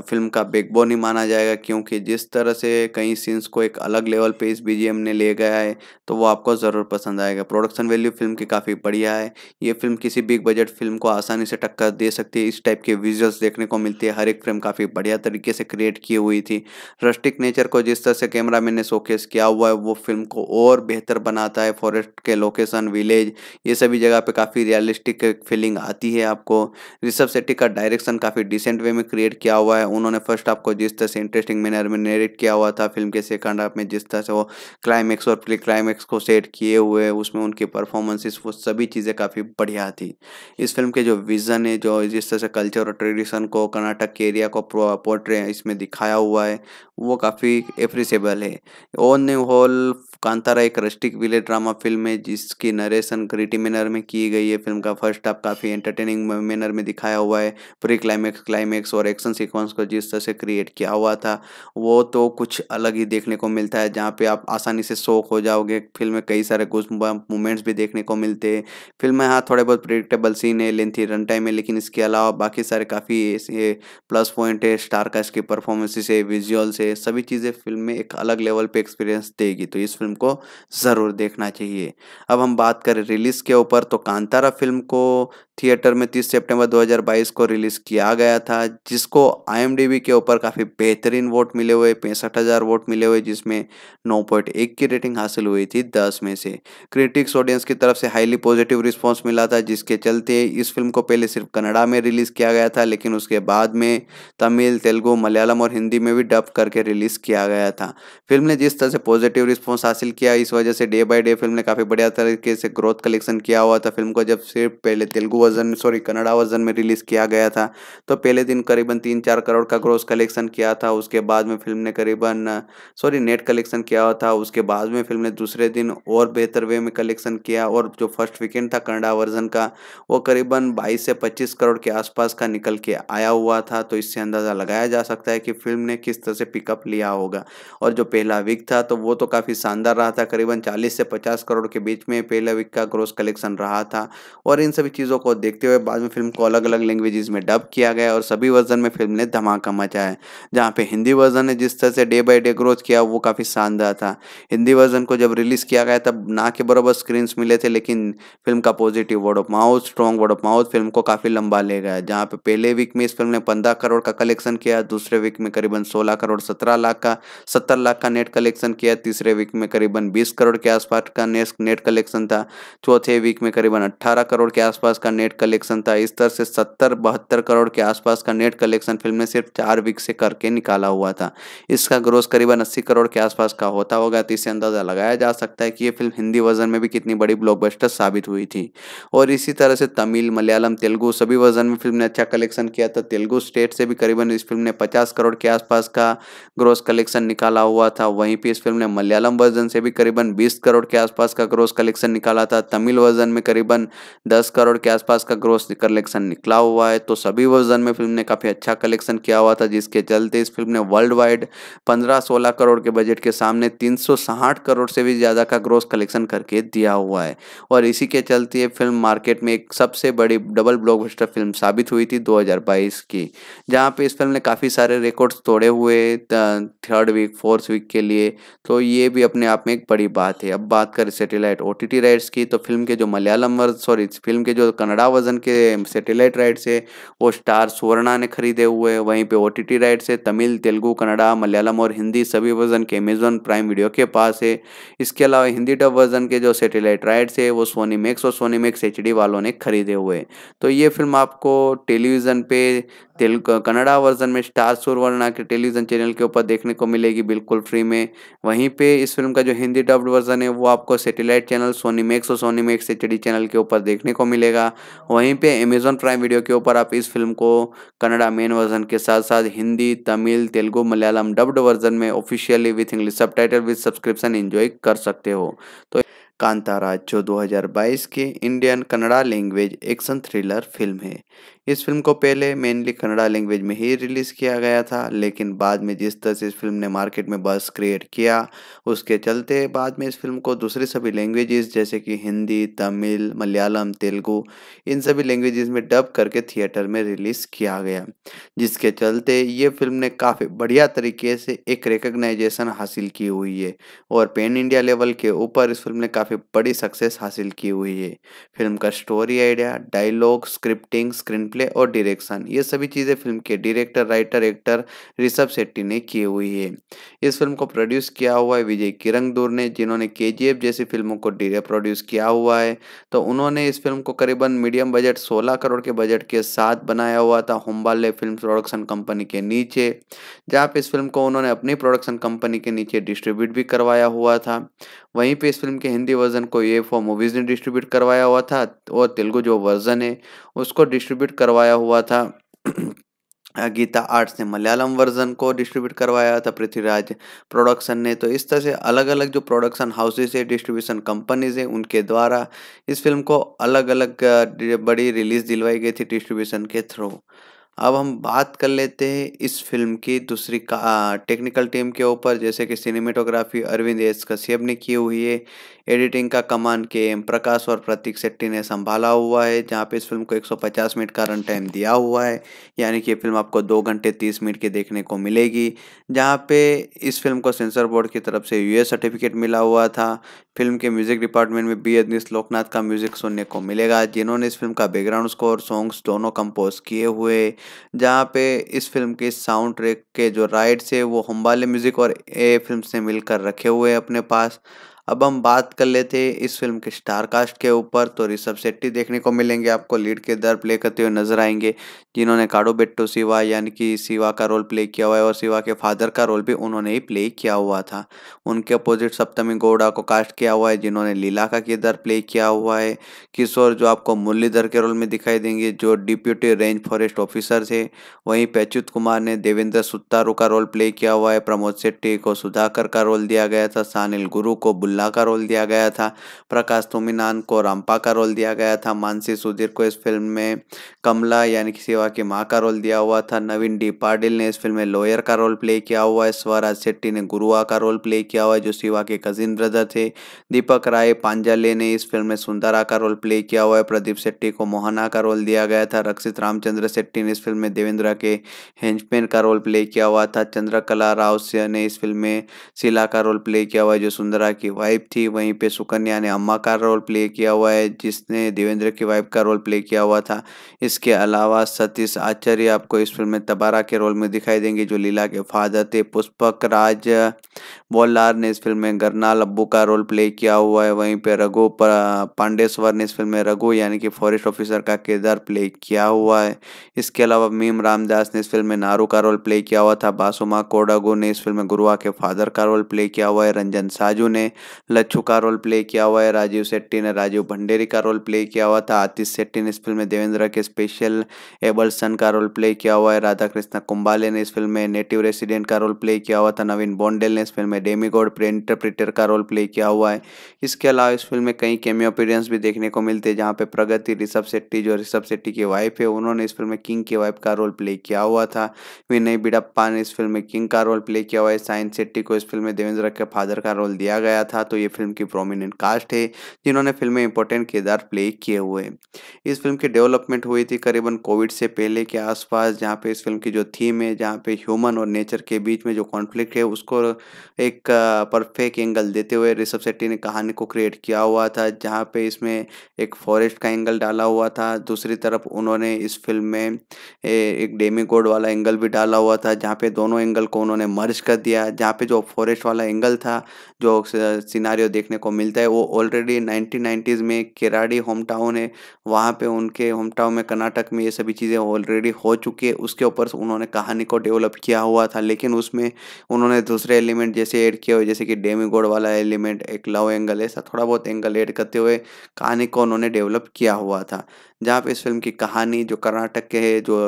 फिल्म का बैकबोन ही माना जाएगा क्योंकि जिस तरह से कई सीन्स को एक अलग लेवल पे इस बीजेम ने ले गया है तो वो आपको ज़रूर पसंद आएगा प्रोडक्शन वैल्यू फिल्म की काफ़ी बढ़िया है ये फिल्म किसी बिग बजट फिल्म को आसानी से टक्कर दे सकती है इस टाइप के विजुअल्स देखने को मिलती है हर एक फ्रेम काफ़ी बढ़िया तरीके से क्रिएट की हुई थी रस्टिक नेचर को जिस तरह से कैमरा मैन ने शोकेस किया हुआ है वो फिल्म को और बेहतर बनाता है फॉरेस्ट के लोकेशन विलेज ये सभी जगह पर काफ़ी रियलिस्टिक फीलिंग आती है आपको ऋषभ सेट्टी का डायरेक्शन काफ़ी डिसेंट वे में क्रिएट किया हुआ है है उन्होंने फर्स्ट हाफ को जिस तरह से इंटरेस्टिंग मैनर में नेरेट किया हुआ था फिल्म के सेकंड हाफ में जिस तरह से वो क्लाइमैक्स और प्री क्लाइमैक्स को सेट किए हुए उसमें उनकी परफॉर्मेंसेस वो सभी चीज़ें काफ़ी बढ़िया थी इस फिल्म के जो विज़न है जो जिस तरह से कल्चर और ट्रेडिशन को कर्नाटक के एरिया को पोर्ट्रे इसमें दिखाया हुआ है वो काफ़ी एप्रिसेबल है ओन होल कांतारा एक रस्टिक विलेज ड्रामा फिल्म है जिसकी नरेशन क्रिटी मैनर में की गई है फिल्म का फर्स्ट हाफ काफ़ी एंटरटेनिंग मैनर में दिखाया हुआ है प्री क्लाइमैक्स क्लाइमैक्स और एक्शन सीक्वेंस को जिस तरह से क्रिएट किया हुआ था वो तो कुछ अलग ही देखने को मिलता है जहाँ पे आप आसानी से शौक हो जाओगे फिल्म में कई सारे कुछ मूवमेंट्स भी देखने को मिलते हैं फिल्म में हाँ थोड़े बहुत प्रिडिक्टेबल सीन है लेंथी रन टाइम है लेकिन इसके अलावा बाकी सारे काफ़ी प्लस पॉइंट है स्टार का इसकी परफॉर्मेंसेस है विजुअल्स है से सभी चीज़ें फिल्म में एक अलग लेवल पे एक्सपीरियंस देगी तो इस फिल्म को ज़रूर देखना चाहिए अब हम बात करें रिलीज़ के ऊपर तो कांतारा फिल्म को थिएटर में 30 सितंबर 2022 को रिलीज किया गया था जिसको आई के ऊपर काफ़ी बेहतरीन वोट मिले हुए पैंसठ हज़ार वोट मिले हुए जिसमें 9.1 की रेटिंग हासिल हुई थी 10 में से क्रिटिक्स ऑडियंस की तरफ से हाईली पॉजिटिव रिस्पांस मिला था जिसके चलते इस फिल्म को पहले सिर्फ कनाडा में रिलीज़ किया गया था लेकिन उसके बाद में तमिल तेलुगु मलयालम और हिंदी में भी डब करके रिलीज़ किया गया था फिल्म ने जिस तरह से पॉजिटिव रिस्पॉन्स हासिल किया इस वजह से डे बाई डे फिल्म ने काफ़ी बढ़िया तरीके से ग्रोथ कलेक्शन किया हुआ था फिल्म को जब सिर्फ पहले Telugu version sorry Kannada version में रिलीज़ किया गया था तो पहले दिन करीबन तीन चार करोड़ का ग्रोस कलेक्शन किया था उसके बाद में फिल्म ने करीबन सॉरी नेट कलेक्शन किया था उसके बाद में फिल्म ने दूसरे दिन और बेहतर वे में कलेक्शन किया और जो फर्स्ट वीकेंड था कनाडा वर्जन का वो करीबन बाईस से पच्चीस करोड़ के आसपास का निकल के आया हुआ था तो इससे अंदाज़ा लगाया जा सकता है कि फिल्म ने किस तरह से पिकअप लिया होगा और जो पहला वीक था तो वो तो काफ़ी शानदार रहा था करीबन चालीस से पचास करोड़ के बीच में पहला वीक का ग्रोस कलेक्शन रहा था और इन सभी चीज़ों को देखते हुए बाद में फिल्म को अलग अलग लैंग्वेजेस में डब किया गया और सभी वर्जन में फिल्म ने धमाका मचाया जहाँ पे हिंदी वर्जन ने जिस तरह से डे बाई डे ग्रोथ किया वो काफ़ी शानदार था हिंदी वर्जन को जब रिलीज़ किया गया तब ना के बराबर स्क्रीन मिले थे लेकिन फिल्म का positive word of mouth strong word of mouth film को काफ़ी लंबा ले गया जहाँ पे पहले वीक में इस फिल्म ने पंद्रह करोड़ का कलेक्शन किया दूसरे वीक में करीबन सोलह करोड़ सत्रह लाख का सत्तर लाख का नेट कलेक्शन किया तीसरे वीक में करीबन बीस करोड़ के आसपास का नेट कलेक्शन था चौथे वीक में करीबन अट्ठारह करोड़ के आसपास का नेट नेट कलेक्शन था इस तरह से सत्तर बहत्तर करोड़ के आसपास का नेट कलेक्शन फिल्म ने सिर्फ चार वीक से करके निकाला हुआ था इसका ग्रोस करीबन अस्सी करोड़ के आसपास का होता होगा तो इससे अंदाज़ा लगाया जा सकता है कि ये फिल्म हिंदी वर्जन में भी कितनी बड़ी ब्लॉकबस्टर साबित हुई थी और इसी तरह से तमिल मलयालम तेलुगु सभी वर्जन में फिल्म ने अच्छा कलेक्शन किया था तेलुगु स्टेट से भी करीबन इस फिल्म ने पचास करोड़ के आसपास का ग्रोस कलेक्शन निकाला हुआ था वहीं पर इस फिल्म ने मलयालम वर्जन से भी करीबन बीस करोड़ के आसपास का ग्रोस कलेक्शन निकाला था तमिल वर्जन में करीबन दस करोड़ के आसपास आसपास का ग्रोस कलेक्शन निकला हुआ है तो सभी वर्जन में फिल्म ने काफ़ी अच्छा कलेक्शन किया हुआ था जिसके चलते इस फिल्म ने वर्ल्ड वाइड पंद्रह सोलह करोड़ के बजट के सामने तीन करोड़ से भी ज़्यादा का ग्रोस कलेक्शन करके दिया हुआ है और इसी के चलते ये फिल्म मार्केट में एक सबसे बड़ी डबल ब्लॉक फिल्म साबित हुई थी दो की जहाँ पर इस फिल्म ने काफ़ी सारे रिकॉर्ड्स तोड़े हुए थर्ड वीक फोर्थ वीक के लिए तो ये भी अपने आप में एक बड़ी बात है अब बात करें सेटेलाइट ओ राइट्स की तो फिल्म के जो मलयालम सॉरी और फिल्म के जो कनाडा वजन के सेटेलाइट राइट से वो स्टार सुवर्णा ने खरीदे हुए वहीं पे ओटीटी राइट से तमिल तेलुगु कन्नड़ा मलयालम और हिंदी सभी वर्जन के अमेजोन प्राइम वीडियो के पास है इसके अलावा हिंदी डब वर्जन के जो सेटेलाइट राइट्स है वो सोनी मैक्स और सोनी मैक्स एच वालों ने खरीदे हुए तो ये फिल्म आपको टेलीविज़न पे तेलुगु कन्नड़ा वर्जन में स्टार सुरवर्णा के टेलीविज़न चैनल के ऊपर देखने को मिलेगी बिल्कुल फ्री में वहीं पे इस फिल्म का जो हिंदी डब्ड वर्जन है वो आपको सेटेलाइट चैनल सोनी मैक्स और सोनी मैक्स एच चैनल के ऊपर देखने को मिलेगा वहीं पे अमेजोन प्राइम वीडियो के ऊपर आप इस फिल्म को कन्नड़ा मेन वर्जन के साथ साथ हिंदी तमिल तेलुगु मलयालम डब्ड वर्जन में officially with English subtitle with subscription enjoy कर सकते हो तो कांतारा जो 2022 के Indian Kannada language action thriller film है इस फिल्म को पहले मेनली कन्नड़ा लैंग्वेज में ही रिलीज़ किया गया था लेकिन बाद में जिस तरह से इस फिल्म ने मार्केट में बस क्रिएट किया उसके चलते बाद में इस फिल्म को दूसरी सभी लैंग्वेजेस जैसे कि हिंदी तमिल मलयालम तेलुगू इन सभी लैंग्वेजेस में डब करके थिएटर में रिलीज़ किया गया जिसके चलते ये फिल्म ने काफ़ी बढ़िया तरीके से एक रिकग्नाइजेशन हासिल की हुई है और पेन इंडिया लेवल के ऊपर इस फिल्म ने काफ़ी बड़ी सक्सेस हासिल की हुई है फिल्म का story idea dialogue scripting screen play और डायरेक्शन ये सभी चीज़ें फिल्म के director writer actor Rishab Shetty ने की हुई है इस फिल्म को प्रोड्यूस किया हुआ है विजय किरंगदूर ने जिन्होंने के जैसी फिल्मों को प्रोड्यूस किया हुआ है तो उन्होंने इस फिल्म को करीबन मीडियम बजट सोलह करोड़ के बजट के साथ बनाया हुआ था होम्बाले फिल्म प्रोडक्शन कंपनी के नीचे जहाँ पर इस फिल्म को उन्होंने अपनी प्रोडक्शन कंपनी के नीचे डिस्ट्रीब्यूट भी करवाया हुआ था वहीं पे इस फिल्म के हिंदी वर्जन को ए फॉर मूवीज़ ने डिस्ट्रीब्यूट करवाया हुआ था और तेलुगु जो वर्जन है उसको डिस्ट्रीब्यूट करवाया हुआ था गीता आर्ट्स ने मलयालम वर्जन को डिस्ट्रीब्यूट करवाया था पृथ्वीराज प्रोडक्शन ने तो इस तरह से अलग अलग जो प्रोडक्शन हाउसेज है डिस्ट्रीब्यूशन कंपनीज हैं उनके द्वारा इस फिल्म को अलग अलग बड़ी रिलीज दिलवाई गई थी डिस्ट्रीब्यूशन के थ्रू अब हम बात कर लेते हैं इस फिल्म की दूसरी का टेक्निकल टीम के ऊपर जैसे कि सिनेमेटोग्राफी अरविंद एस कश्यप ने की हुई है एडिटिंग का कमान के एम प्रकाश और प्रतीक शेट्टी ने संभाला हुआ है जहाँ पे इस फिल्म को 150 मिनट का रन टाइम दिया हुआ है यानी कि ये फिल्म आपको दो घंटे तीस मिनट की देखने को मिलेगी जहाँ पे इस फिल्म को सेंसर बोर्ड की तरफ से यूएस सर्टिफिकेट मिला हुआ था फिल्म के म्यूजिक डिपार्टमेंट में बी अदनीस लोकनाथ का म्यूजिक सुनने को मिलेगा जिन्होंने इस फिल्म का बैकग्राउंड स्कोर सॉन्ग्स दोनों कंपोज किए हुए जहाँ पे इस फिल्म के साउंड ट्रैक के जो राइट्स है वो हम्बाले म्यूजिक और ए फिल्म से मिलकर रखे हुए अपने पास अब हम बात कर लेते हैं इस फिल्म के स्टार कास्ट के ऊपर तो ऋषभ शेट्टी देखने को मिलेंगे आपको लीड के दर प्ले करते तो हुए नजर आएंगे जिन्होंने काडो बेट्टो सिवा यानी कि सिवा का रोल प्ले किया हुआ है और सिवा के फादर का रोल भी उन्होंने ही प्ले किया हुआ था उनके अपोजिट सप्तमी गौड़ा को कास्ट किया हुआ है जिन्होंने लीला का किरदार प्ले किया हुआ है किशोर जो आपको मुरलीधर के रोल में दिखाई देंगे जो डिप्यूटी रेंज फॉरेस्ट ऑफिसर थे वहीं पैच्युत कुमार ने देवेंद्र सुत्तारू का रोल प्ले किया हुआ है प्रमोद शेट्टी को सुधाकर का रोल दिया गया था सानिल गुरु को बुल मुल्ला का रोल दिया गया था प्रकाश तुमिनान को रामपा का रोल दिया गया था मानसी सुधीर को इस फिल्म में कमला यानी कि सेवा की माँ का रोल दिया हुआ था नवीन डी पाटिल ने इस फिल्म में लॉयर का रोल प्ले किया हुआ है स्वराज शेट्टी ने गुरुआ का रोल प्ले किया हुआ है जो शिवा के कजिन ब्रदर थे दीपक राय पांजाले ने इस फिल्म में सुंदरा का रोल प्ले किया हुआ है प्रदीप शेट्टी को मोहना का रोल दिया गया था रक्षित रामचंद्र शेट्टी ने इस फिल्म में देवेंद्र के हेंचमैन का रोल प्ले किया हुआ था चंद्रकला राव ने इस फिल्म में शिला का रोल प्ले किया हुआ है जो सुंदरा की वाइफ थी वहीं पे सुकन्या ने अम्मा का रोल प्ले किया हुआ है जिसने देवेंद्र की वाइफ का रोल प्ले किया हुआ था इसके अलावा सतीश आचार्य आपको इस फिल्म में तबारा के रोल में दिखाई देंगे जो लीला के फादर थे पुष्पक राज वोल्लार ने इस फिल्म में गरनाल अब्बू का रोल प्ले किया हुआ है वहीं पे रघु पांडेश्वर ने इस फिल्म में रघु यानी कि फॉरेस्ट ऑफिसर का किरदार प्ले किया हुआ है इसके अलावा मीम रामदास ने इस फिल्म में नारू का रोल प्ले किया हुआ था बासुमा कोडागो ने इस फिल्म में गुरुआ के फादर का रोल प्ले किया हुआ है रंजन साजू ने लच्छू का रोल प्ले किया हुआ है राजीव शेट्टी ने राजीव भंडेरी का रोल प्ले किया हुआ था आतिश शेट्टी ने इस फिल्म में देवेंद्र के स्पेशल एबल सन का रोल प्ले किया हुआ है राधा कृष्ण कुंबाले ने इस फिल्म में नेटिव रेसिडेंट का रोल प्ले किया हुआ था नवीन बोंडेल ने इस फिल्म में डेमिगॉड इंटरप्रेटर का रोल प्ले किया हुआ है इसके अलावा इस फिल्म में कई कैमियो अपीरेंस भी देखने को मिलते हैं जहाँ पे प्रगति ऋषभ शेट्टी जो ऋषभ शेट्टी की वाइफ है उन्होंने इस फिल्म में किंग की वाइफ का रोल प्ले किया हुआ था विनय बिडप्पा ने इस फिल्म में किंग का रोल प्ले किया हुआ है साइन शेट्टी को इस फिल्म में देवेंद्र के फादर का रोल दिया गया था तो ये फिल्म की प्रोमिनेंट कास्ट है जिन्होंने फिल्म में इंपॉर्टेंट किरदार प्ले किए हुए इस फिल्म की डेवलपमेंट हुई थी करीबन कोविड से पहले के आसपास जहाँ पे इस फिल्म की जो थीम है जहाँ पे ह्यूमन और नेचर के बीच में जो कॉन्फ्लिक्ट है उसको एक एक परफेक्ट एंगल देते हुए ऋषभ शेट्टी ने कहानी को क्रिएट किया हुआ था जहाँ पे इसमें एक फॉरेस्ट का एंगल डाला हुआ था दूसरी तरफ उन्होंने इस फिल्म में एक डेमी कोड वाला एंगल भी डाला हुआ था जहाँ पे दोनों एंगल को उन्होंने मर्ज कर दिया जहाँ पे जो फॉरेस्ट वाला एंगल था जो सिनारियो देखने को मिलता है वो ऑलरेडी नाइनटीन में केराडी होम टाउन है वहाँ पर उनके होम टाउन में कर्नाटक में ये सभी चीज़ें ऑलरेडी हो चुकी है उसके ऊपर उन्होंने कहानी को डेवलप किया हुआ था लेकिन उसमें उन्होंने दूसरे एलिमेंट जैसे से ऐड किया हुआ जैसे कि गोड वाला एलिमेंट एक लव एंगल ऐसा थोड़ा बहुत एंगल ऐड करते हुए कहानी को उन्होंने डेवलप किया हुआ था जहाँ पे इस फिल्म की कहानी जो कर्नाटक के है जो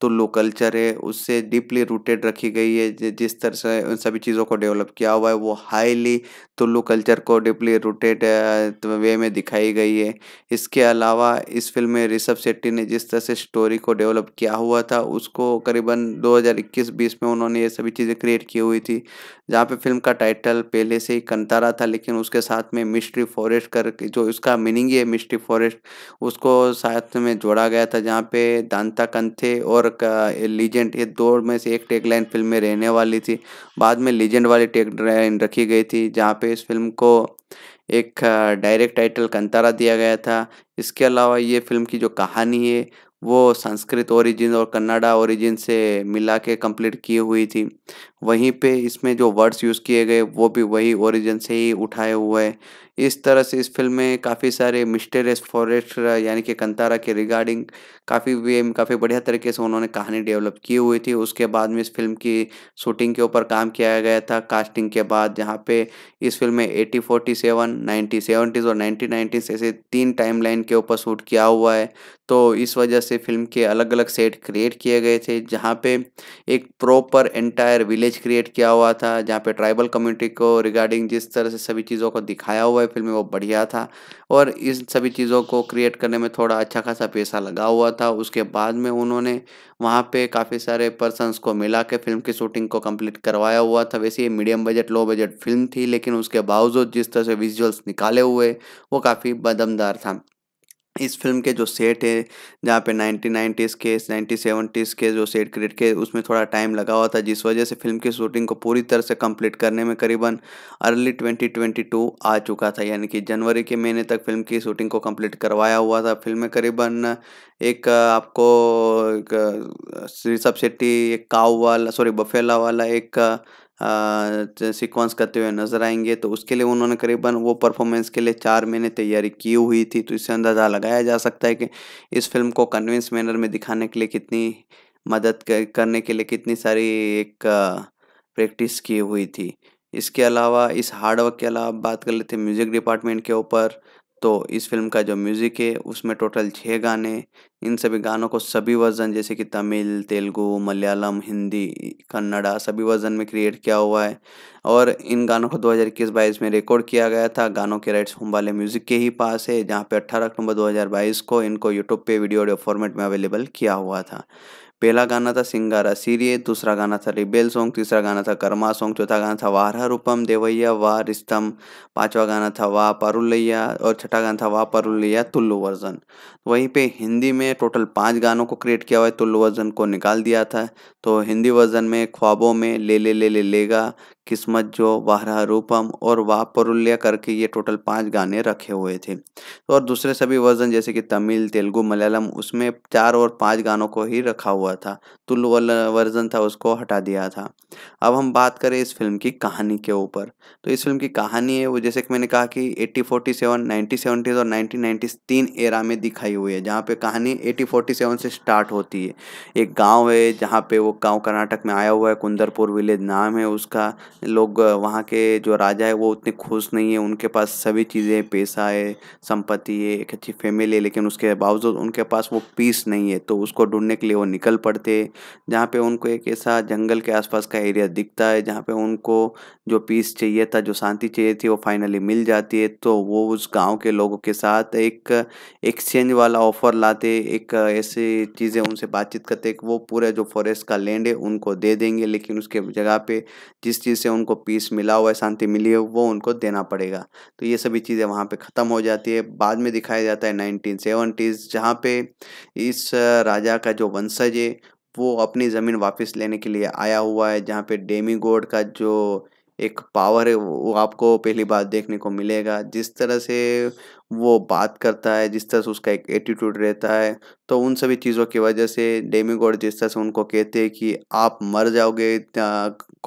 तो लो कल्चर है उससे डीपली रूटेड रखी गई है जिस तरह से उन सभी चीज़ों को डेवलप किया हुआ है वो हाईली तो लो कल्चर को डीपली रूटेड वे में दिखाई गई है इसके अलावा इस फिल्म में ऋषभ शेट्टी ने जिस तरह से स्टोरी को डेवलप किया हुआ था उसको करीबन 2021-20 में उन्होंने ये सभी चीज़ें क्रिएट की हुई थी जहाँ पे फिल्म का टाइटल पहले से ही कंतारा था लेकिन उसके साथ में मिस्ट्री फॉरेस्ट करके जो इसका मीनिंग ही है मिस्ट्री फॉरेस्ट उसको साथ में जोड़ा गया था जहाँ पे दांता कंथे और और लीजेंड ये दो में से एक टेक लाइन फिल्म में रहने वाली थी बाद में लीजेंड वाली टेक लाइन रखी गई थी जहाँ पे इस फिल्म को एक डायरेक्ट टाइटल कंतारा दिया गया था इसके अलावा ये फिल्म की जो कहानी है वो संस्कृत ओरिजिन और कन्नाडा ओरिजिन से मिला के कंप्लीट की हुई थी वहीं पे इसमें जो वर्ड्स यूज़ किए गए वो भी वही ओरिजिन से ही उठाए हुए इस तरह से इस फिल्म में काफ़ी सारे मिस्टेरियस फॉरेस्ट यानी कि कंतारा के रिगार्डिंग काफ़ी वे काफ़ी बढ़िया तरीके से उन्होंने कहानी डेवलप की हुई थी उसके बाद में इस फिल्म की शूटिंग के ऊपर काम किया गया था कास्टिंग के बाद जहाँ पे इस फिल्म में eighty forty seven ninety seventies और नाइनटीन नाइन्टीज ऐसे तीन टाइम लाइन के ऊपर शूट किया हुआ है तो इस वजह से फिल्म के अलग अलग सेट क्रिएट किए गए थे जहाँ पे एक प्रॉपर एंटायर विलेज क्रिएट किया हुआ था जहाँ पे ट्राइबल कम्युनिटी को रिगार्डिंग जिस तरह से सभी चीज़ों को दिखाया हुआ है बॉय फिल्म में वो बढ़िया था और इन सभी चीज़ों को क्रिएट करने में थोड़ा अच्छा खासा पैसा लगा हुआ था उसके बाद में उन्होंने वहाँ पे काफ़ी सारे पर्सनस को मिला के फिल्म की शूटिंग को कंप्लीट करवाया हुआ था वैसे ये medium budget low budget film थी लेकिन उसके बावजूद जिस तरह से विजुअल्स निकाले हुए वो काफ़ी बदमदार था इस फिल्म के जो सेट है जहाँ पे नाइनटीन नाइन्टीज़ के नाइन्टी सेवेंटीज़ के जो सेट क्रिएट के उसमें थोड़ा टाइम लगा हुआ था जिस वजह से फिल्म की शूटिंग को पूरी तरह से कंप्लीट करने में करीबन अर्ली ट्वेंटी ट्वेंटी टू आ चुका था यानी कि जनवरी के महीने तक फिल्म की शूटिंग को कंप्लीट करवाया हुआ था फिल्म में करीबन एक आपको ऋषभ शेट्टी एक काव वाला सॉरी बफेला वाला एक सीक्वेंस करते हुए नजर आएंगे तो उसके लिए उन्होंने करीबन वो परफॉर्मेंस के लिए चार महीने तैयारी की हुई थी तो इससे अंदाज़ा लगाया जा सकता है कि इस फिल्म को कन्विंस मैनर में दिखाने के लिए कितनी मदद करने के लिए कितनी सारी एक प्रैक्टिस की हुई थी इसके अलावा इस हार्डवर्क के अलावा बात कर लेते हैं म्यूज़िक डिपार्टमेंट के ऊपर तो इस फिल्म का जो म्यूज़िक है उसमें टोटल छः गाने इन सभी गानों को सभी वर्जन जैसे कि तमिल तेलुगु मलयालम हिंदी कन्नड़ा सभी वर्जन में क्रिएट किया हुआ है और इन गानों को 2021-22 में रिकॉर्ड किया गया था गानों के राइट्स हुम्बाले म्यूज़िक के ही पास है जहाँ पे 18 अक्टूबर 2022 को इनको यूट्यूब पे वीडियो ऑडियो फॉर्मेट में अवेलेबल किया हुआ था पहला गाना था सिंगारा सीरिये दूसरा गाना था रिबेल सॉन्ग तीसरा गाना था कर्मा सॉन्ग चौथा गाना था वारा रूपम देवैया वाह रिस्तम पांचवा गाना था वाह परुलैया और छठा गाना था वाह परुलैया तुल्लू वर्जन वहीं पे हिंदी में टोटल पाँच गानों को क्रिएट किया हुआ है तुल्लू वर्जन को निकाल दिया था तो हिंदी वर्जन में ख्वाबों में ले ले ले ले लेगा किस्मत जो वाहरा रूपम और वाह परुल्य करके ये टोटल पाँच गाने रखे हुए थे और दूसरे सभी वर्जन जैसे कि तमिल तेलुगु मलयालम उसमें चार और पाँच गानों को ही रखा हुआ था तुल वर्जन था उसको हटा दिया था अब हम बात करें इस फिल्म की कहानी के ऊपर तो इस फिल्म की कहानी है वो जैसे कि मैंने कहा कि eighty forty seven nineteen seventies और नाइनटीन नाइन्टीज़ तीन एरा में दिखाई हुई है जहाँ पे कहानी एटी फोर्टी सेवन से स्टार्ट होती है एक गाँव है जहाँ पे वो गाँव कर्नाटक में आया हुआ है कुंदरपुर विलेज नाम है उसका लोग वहाँ के जो राजा है वो उतने खुश नहीं है उनके पास सभी चीज़ें पैसा है संपत्ति है एक अच्छी फैमिली है लेकिन उसके बावजूद उनके पास वो पीस नहीं है तो उसको ढूंढने के लिए वो निकल पड़ते हैं जहाँ पे उनको एक ऐसा जंगल के आसपास का एरिया दिखता है जहाँ पे उनको जो पीस चाहिए था जो शांति चाहिए थी वो फाइनली मिल जाती है तो वो उस गाँव के लोगों के साथ एक एक्सचेंज वाला ऑफर लाते एक ऐसी चीज़ें उनसे बातचीत करते वो पूरा जो फॉरेस्ट का लैंड है उनको दे देंगे लेकिन उसके जगह पर जिस चीज़ जिससे उनको पीस मिला हुआ है शांति मिली है वो उनको देना पड़ेगा तो ये सभी चीज़ें वहाँ पे ख़त्म हो जाती है बाद में दिखाया जाता है नाइनटीन सेवनटीज़ जहाँ पे इस राजा का जो वंशज है वो अपनी ज़मीन वापस लेने के लिए आया हुआ है जहाँ पे डेमी गोड का जो एक पावर है वो आपको पहली बार देखने को मिलेगा जिस तरह से वो बात करता है जिस तरह से उसका एक एटीट्यूड रहता है तो उन सभी चीज़ों की वजह से डेमीगॉड जिस तरह से उनको कहते हैं कि आप मर जाओगे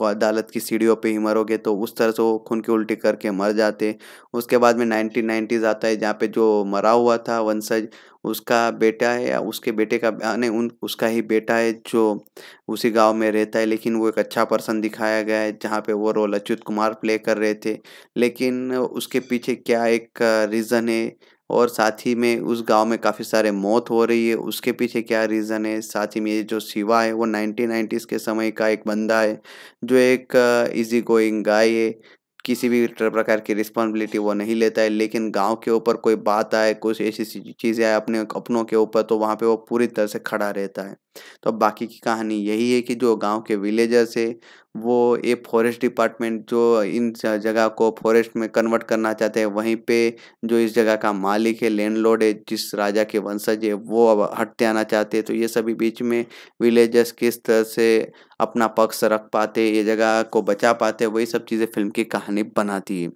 अदालत की सीढ़ियों पे ही मरोगे तो उस तरह से वो खून की उल्टी करके मर जाते उसके बाद में नाइनटीन नाइन्टीज़ आता है जहाँ पे जो मरा हुआ था वंशज उसका बेटा है या उसके बेटे का हाँ, नहीं उन उसका ही बेटा है जो उसी गांव में रहता है लेकिन वो एक अच्छा पर्सन दिखाया गया है जहाँ पे वो रोल अच्युत कुमार प्ले कर रहे थे लेकिन उसके पीछे क्या एक रीज़न है और साथ ही में उस गांव में काफ़ी सारे मौत हो रही है उसके पीछे क्या रीज़न है साथ ही में ये जो शिवा है वो नाइनटीन नाइन्टीज़ के समय का एक बंदा है जो एक इजी गोइंग गाय है किसी भी प्रकार की रिस्पॉन्सिबिलिटी वो नहीं लेता है लेकिन गांव के ऊपर कोई बात आए कुछ ऐसी चीज़ें आए अपने अपनों के ऊपर तो वहाँ पे वो पूरी तरह से खड़ा रहता है तो बाकी की कहानी यही है कि जो गांव के विलेजर्स है वो ये फॉरेस्ट डिपार्टमेंट जो इन जगह को फॉरेस्ट में कन्वर्ट करना चाहते हैं वहीं पे जो इस जगह का मालिक है लैंडलॉर्ड है जिस राजा के वंशज है वो अब हटते आना चाहते हैं तो ये सभी बीच में विलेजर्स किस तरह से अपना पक्ष रख पाते ये जगह को बचा पाते वही सब चीज़ें फिल्म की कहानी बनाती है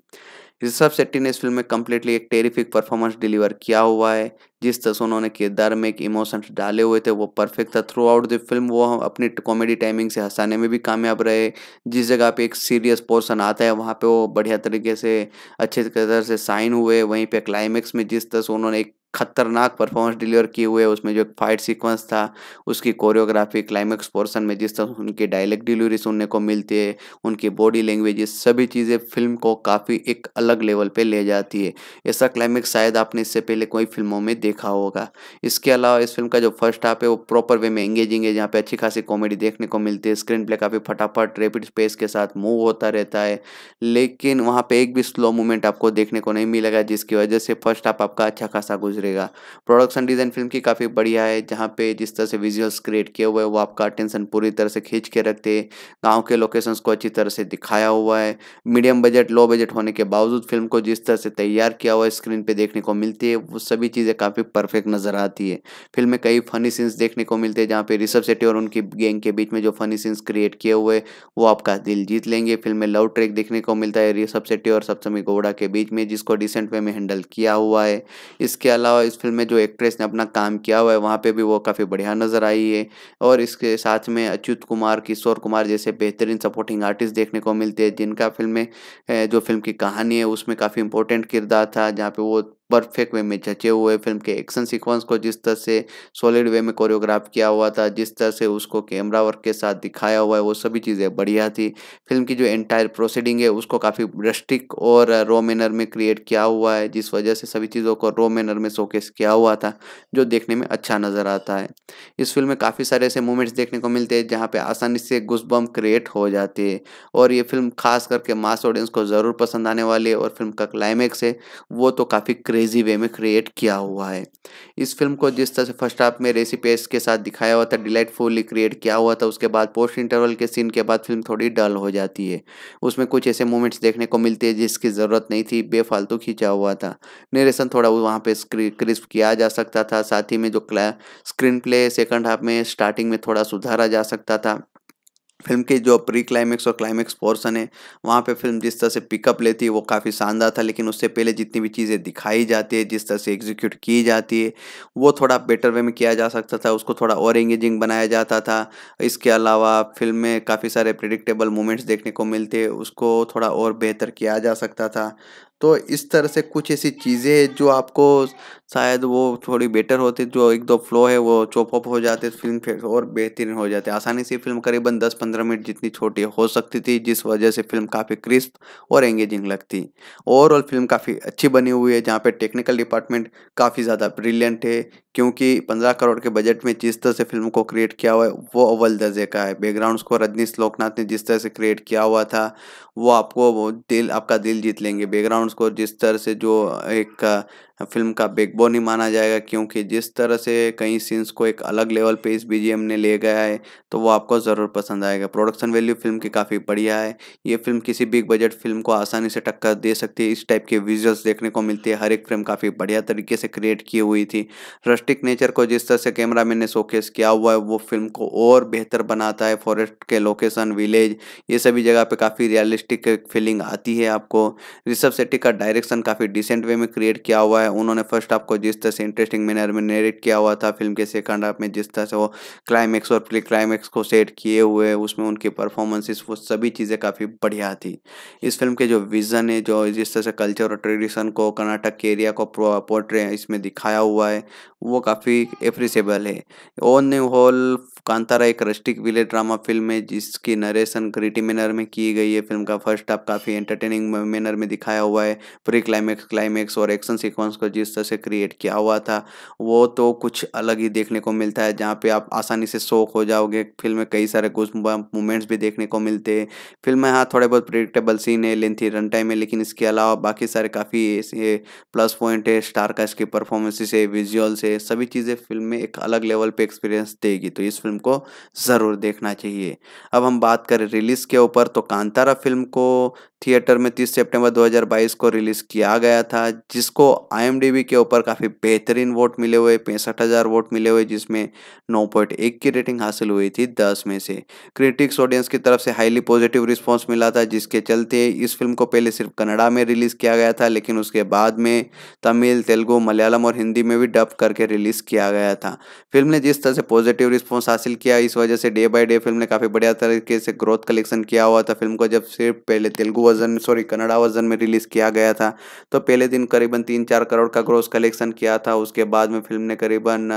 ऋषभ शेट्टी ने इस फिल्म में कम्प्लीटली एक टेरिफिक परफॉर्मेंस डिलीवर किया हुआ है जिस तरह से उन्होंने किरदार में एक इमोशंस डाले हुए थे वो परफेक्ट था थ्रू आउट द फिल्म वो अपनी कॉमेडी टाइमिंग से हंसाने में भी कामयाब रहे जिस जगह पे एक सीरियस पोर्शन आता है वहाँ पे वो बढ़िया तरीके से अच्छे तरह से साइन हुए वहीं पे क्लाइमेक्स में जिस तरह से उन्होंने एक खतरनाक परफॉर्मेंस डिलीवर किए हुए उसमें जो एक फाइट सीक्वेंस था उसकी कोरियोग्राफी क्लाइमेक्स पोर्शन में जिस तरह उनके डायलेक्ट डिलीवरी सुनने को मिलती है उनकी बॉडी लैंग्वेज सभी चीज़ें फिल्म को काफ़ी एक अलग लेवल पे ले जाती है ऐसा क्लाइमेक्स शायद आपने इससे पहले कोई फिल्मों में देखा होगा इसके अलावा इस फिल्म का जो फर्स्ट हाफ है वो प्रॉपर वे में एंगेजिंग है जहाँ पर अच्छी खासी कॉमेडी देखने को मिलती है स्क्रीन प्ले काफ़ी फटाफट रेपिड स्पेस के साथ मूव होता रहता है लेकिन वहाँ पर एक भी स्लो मूवमेंट आपको देखने को नहीं मिलेगा जिसकी वजह से फर्स्ट हाफ आपका अच्छा खासा गुजरे गुजरेगा प्रोडक्शन डिज़ाइन फिल्म की काफ़ी बढ़िया है जहाँ पे जिस तरह से विजुअल्स क्रिएट किए हुए वो आपका अटेंशन पूरी तरह से खींच के रखते हैं के लोकेशंस को अच्छी तरह से दिखाया हुआ है मीडियम बजट लो बजट होने के बावजूद फिल्म को जिस तरह से तैयार किया हुआ है स्क्रीन पर देखने को मिलती है वो सभी चीज़ें काफ़ी परफेक्ट नज़र आती है फिल्म में कई फनी सीन्स देखने को मिलते हैं जहाँ पे ऋषभ शेट्टी और उनकी गैंग के बीच में जो फनी सीन्स क्रिएट किए हुए वो आपका दिल जीत लेंगे फिल्म में लव ट्रैक देखने को मिलता है ऋषभ सेट्टी और सप्तमी गौड़ा के बीच में जिसको डिसेंट वे में हैंडल किया हुआ है इसके अलावा अलावा इस फिल्म में जो एक्ट्रेस ने अपना काम किया हुआ है वहाँ पे भी वो काफ़ी बढ़िया नज़र आई है और इसके साथ में अच्युत कुमार किशोर कुमार जैसे बेहतरीन सपोर्टिंग आर्टिस्ट देखने को मिलते हैं जिनका फिल्म में जो फिल्म की कहानी है उसमें काफ़ी इंपॉर्टेंट किरदार था जहाँ पे वो परफेक्ट वे में जचे हुए फिल्म के एक्शन सीक्वेंस को जिस तरह से सॉलिड वे में कोरियोग्राफ किया हुआ था जिस तरह से उसको कैमरा वर्क के साथ दिखाया हुआ है वो सभी चीज़ें बढ़िया थी फिल्म की जो एंटायर प्रोसीडिंग है उसको काफ़ी रस्टिक और रो मैनर में क्रिएट किया हुआ है जिस वजह से सभी चीज़ों को रो मैनर में शोकेस किया हुआ था जो देखने में अच्छा नज़र आता है इस फिल्म में काफ़ी सारे ऐसे मूवमेंट्स देखने को मिलते हैं जहाँ पर आसानी से घुसबम क्रिएट हो जाते हैं और ये फिल्म खास करके मास ऑडियंस को ज़रूर पसंद आने वाली है और फिल्म का क्लाइमैक्स है वो तो काफ़ी क्रेज क्रेजी वे में क्रिएट किया हुआ है इस फिल्म को जिस तरह से फर्स्ट हाफ में रेसी पेस के साथ दिखाया हुआ था डिलाइटफुली क्रिएट किया हुआ था उसके बाद पोस्ट इंटरवल के सीन के बाद फिल्म थोड़ी डल हो जाती है उसमें कुछ ऐसे मोमेंट्स देखने को मिलते हैं जिसकी ज़रूरत नहीं थी बेफालतू खींचा हुआ था नरेशन थोड़ा वहाँ पर क्रिस्प किया जा सकता था साथ ही में जो स्क्रीन प्ले सेकेंड हाफ में स्टार्टिंग में थोड़ा सुधारा जा सकता था फिल्म के जो प्री क्लाइमैक्स और क्लाइमैक्स पोर्सन है वहाँ पे फिल्म जिस तरह से पिकअप लेती है वो काफ़ी शानदार था लेकिन उससे पहले जितनी भी चीज़ें दिखाई जाती है जिस तरह से एग्जीक्यूट की जाती है वो थोड़ा बेटर वे में किया जा सकता था उसको थोड़ा और एंगेजिंग बनाया जाता था इसके अलावा फिल्म में काफ़ी सारे प्रिडिक्टेबल मोमेंट्स देखने को मिलते उसको थोड़ा और बेहतर किया जा सकता था तो इस तरह से कुछ ऐसी चीज़ें जो आपको शायद वो थोड़ी बेटर होती जो एक दो फ्लो है वो चॉप अप हो जाते फिल्म फिर और बेहतरीन हो जाते आसानी से फिल्म करीबन 10-15 मिनट जितनी छोटी हो सकती थी जिस वजह से फिल्म काफ़ी क्रिस्प और एंगेजिंग लगती ओवरऑल फिल्म काफ़ी अच्छी बनी हुई है जहाँ पर टेक्निकल डिपार्टमेंट काफ़ी ज़्यादा ब्रिलियंट है क्योंकि पंद्रह करोड़ के बजट में जिस तरह से फिल्म को क्रिएट किया हुआ है वो अव्वल दर्जे का है बैकग्राउंड स्कोर रजनीश लोकनाथ ने जिस तरह से क्रिएट किया हुआ था वो आपको वो दिल आपका दिल जीत लेंगे बैकग्राउंड स्कोर जिस तरह से जो एक फिल्म का बैकबोन ही माना जाएगा क्योंकि जिस तरह से कई सीन्स को एक अलग लेवल पे इस बी ने ले गया है तो वो आपको ज़रूर पसंद आएगा प्रोडक्शन वैल्यू फिल्म की काफ़ी बढ़िया है ये फिल्म किसी बिग बजट फिल्म को आसानी से टक्कर दे सकती है इस टाइप के विजुअल्स देखने को मिलती है हर एक फ्रेम काफ़ी बढ़िया तरीके से क्रिएट की हुई थी रस्टिक नेचर को जिस तरह से कैमरा मैन ने शोकेस किया हुआ है वो फिल्म को और बेहतर बनाता है फॉरेस्ट के लोकेशन विलेज ये सभी जगह पर काफ़ी रियलिस्टिक फीलिंग आती है आपको ऋषभ सेट्टी का डायरेक्शन काफ़ी डिसेंट वे में क्रिएट किया हुआ है उन्होंने फर्स्ट हाफ को जिस तरह से इंटरेस्टिंग मैनर में नेरेट किया हुआ था फिल्म के सेकंड हाफ में जिस तरह से वो क्लाइमैक्स और प्री क्लाइमैक्स को सेट किए हुए उसमें उनकी परफॉर्मेंसेस वो सभी चीज़ें काफ़ी बढ़िया थी इस फिल्म के जो विज़न है जो जिस तरह से कल्चर और ट्रेडिशन को कर्नाटक के एरिया को पोर्ट्रे इसमें दिखाया हुआ है वो काफ़ी एप्रिसेबल है ऑन द होल कांतारा एक रस्टिक विले ड्रामा फिल्म है जिसकी नरेशन ग्रिटी मैनर में की गई है फिल्म का फर्स्ट हाफ काफ़ी एंटरटेनिंग मैनर में दिखाया हुआ है प्री क्लाइमैक्स क्लाइमैक्स और एक्शन सीक्वेंस को जिस तरह से क्रिएट किया हुआ था वो तो कुछ अलग ही देखने को मिलता है जहाँ पे आप आसानी से शौक हो जाओगे फिल्म में कई सारे कुछ मूवमेंट्स भी देखने को मिलते हैं फिल्म में हाँ थोड़े बहुत प्रिडिक्टेबल सीन है लेंथी रन टाइम है लेकिन इसके अलावा बाकी सारे काफ़ी ऐसे प्लस पॉइंट है स्टार का की परफॉर्मेंसेस है विजुअल्स है सभी चीज़ें फिल्म में एक अलग लेवल पर एक्सपीरियंस देगी तो इस फिल्म फिल्म को ज़रूर देखना चाहिए अब हम बात करें रिलीज़ के ऊपर तो कांतारा फिल्म को थिएटर में 30 सितंबर 2022 को रिलीज़ किया गया था जिसको आई के ऊपर काफ़ी बेहतरीन वोट मिले हुए पैंसठ हज़ार वोट मिले हुए जिसमें 9.1 की रेटिंग हासिल हुई थी 10 में से क्रिटिक्स ऑडियंस की तरफ से हाईली पॉजिटिव रिस्पॉन्स मिला था जिसके चलते इस फिल्म को पहले सिर्फ कन्नड़ा में रिलीज़ किया गया था लेकिन उसके बाद में तमिल तेलुगु मलयालम और हिंदी में भी डब करके रिलीज़ किया गया था फिल्म ने जिस तरह से पॉजिटिव रिस्पॉन्स हासिल किया इस वजह से डे बाय डे फिल्म ने काफ़ी बढ़िया तरीके से ग्रोथ कलेक्शन किया हुआ था फिल्म को जब सिर्फ पहले Telugu version sorry Kannada version में रिलीज़ किया गया था तो पहले दिन करीबन तीन चार करोड़ का ग्रोथ कलेक्शन किया था उसके बाद में फिल्म ने करीबन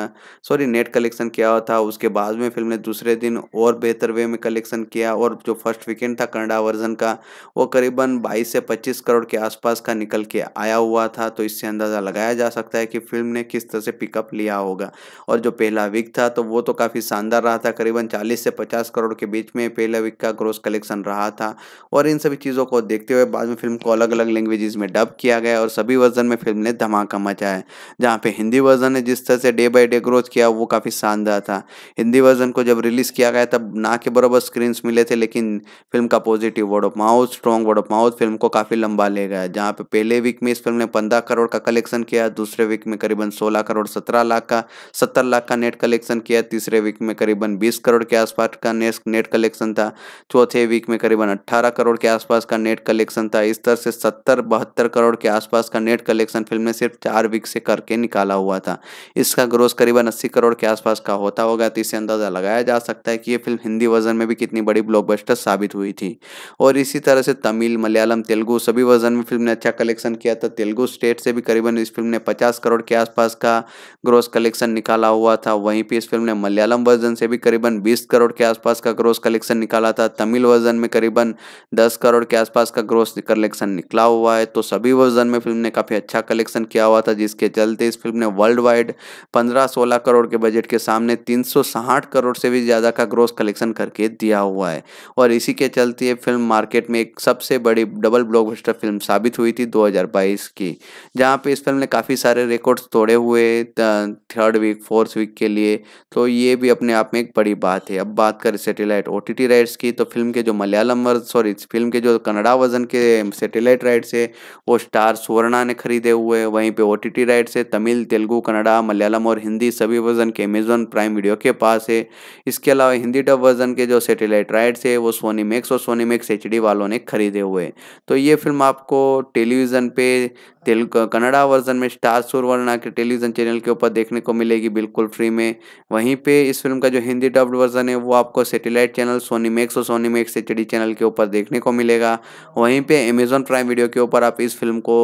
सॉरी नेट कलेक्शन किया हुआ था उसके बाद में फिल्म ने दूसरे दिन और बेहतर वे में कलेक्शन किया और जो फर्स्ट वीकेंड था कन्नड़ा वर्जन का वो करीबन बाईस से पच्चीस करोड़ के आसपास का निकल के आया हुआ था तो इससे अंदाज़ा लगाया जा सकता है कि फिल्म ने किस तरह से पिकअप लिया होगा और जो पहला वीक था तो वो तो काफ़ी शानदार शानदार रहा था करीबन 40 से 50 करोड़ के बीच में पहला वीक का ग्रोस कलेक्शन रहा था और इन सभी चीज़ों को देखते हुए बाद में फिल्म को अलग अलग लैंग्वेजेस में डब किया गया और सभी वर्जन में फिल्म ने धमाका मचाया है जहाँ पे हिंदी वर्जन ने जिस तरह से डे बाई डे ग्रोथ किया वो काफ़ी शानदार था हिंदी वर्जन को जब रिलीज़ किया गया तब ना के बराबर स्क्रीन मिले थे लेकिन फिल्म का positive word of mouth strong word of mouth film को काफ़ी लंबा ले गया जहाँ पे पहले वीक में इस फिल्म ने पंद्रह करोड़ का कलेक्शन किया दूसरे वीक में करीबन सोलह करोड़ सत्रह लाख का सत्तर लाख का नेट कलेक्शन किया तीसरे वीक में करीबन 20 करोड़ के आसपास का नेट कलेक्शन था चौथे वीक में करीबन 18 करोड़ के आसपास का नेट कलेक्शन था इस तरह से 70 बहत्तर करोड़ के आसपास का नेट कलेक्शन फिल्म ने सिर्फ चार वीक से करके निकाला हुआ था इसका ग्रोस करीबन अस्सी करोड़ के आसपास का होता होगा तो इससे अंदाज़ा लगाया जा सकता है कि ये फिल्म हिंदी वर्जन में भी कितनी बड़ी ब्लॉकबस्टर साबित हुई थी और इसी तरह से तमिल मलयालम तेलुगु सभी वर्जन में फिल्म ने अच्छा कलेक्शन किया था तेलुगु स्टेट से भी करीबन इस फिल्म ने पचास करोड़ के आसपास का ग्रोस कलेक्शन निकाला हुआ था वहीं पर इस फिल्म ने मलयालम वर्जन वर्जन से भी करीबन 20 करोड़ के आसपास का ग्रोस कलेक्शन निकाला था तमिल वर्जन में करीबन 10 करोड़ के आसपास का ग्रोस कलेक्शन निकला हुआ है तो सभी वर्जन में फिल्म ने काफ़ी अच्छा कलेक्शन किया हुआ था जिसके चलते इस फिल्म ने वर्ल्ड वाइड पंद्रह सोलह करोड़ के बजट के सामने तीन करोड़ से भी ज़्यादा का ग्रोस कलेक्शन करके दिया हुआ है और इसी के चलते ये फिल्म मार्केट में एक सबसे बड़ी डबल ब्लॉकबस्टर फिल्म साबित हुई थी 2022 की जहाँ पे इस फिल्म ने काफ़ी सारे रिकॉर्ड्स तोड़े हुए थर्ड वीक फोर्थ वीक के लिए तो ये भी अपने आप में एक बड़ी बात है अब बात करें सेटेलाइट ओ टी राइट्स की तो फिल्म के जो मलयालम वर्जन सॉरी फिल्म के जो कनाडा वर्जन के सेटेलाइट राइट्स है वो स्टार सुवर्णा ने खरीदे हुए हैं वहीं पे ओ टी राइट्स है तमिल तेलुगू कनाडा मलयालम और हिंदी सभी वर्जन के अमेजोन प्राइम वीडियो के पास है इसके अलावा हिंदी डब वर्जन के जो सेटेलाइट राइट्स है वो सोनी मैक्स और सोनी मैक्स एच वालों ने खरीदे हुए तो ये फिल्म आपको टेलीविज़न पे तेलुगु कनाडा वर्जन में स्टार सुवर्णा के टेलीविज़न चैनल के ऊपर देखने को मिलेगी बिल्कुल फ्री में वहीं पर इस फिल्म का जो हिंदी डब्ड वर्जन है वो आपको सेटेलाइट चैनल सोनी मैक्स और सोनी मैक्स एच चैनल के ऊपर देखने को मिलेगा वहीं पे अमेजॉन प्राइम वीडियो के ऊपर आप इस फिल्म को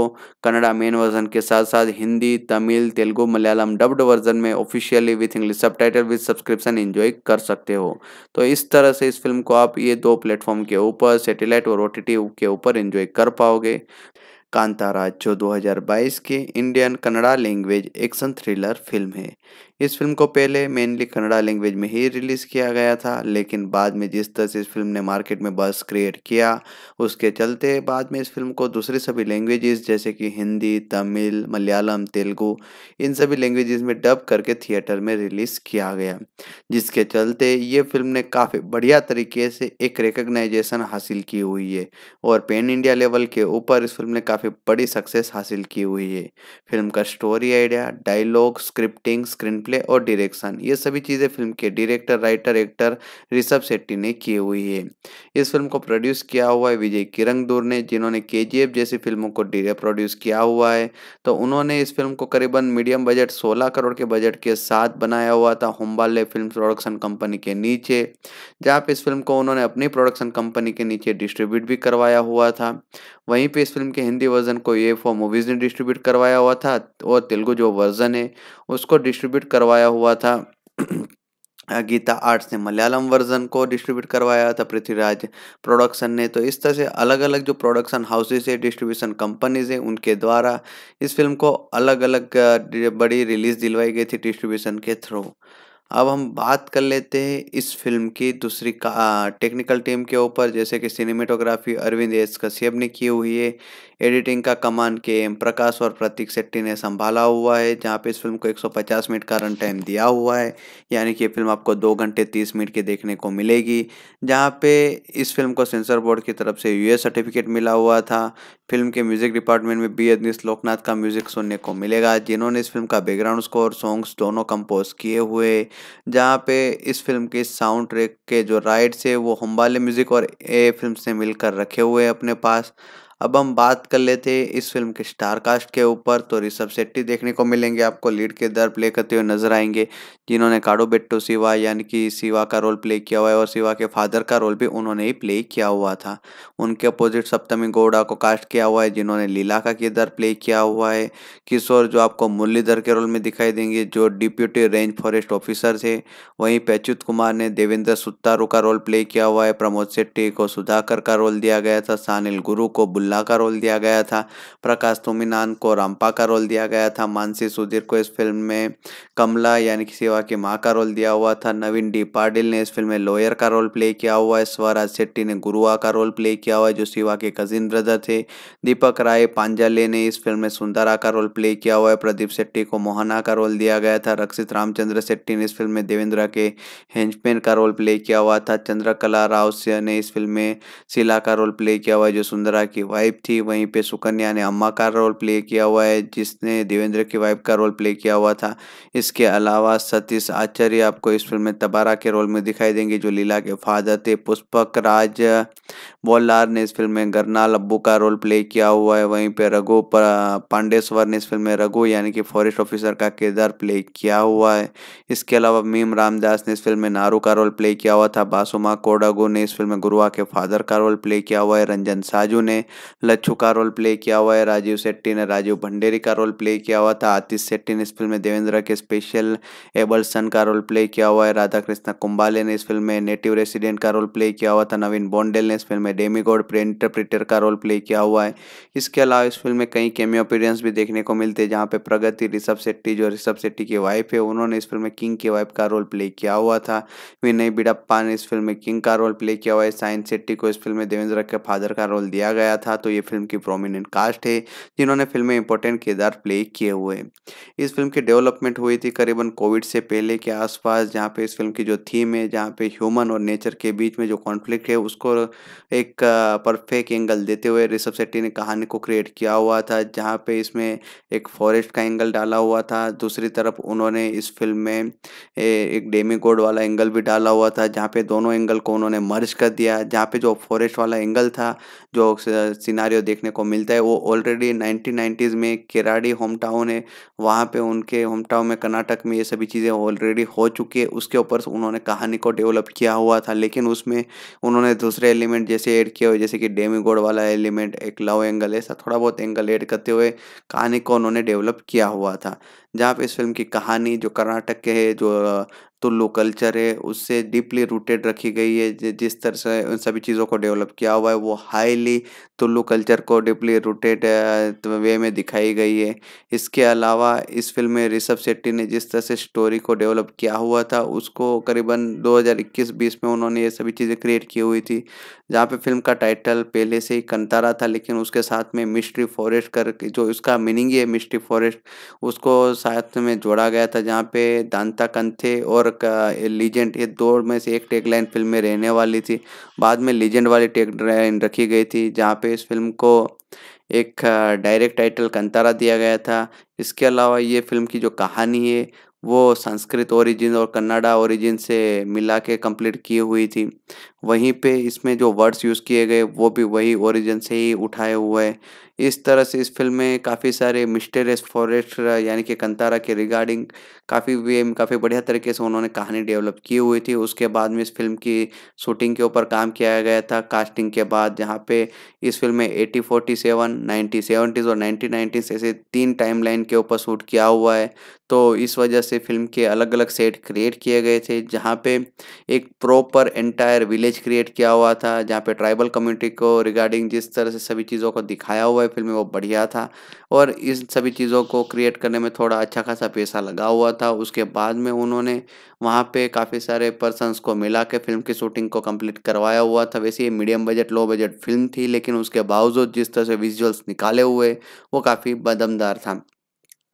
कन्नडा मेन वर्जन के साथ साथ हिंदी तमिल तेलुगु मलयालम डब्ड वर्जन में officially with English subtitle with subscription enjoy कर सकते हो तो इस तरह से इस फिल्म को आप ये दो प्लेटफॉर्म के ऊपर सेटेलाइट और ओ के ऊपर इन्जॉय कर पाओगे कांता राज जो 2022 के Indian Kannada language action thriller film है इस फिल्म को पहले मेनली कन्नड़ा लैंग्वेज में ही रिलीज़ किया गया था लेकिन बाद में जिस तरह से इस फिल्म ने मार्केट में बस क्रिएट किया उसके चलते बाद में इस फिल्म को दूसरी सभी लैंग्वेजेस जैसे कि हिंदी तमिल मलयालम तेलुगू इन सभी लैंग्वेजेस में डब करके थिएटर में रिलीज़ किया गया जिसके चलते ये फिल्म ने काफ़ी बढ़िया तरीके से एक रिकग्नाइजेशन हासिल की हुई है और पेन इंडिया लेवल के ऊपर इस फिल्म ने काफ़ी बड़ी सक्सेस हासिल की हुई है फिल्म का story idea dialogue scripting screen play और डायरेक्शन ये सभी चीज़ें फिल्म के director writer actor Rishab Shetty ने की हुई है इस फिल्म को प्रोड्यूस किया हुआ है विजय किरंग दूर ने जिन्होंने के जैसी फिल्मों को प्रोड्यूस किया हुआ है तो उन्होंने इस फिल्म को करीबन मीडियम बजट सोलह करोड़ के बजट के साथ बनाया हुआ था होम्बाले फिल्म प्रोडक्शन कंपनी के नीचे जहाँ पे इस फिल्म को उन्होंने अपनी प्रोडक्शन कंपनी के नीचे डिस्ट्रीब्यूट भी करवाया हुआ था वहीं पे इस फिल्म के हिंदी वर्जन को ये फॉर मूवीज़ ने डिस्ट्रीब्यूट करवाया हुआ था और तेलुगु जो वर्जन है उसको डिस्ट्रीब्यूट करवाया हुआ था गीता आर्ट्स ने मलयालम वर्जन को डिस्ट्रीब्यूट करवाया था पृथ्वीराज प्रोडक्शन ने तो इस तरह से अलग अलग जो प्रोडक्शन हाउसेज है डिस्ट्रीब्यूशन कंपनीज है उनके द्वारा इस फिल्म को अलग अलग बड़ी रिलीज दिलवाई गई थी डिस्ट्रीब्यूशन के थ्रू अब हम बात कर लेते हैं इस फिल्म की दूसरी का टेक्निकल टीम के ऊपर जैसे कि सिनेमेटोग्राफी अरविंद एस कश्यप ने की हुई है एडिटिंग का कमान के एम प्रकाश और प्रतीक शेट्टी ने संभाला हुआ है जहाँ पे इस फिल्म को 150 मिनट का रन टाइम दिया हुआ है यानी कि ये फिल्म आपको दो घंटे तीस मिनट की देखने को मिलेगी जहाँ पे इस फिल्म को सेंसर बोर्ड की तरफ से यूएस सर्टिफिकेट मिला हुआ था फिल्म के म्यूजिक डिपार्टमेंट में बी अदनीस लोकनाथ का म्यूजिक सुनने को मिलेगा जिन्होंने इस फिल्म का बैकग्राउंड स्कोर सॉन्ग्स दोनों कंपोज किए हुए जहाँ पे इस फिल्म के साउंड ट्रैक के जो राइट्स है वो हम्बाले म्यूजिक और ए फिल्म से मिलकर रखे हुए अपने पास अब हम बात कर लेते हैं इस फिल्म के स्टार कास्ट के ऊपर तो ऋषभ शेट्टी देखने को मिलेंगे आपको लीड के दर प्ले करते हुए नजर आएंगे जिन्होंने काडो बेट्टो सिवा यानी कि सिवा का रोल प्ले किया हुआ है और सिवा के फादर का रोल भी उन्होंने ही प्ले किया हुआ था उनके अपोजिट सप्तमी गौड़ा को कास्ट किया हुआ है जिन्होंने लीला का किरदार प्ले किया हुआ है किशोर जो आपको मुरलीधर के रोल में दिखाई देंगे जो डिप्यूटी रेंज फॉरेस्ट ऑफिसर थे वहीं पैच्युत कुमार ने देवेंद्र सुत्तारू का रोल प्ले किया हुआ है प्रमोद शेट्टी को सुधाकर का रोल दिया गया था सानिल गुरु को बुल्ला बिल्ला का रोल दिया गया था प्रकाश तुमिनान को रामपा का रोल दिया गया था मानसी सुधीर को इस फिल्म में कमला यानी कि सेवा की माँ का रोल दिया हुआ था नवीन डी पाटिल ने इस फिल्म में लॉयर का रोल प्ले किया हुआ है स्वराज शेट्टी ने गुरुआ का रोल प्ले किया हुआ है जो शिवा के कजिन ब्रदर थे दीपक राय पांजाले ने इस फिल्म में सुंदरा का रोल प्ले किया हुआ है प्रदीप शेट्टी को मोहना का रोल दिया गया था रक्षित रामचंद्र शेट्टी ने इस फिल्म में देवेंद्रा के हेंचमैन का रोल प्ले किया हुआ था चंद्रकला राव ने इस फिल्म में शिला का रोल प्ले किया हुआ है जो सुंदरा की वाइफ थी वहीं पे सुकन्या ने अम्मा का रोल प्ले किया हुआ है जिसने देवेंद्र की वाइफ का रोल प्ले किया हुआ था इसके अलावा सतीश आचार्य आपको इस फिल्म में तबारा के रोल में दिखाई देंगे जो लीला के फादर थे पुष्पक राज बोलार ने इस फिल्म में गरनाल अब्बू का रोल प्ले किया हुआ है वहीं पर रघु पांडेश्वर ने इस फिल्म में रघु यानी कि फॉरेस्ट ऑफिसर का किरदार प्ले किया हुआ है इसके अलावा मीम रामदास ने इस फिल्म में नारू का रोल प्ले किया हुआ था बासुमा कोडागो ने इस फिल्म में गुरुआ के फादर का रोल प्ले किया हुआ है रंजन साजू ने लच्छू का रोल प्ले किया हुआ है राजीव शेट्टी ने राजीव भंडेरी का रोल प्ले किया हुआ था आतिश शेट्टी ने इस फिल्म में देवेंद्र के स्पेशल एबलसन का रोल प्ले किया हुआ है राधा कृष्ण कुंबाले ने इस फिल्म में नेटिव रेसिडेंट का रोल प्ले किया हुआ था नवीन बॉन्डेल ने इस फिल्म में डेमीगोड प्रे इंटरप्रिटर का रोल प्ले किया हुआ है इसके अलावा इस फिल्म में कई कैमियोपीरियंस भी देखने को मिलते हैं जहाँ पे प्रगति ऋषभ शेट्टी जो ऋषभ शेट्टी की वाइफ है उन्होंने इस फिल्म में किंग की वाइफ का रोल प्ले किया हुआ था विनय बिडप्पा ने इस फिल्म में किंग का रोल प्ले किया हुआ है साइन शेट्टी को इस फिल्म में देवेंद्र के फादर का रोल दिया गया था था तो ये फिल्म की प्रोमिनेंट कास्ट है जिन्होंने फिल्म में इंपॉर्टेंट किरदार प्ले किए हुए इस फिल्म की डेवलपमेंट हुई थी करीबन कोविड से पहले के आसपास जहाँ पे इस फिल्म की जो थीम है जहाँ पे ह्यूमन और नेचर के बीच में जो कॉन्फ्लिक्ट है उसको एक परफेक्ट एंगल देते हुए ऋषभ शेट्टी ने कहानी को क्रिएट किया हुआ था जहाँ पे इसमें एक फॉरेस्ट का एंगल डाला हुआ था दूसरी तरफ उन्होंने इस फिल्म में एक डेमी कोड वाला एंगल भी डाला हुआ था जहाँ पे दोनों एंगल को उन्होंने मर्ज कर दिया जहाँ पे जो फॉरेस्ट वाला एंगल था जो सिनारियो देखने को मिलता है वो ऑलरेडी नाइनटीन नाइन्टीज़ में केराडी होम टाउन है वहाँ पे उनके होम टाउन में कर्नाटक में ये सभी चीज़ें ऑलरेडी हो चुकी है उसके ऊपर उन्होंने कहानी को डेवलप किया हुआ था लेकिन उसमें उन्होंने दूसरे एलिमेंट जैसे ऐड किए हुए जैसे कि डेमीगोड वाला एलिमेंट एक लव एंगल ऐसा थोड़ा बहुत एंगल ऐड करते हुए कहानी को उन्होंने डेवलप किया हुआ था जहाँ पे इस फिल्म की कहानी जो कर्नाटक के है जो लो तो कल्चर है उससे डीपली रूटेड रखी गई है जिस तरह से उन सभी चीज़ों को डेवलप किया हुआ है वो हाईली तुल्लु कल्चर को डीपली रूटेड वे में दिखाई गई है इसके अलावा इस फिल्म में ऋषभ शेट्टी ने जिस तरह से स्टोरी को डेवलप किया हुआ था उसको करीबन 2021-20 में उन्होंने ये सभी चीज़ें क्रिएट की हुई थी जहाँ पे फिल्म का टाइटल पहले से ही कंतारा था लेकिन उसके साथ में मिस्ट्री फॉरेस्ट कर जो उसका मीनिंग ही है मिस्ट्री फॉरेस्ट उसको साथ में जोड़ा गया था जहाँ पे दांता कंथे और लीजेंड uh, ये दो में से एक टैग लाइन फिल्म में रहने वाली थी बाद में लीजेंड वाली टेक लाइन रखी गई थी जहाँ पे इस फिल्म को एक डायरेक्ट टाइटल कंतारा दिया गया था इसके अलावा ये फिल्म की जो कहानी है वो संस्कृत ओरिजिन और कन्नाडा ओरिजिन से मिला के कंप्लीट की हुई थी वहीं पे इसमें जो वर्ड्स यूज़ किए गए वो भी वही ओरिजिन से ही उठाए हुए हैं इस तरह से इस फिल्म में काफ़ी सारे मिस्टेरियस फॉरेस्ट यानी कि कंतारा के रिगार्डिंग काफ़ी वे काफ़ी बढ़िया तरीके से उन्होंने कहानी डेवलप की हुई थी उसके बाद में इस फिल्म की शूटिंग के ऊपर काम किया गया था कास्टिंग के बाद जहाँ पे इस फिल्म में eighty forty seven ninety seventies और नाइन्टी नाइन्टीज ऐसे तीन टाइम लाइन के ऊपर शूट किया हुआ है तो इस वजह से फिल्म के अलग अलग सेट क्रिएट किए गए थे जहाँ पे एक proper entire village village create किया हुआ था जहाँ पे ट्राइबल कम्युनिटी को रिगार्डिंग जिस तरह से सभी चीज़ों को दिखाया हुआ है फिल्म में वो बढ़िया था और इस सभी चीज़ों को क्रिएट करने में थोड़ा अच्छा खासा पैसा लगा हुआ था उसके बाद में उन्होंने वहाँ पे काफ़ी सारे पर्सनस को मिला के फिल्म की शूटिंग को कम्प्लीट करवाया हुआ था वैसे ये medium budget low budget film थी लेकिन उसके बावजूद जिस तरह से विजुअल्स निकाले हुए वो काफ़ी बदमदार था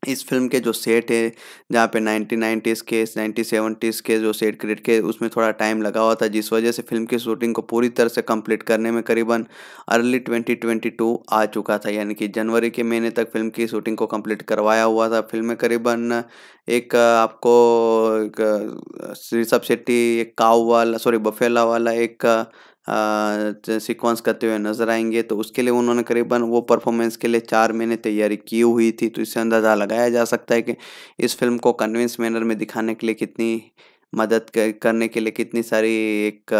इस फिल्म के जो सेट है जहाँ पे नाइनटीन नाइन्टीज़ के नाइनटीन सेवेंटीज़ के जो सेट क्रिएट किए उसमें थोड़ा टाइम लगा हुआ था जिस वजह से फिल्म की शूटिंग को पूरी तरह से कंप्लीट करने में करीबन अर्ली 2022 आ चुका था यानी कि जनवरी के महीने तक फिल्म की शूटिंग को कंप्लीट करवाया हुआ था फिल्म में करीबन एक आपको एक ऋषभ शेट्टी एक काव वाला सॉरी बफेला वाला एक सीक्वेंस करते हुए नजर आएंगे तो उसके लिए उन्होंने करीबन वो परफॉर्मेंस के लिए चार महीने तैयारी की हुई थी तो इससे अंदाज़ा लगाया जा सकता है कि इस फिल्म को कन्विंस मैनर में दिखाने के लिए कितनी मदद करने के लिए कितनी सारी एक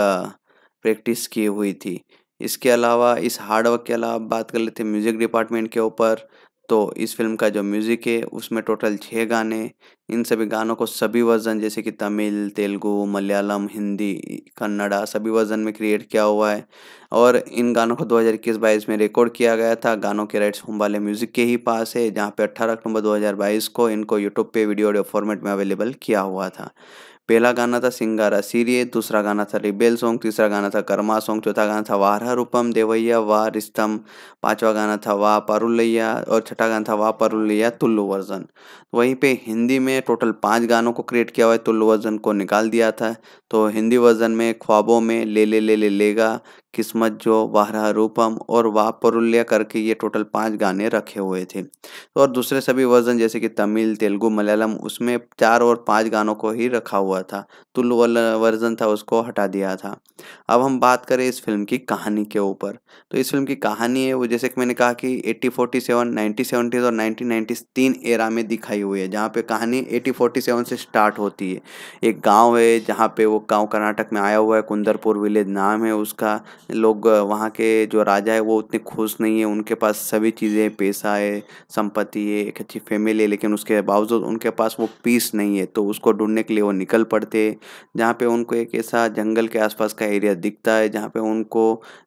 प्रैक्टिस की हुई थी इसके अलावा इस हार्डवर्क के अलावा बात कर लेते हैं म्यूज़िक डिपार्टमेंट के ऊपर तो इस फिल्म का जो म्यूज़िक है उसमें टोटल छः गाने इन सभी गानों को सभी वर्जन जैसे कि तमिल तेलुगु मलयालम हिंदी कन्नड़ा सभी वर्जन में क्रिएट किया हुआ है और इन गानों को 2021-22 में रिकॉर्ड किया गया था गानों के राइट्स वाले म्यूज़िक के ही पास है जहाँ पे 18 अक्टूबर 2022 को इनको यूट्यूब पे वीडियो ऑडियो फॉर्मेट में अवेलेबल किया हुआ था पहला गाना था सिंगारा सीरिए दूसरा गाना था रिबेल सॉन्ग तीसरा गाना था कर्मा सॉन्ग चौथा गाना था वारा रूपम देवैया वाह रिस्तम पांचवा गाना था वाह परुलैया और छठा गाना था वाह परुलैया तुल्लु वर्जन वहीं पे हिंदी में टोटल पाँच गानों को क्रिएट किया हुआ है तुल्लु वर्जन को निकाल दिया था तो हिंदी वर्जन में ख्वाबों में ले ले ले ले लेगा किस्मत जो वाहरा रूपम और वाह परुल्य करके ये टोटल पांच गाने रखे हुए थे और दूसरे सभी वर्जन जैसे कि तमिल तेलुगु मलयालम उसमें चार और पांच गानों को ही रखा हुआ था तुल वर्जन था उसको हटा दिया था अब हम बात करें इस फिल्म की कहानी के ऊपर तो इस फिल्म की कहानी है वो जैसे कि मैंने कहा कि eighty forty seven nineteen seventies और नाइनटीन नाइन्टीज तीन एरा में दिखाई हुई है जहाँ पे कहानी एटी फोर्टी सेवन से स्टार्ट होती है एक गाँव है जहाँ पे वो गाँव कर्नाटक में आया हुआ है कुंदरपुर विलेज नाम है उसका लोग वहाँ के जो राजा है वो उतने खुश नहीं है उनके पास सभी चीज़ें पैसा है संपत्ति है एक अच्छी फैमिली है लेकिन उसके बावजूद उनके पास वो पीस नहीं है तो उसको ढूंढने के लिए वो निकल पड़ते हैं जहाँ पे उनको एक ऐसा जंगल के आसपास का एरिया दिखता है जहाँ पे उनको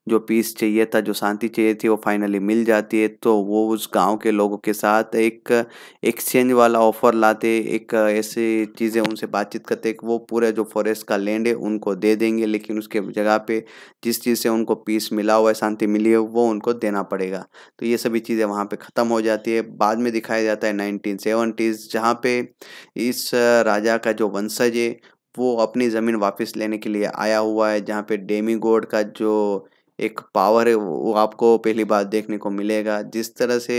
जो पीस चाहिए था जो शांति चाहिए थी वो फाइनली मिल जाती है तो वो उस गाँव के लोगों के साथ एक एक्सचेंज वाला ऑफर लाते एक ऐसी चीज़ें उनसे बातचीत करते वो पूरे जो फॉरेस्ट का लैंड है उनको दे देंगे लेकिन उसके जगह पे जिस चीज़ से उनको पीस मिला हुआ है शांति मिली है वो उनको देना पड़ेगा तो ये सभी चीज़ें वहाँ पे ख़त्म हो जाती है बाद में दिखाया जाता है नाइनटीन सेवेंटीज़ जहाँ पे इस राजा का जो वंशज है वो अपनी ज़मीन वापस लेने के लिए आया हुआ है जहाँ पे डेमी गोड का जो एक पावर है वो आपको पहली बार देखने को मिलेगा जिस तरह से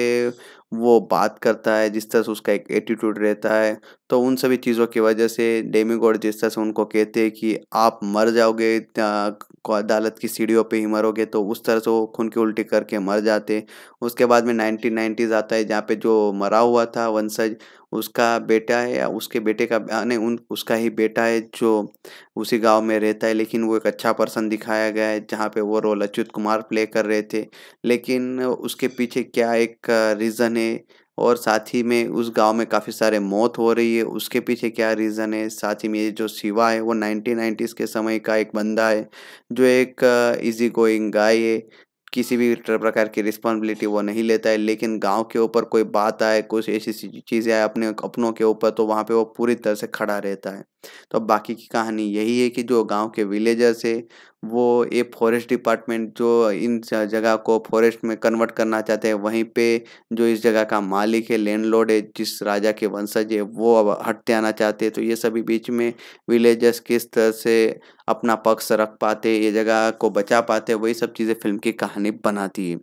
वो बात करता है जिस तरह से उसका एक एटीट्यूड रहता है तो उन सभी चीज़ों की वजह से डेमी गॉड जिस तरह से उनको कहते हैं कि आप मर जाओगे अदालत की सीढ़ियों पे ही मरोगे तो उस तरह से वो खून की उल्टी करके मर जाते उसके बाद में नाइनटीन नाइन्टीज़ आता है जहाँ पे जो मरा हुआ था वंशज उसका बेटा है या उसके बेटे का नहीं उन उसका ही बेटा है जो उसी गांव में रहता है लेकिन वो एक अच्छा पर्सन दिखाया गया है जहाँ पे वो रोल अच्युत कुमार प्ले कर रहे थे लेकिन उसके पीछे क्या एक रीज़न है और साथ ही में उस गांव में काफ़ी सारे मौत हो रही है उसके पीछे क्या रीज़न है साथ ही में ये जो शिवा है वो नाइनटीन नाइन्टीज़ के समय का एक बंदा है जो एक इजी गोइंग गाय है किसी भी प्रकार की रिस्पॉन्सिबिलिटी वो नहीं लेता है लेकिन गांव के ऊपर कोई बात आए कुछ ऐसी चीज़ें आए अपने अपनों के ऊपर तो वहाँ पे वो पूरी तरह से खड़ा रहता है तो बाकी की कहानी यही है कि जो गांव के विलेजर्स है वो ये फॉरेस्ट डिपार्टमेंट जो इन जगह को फॉरेस्ट में कन्वर्ट करना चाहते हैं वहीं पे जो इस जगह का मालिक है लैंडलॉर्ड है जिस राजा के वंशज है वो अब हटते आना चाहते हैं तो ये सभी बीच में विलेजर्स किस तरह से अपना पक्ष रख पाते ये जगह को बचा पाते वही सब चीज़ें फिल्म की कहानी बनाती है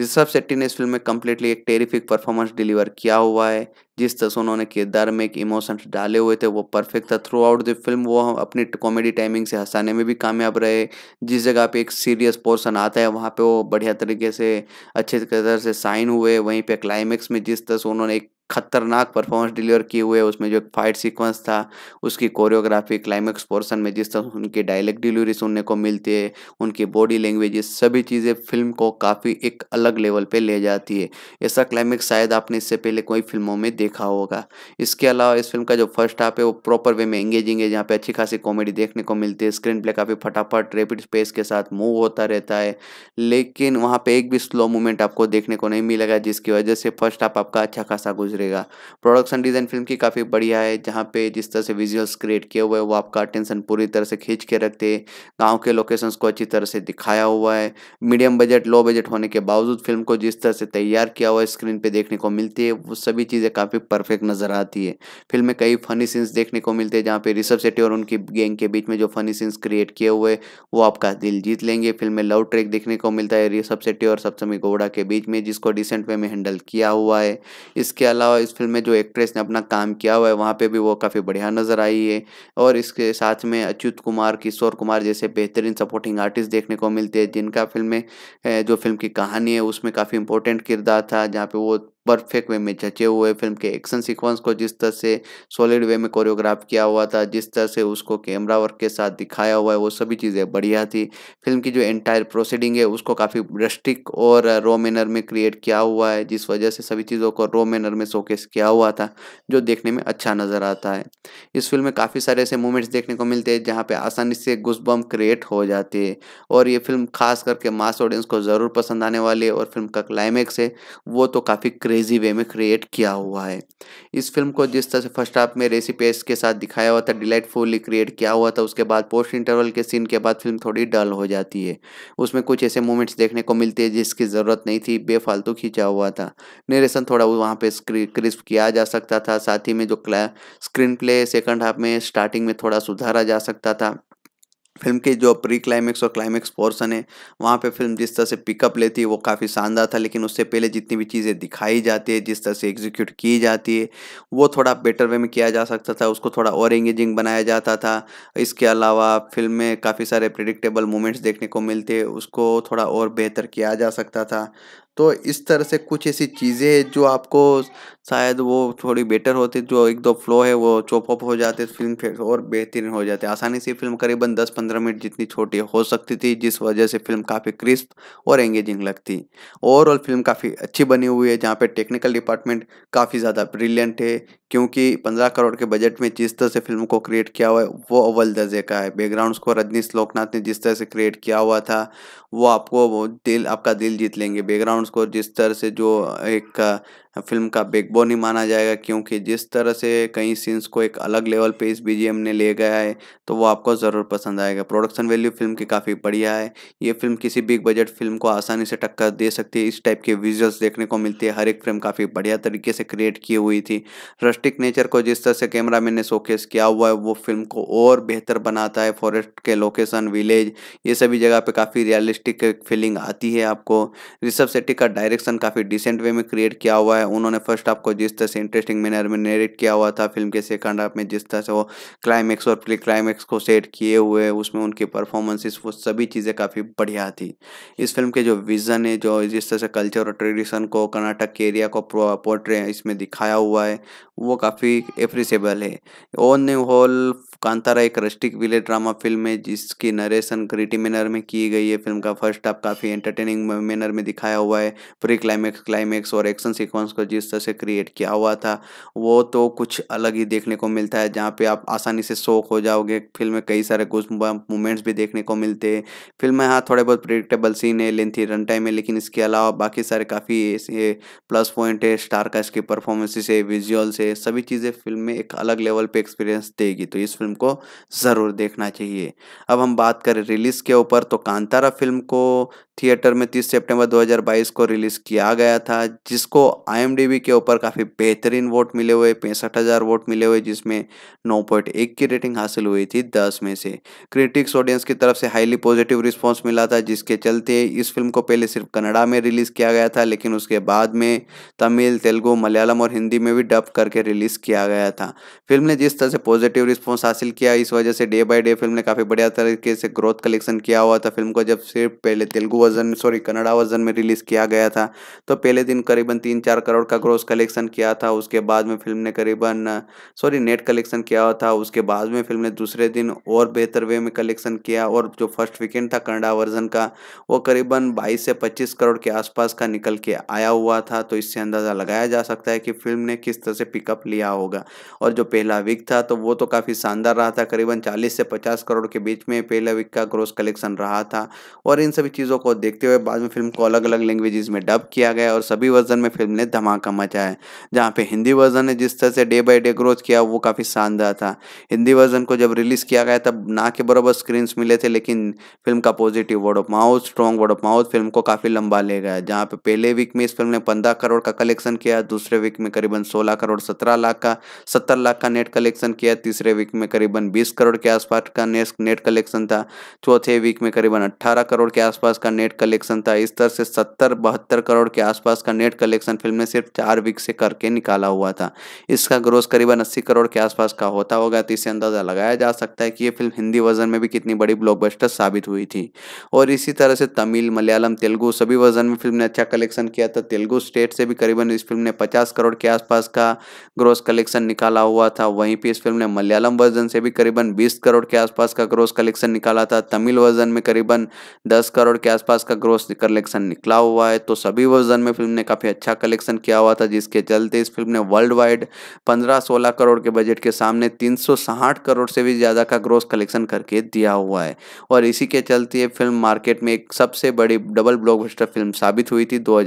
ऋषभ शेट्टी ने इस फिल्म में कम्प्लीटली एक टेरिफिक परफॉर्मेंस डिलीवर किया हुआ है जिस तरह से उन्होंने किरदार में एक इमोशन डाले हुए थे वो परफेक्ट था थ्रू आउट द फिल्म वो हम अपनी कॉमेडी टाइमिंग से हंसाने में भी कामयाब रहे जिस जगह पे एक सीरियस पोर्सन आता है वहाँ पे वो बढ़िया तरीके से अच्छे तरह से साइन हुए वहीं पे क्लाइमैक्स में जिस तरह से उन्होंने एक खतरनाक परफॉर्मेंस डिलीवर किए हुए उसमें जो एक फाइट सीक्वेंस था उसकी कोरियोग्राफी क्लाइमैक्स पोर्शन में जिस तरह उनके डायलैक्ट डिलीवरी सुनने को मिलती है उनकी बॉडी लैंग्वेज सभी चीज़ें फिल्म को काफ़ी एक अलग लेवल पे ले जाती है ऐसा क्लाइमैक्स शायद आपने इससे पहले कोई फिल्मों में देखा होगा इसके अलावा इस फिल्म का जो फर्स्ट हाफ है वो प्रॉपर वे में एंगेजिंग है जहाँ पे अच्छी खासी कॉमेडी देखने को मिलती है स्क्रीन प्ले काफ़ी फटाफट रेपिड स्पेस के साथ मूव होता रहता है लेकिन वहाँ पे एक भी स्लो मूवमेंट आपको देखने को नहीं मिलेगा जिसकी वजह से फर्स्ट हाफ आपका अच्छा खासा गुजरेगा प्रोडक्शन डिज़ाइन फिल्म की काफ़ी बढ़िया है जहाँ पे जिस तरह से विजुअल्स क्रिएट किए हुए वो आपका अटेंशन पूरी तरह से खींच के रखते हैं गाँव के लोकेशन को अच्छी तरह से दिखाया हुआ है मीडियम बजट लो बजट होने के बावजूद फिल्म को जिस तरह से तैयार किया हुआ है स्क्रीन पर देखने को मिलती है वो सभी चीज़ें काफ़ी काफ़ी परफेक्ट नज़र आती है फिल्म में कई फनी सीन्स देखने को मिलते हैं जहाँ पे ऋषभ शेट्टी और उनकी गैंग के बीच में जो फनी सीन्स क्रिएट किए हुए वो आपका दिल जीत लेंगे फिल्म में लव ट्रैक देखने को मिलता है ऋषभ शेट्टी और सप्तमी गौड़ा के बीच में जिसको डिसेंट वे में हैंडल किया हुआ है इसके अलावा इस फिल्म में जो एक्ट्रेस ने अपना काम किया हुआ है वहाँ पर भी वो काफ़ी बढ़िया नज़र आई है और इसके साथ में अच्युत कुमार किशोर कुमार जैसे बेहतरीन सपोर्टिंग आर्टिस्ट देखने को मिलते हैं जिनका फिल्म में जो फिल्म की कहानी है उसमें काफ़ी इंपॉर्टेंट किरदार था जहाँ पे वो परफेक्ट वे में जचे हुए फिल्म के एक्शन सीक्वेंस को जिस तरह से सॉलिड वे में कोरियोग्राफ किया हुआ था जिस तरह से उसको कैमरा वर्क के साथ दिखाया हुआ है वो सभी चीज़ें बढ़िया थी फिल्म की जो एंटायर प्रोसीडिंग है उसको काफ़ी रस्टिक और रो मैनर में क्रिएट किया हुआ है जिस वजह से सभी चीज़ों को रो मैनर में शोकेस किया हुआ था जो देखने में अच्छा नज़र आता है इस फिल्म में काफ़ी सारे ऐसे मूवमेंट्स देखने को मिलते हैं जहाँ पर आसानी से गुस्बम क्रिएट हो जाते हैं और ये फिल्म खास करके मास ऑडियंस को ज़रूर पसंद आने वाली है और फिल्म का क्लाइमैक्स है वो तो काफ़ी क्रेजी वे में क्रिएट किया हुआ है इस फिल्म को जिस तरह से फर्स्ट हाफ में रेसी पेस के साथ दिखाया हुआ था डिलाइटफुली क्रिएट किया हुआ था उसके बाद पोस्ट इंटरवल के सीन के बाद फिल्म थोड़ी डल हो जाती है उसमें कुछ ऐसे मोमेंट्स देखने को मिलते हैं जिसकी ज़रूरत नहीं थी बेफालतू खींचा हुआ था नरेशन थोड़ा वहाँ पर क्रिस्प किया जा सकता था साथ ही में जो स्क्रीन प्ले सेकेंड हाफ में स्टार्टिंग में थोड़ा सुधारा जा सकता था फिल्म के जो प्री क्लाइमेक्स और क्लाइमेक्स पोर्सन है वहाँ पे फिल्म जिस तरह से पिकअप लेती है वो काफ़ी शानदार था लेकिन उससे पहले जितनी भी चीज़ें दिखाई जाती है जिस तरह से एग्जीक्यूट की जाती है वो थोड़ा बेटर वे में किया जा सकता था उसको थोड़ा और एंगेजिंग बनाया जाता था इसके अलावा फिल्म में काफ़ी सारे प्रिडिक्टेबल मोमेंट्स देखने को मिलते उसको थोड़ा और बेहतर किया जा सकता था तो इस तरह से कुछ ऐसी चीज़ें हैं जो आपको शायद वो थोड़ी बेटर होती जो एक दो फ्लो है वो चॉप अप हो जाते फिल्म फिर और बेहतरीन हो जाते आसानी से फिल्म करीबन 10-15 मिनट जितनी छोटी हो सकती थी जिस वजह से फिल्म काफ़ी क्रिस्प और एंगेजिंग लगती ओवरऑल फिल्म काफ़ी अच्छी बनी हुई है जहाँ पर टेक्निकल डिपार्टमेंट काफ़ी ज़्यादा ब्रिलियंट है क्योंकि पंद्रह करोड़ के बजट में जिस तरह से फिल्म को क्रिएट किया हुआ है वो अव्वल दर्जे का है बैकग्राउंड स्कोर रजनीश लोकनाथ ने जिस तरह से क्रिएट किया हुआ था वो आपको दिल आपका दिल जीत लेंगे बैकग्राउंड प्लेटफॉर्म्स को जिस तरह से जो एक फिल्म का बैकबोन ही माना जाएगा क्योंकि जिस तरह से कई सीन्स को एक अलग लेवल पे इस बीजेम ने ले गया है तो वो आपको ज़रूर पसंद आएगा प्रोडक्शन वैल्यू फिल्म की काफ़ी बढ़िया है ये फिल्म किसी बिग बजट फिल्म को आसानी से टक्कर दे सकती है इस टाइप के विजुअल्स देखने को मिलती है हर एक फ्रेम काफ़ी बढ़िया तरीके से क्रिएट की हुई थी रस्टिक नेचर को जिस तरह से कैमरा मैन ने शोकेस किया हुआ है वो फिल्म को और बेहतर बनाता है फॉरेस्ट के लोकेशन विलेज ये सभी जगह पर काफ़ी रियलिस्टिक फीलिंग आती है आपको ऋषभ सेट्टी का डायरेक्शन काफ़ी डिसेंट वे में क्रिएट किया हुआ है है उन्होंने फर्स्ट हाफ को जिस तरह से इंटरेस्टिंग मैनर में नेरेट किया हुआ था फिल्म के सेकंड हाफ में जिस तरह से वो क्लाइमैक्स और प्ले क्लाइमैक्स को सेट किए हुए उसमें उनकी परफॉर्मेंसेस वो सभी चीज़ें काफ़ी बढ़िया थी इस फिल्म के जो विज़न है जो जिस तरह से कल्चर और ट्रेडिशन को कर्नाटक के एरिया को पोर्ट्रे इसमें दिखाया हुआ है वो काफ़ी एप्रिसेबल है ऑन होल कांतारा एक रस्टिक विलेज ड्रामा फिल्म है जिसकी नरेशन क्रिटी मैनर में की गई है फिल्म का फर्स्ट हाफ काफ़ी एंटरटेनिंग मैनर में दिखाया हुआ है प्री क्लाइमैक्स क्लाइमैक्स और एक्शन सीक्वेंस को जिस तरह से क्रिएट किया हुआ था वो तो कुछ अलग ही देखने को मिलता है जहाँ पे आप आसानी से शौक हो जाओगे फिल्म में कई सारे कुछ मूवमेंट्स भी देखने को मिलते हैं फिल्म में हाँ थोड़े बहुत प्रिडिक्टेबल सीन है लेंथी रन टाइम है लेकिन इसके अलावा बाकी सारे काफ़ी ऐसे प्लस पॉइंट है स्टार का इसकी परफॉर्मेंसेस है विजुअल्स है सभी चीज़ें फिल्म में एक अलग लेवल पर एक्सपीरियंस देगी तो इस फिल्म को ज़रूर देखना चाहिए अब हम बात करें रिलीज़ के ऊपर तो कांतारा फिल्म को थिएटर में 30 सितंबर 2022 को रिलीज़ किया गया था जिसको आई के ऊपर काफ़ी बेहतरीन वोट मिले हुए पैंसठ हज़ार वोट मिले हुए जिसमें 9.1 की रेटिंग हासिल हुई थी 10 में से क्रिटिक्स ऑडियंस की तरफ से हाईली पॉजिटिव रिस्पॉन्स मिला था जिसके चलते इस फिल्म को पहले सिर्फ कन्नड़ा में रिलीज़ किया गया था लेकिन उसके बाद में तमिल तेलुगु मलयालम और हिंदी में भी डब करके रिलीज़ किया गया था फिल्म ने जिस तरह से पॉजिटिव रिस्पॉन्स हासिल हासिल किया इस वजह से डे बाय डे फिल्म ने काफ़ी बढ़िया तरीके से ग्रोथ कलेक्शन किया हुआ था फिल्म को जब सिर्फ पहले Telugu version sorry Kannada version में रिलीज़ किया गया था तो पहले दिन करीबन तीन चार करोड़ का ग्रोथ कलेक्शन किया था उसके बाद में फिल्म ने करीबन सॉरी नेट कलेक्शन किया हुआ था उसके बाद में फिल्म ने दूसरे दिन और बेहतर वे में कलेक्शन किया और जो फर्स्ट वीकेंड था कन्नड़ा वर्जन का वो करीबन बाईस से पच्चीस करोड़ के आसपास का निकल के आया हुआ था तो इससे अंदाज़ा लगाया जा सकता है कि फिल्म ने किस तरह से पिकअप लिया होगा और जो पहला वीक था तो वो तो काफ़ी शानदार चल रहा था करीबन 40 से 50 करोड़ के बीच में पहले वीक का ग्रोस कलेक्शन रहा था और इन सभी चीज़ों को देखते हुए बाद में फिल्म को अलग अलग लैंग्वेजेस में डब किया गया और सभी वर्जन में फिल्म ने धमाका मचाया है जहाँ पे हिंदी वर्जन ने जिस तरह से डे बाई डे ग्रोथ किया वो काफ़ी शानदार था हिंदी वर्जन को जब रिलीज़ किया गया तब ना के बराबर स्क्रीन्स मिले थे लेकिन फिल्म का positive word of mouth strong word of mouth film को काफ़ी लंबा ले गया जहाँ पे पहले वीक में इस फिल्म ने पंद्रह करोड़ का कलेक्शन किया दूसरे वीक में करीबन सोलह करोड़ सत्रह लाख का सत्तर लाख का नेट कलेक्शन किया तीसरे वीक में करीबन 20 करोड़ के आसपास का नेट कलेक्शन था चौथे वीक में करीबन 18 करोड़ के आसपास का नेट कलेक्शन था इस तरह से सत्तर बहत्तर करोड़ के आसपास का नेट कलेक्शन फिल्म ने सिर्फ चार वीक से करके निकाला हुआ था इसका ग्रोस करीबन अस्सी करोड़ के आसपास का होता होगा तो इसे अंदाज़ा लगाया जा सकता है कि ये फिल्म हिंदी वर्जन में भी कितनी बड़ी ब्लॉकबस्टर साबित हुई थी और इसी तरह से तमिल मलयालम तेलुगु सभी वर्जन में फिल्म ने अच्छा कलेक्शन किया था तेलुगु स्टेट से भी करीबन इस फिल्म ने पचास करोड़ के आसपास का ग्रोस कलेक्शन निकाला हुआ था वहीं पर इस फिल्म ने मलयालम वर्जन वर्जन से भी करीबन 20 करोड़ के आसपास का ग्रोस कलेक्शन निकाला था तमिल वर्जन में करीबन 10 करोड़ के आसपास का ग्रोस कलेक्शन निकला हुआ है तो सभी वर्जन में फिल्म ने काफ़ी अच्छा कलेक्शन किया हुआ था जिसके चलते इस फिल्म ने वर्ल्ड वाइड पंद्रह सोलह करोड़ के बजट के सामने तीन करोड़ से भी ज़्यादा का ग्रोस कलेक्शन करके दिया हुआ है और इसी के चलते ये फिल्म मार्केट में एक सबसे बड़ी डबल ब्लॉक फिल्म साबित हुई थी दो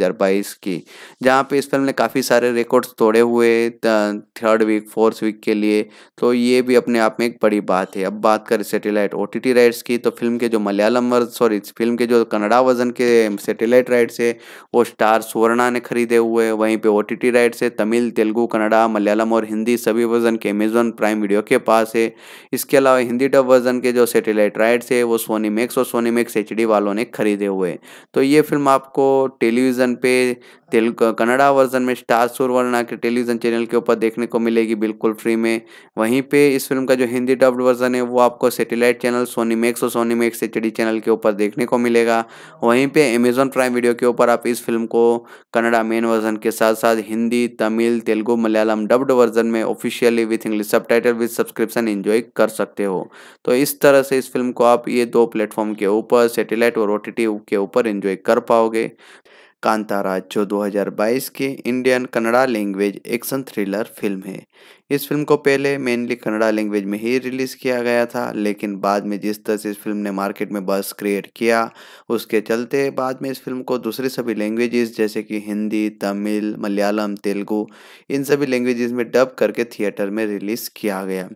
की जहाँ पे इस फिल्म ने काफ़ी सारे रिकॉर्ड तोड़े हुए थर्ड वीक फोर्थ वीक के लिए तो ये भी अपने आप में एक बड़ी बात है अब बात करें सेटेलाइट ओ टी राइट्स की तो फिल्म के जो मलयालम वर्जन सॉरी फिल्म के जो कन्नड़ा वर्जन के सेटेलाइट राइट्स है वो स्टार सुवर्णा ने खरीदे हुए वहीं पे ओ टी राइट्स है तमिल तेलुगु कन्नड़ा मलयालम और हिंदी सभी वर्जन के अमेजोन प्राइम वीडियो के पास है इसके अलावा हिंदी डब वर्जन के जो सेटेलाइट राइट्स है वो सोनी मैक्स और सोनी मैक्स एच वालों ने खरीदे हुए तो ये फिल्म आपको टेलीविज़न पर तेलुगु कनाडा वर्जन में स्टार सूर्यवर्णा के टेलीविज़न चैनल के ऊपर देखने को मिलेगी बिल्कुल फ्री में वहीं पे इस फिल्म का जो हिंदी डब्ड वर्जन है वो आपको सैटेलाइट चैनल सोनी मैक्स और सोनी मैक्स एच चैनल के ऊपर देखने को मिलेगा वहीं पे अमेजोन प्राइम वीडियो के ऊपर आप इस फिल्म को कनाडा मेन वर्जन के साथ साथ हिंदी तमिल तेलुगु मलयालम डब्ड वर्जन में officially with English subtitle with subscription enjoy कर सकते हो तो इस तरह से इस फिल्म को आप ये दो प्लेटफॉर्म के ऊपर सेटेलाइट और ओ के ऊपर इन्जॉय कर पाओगे कांताराज जो 2022 की Indian Kannada language action thriller film है इस फिल्म को पहले मेनली कन्नड़ा लैंग्वेज में ही रिलीज़ किया गया था लेकिन बाद में जिस तरह से इस फिल्म ने मार्केट में बस क्रिएट किया उसके चलते बाद में इस फिल्म को दूसरी सभी लैंग्वेजेस जैसे कि हिंदी तमिल मलयालम तेलुगु इन सभी लैंग्वेजेस में डब करके थिएटर में रिलीज़ किया गया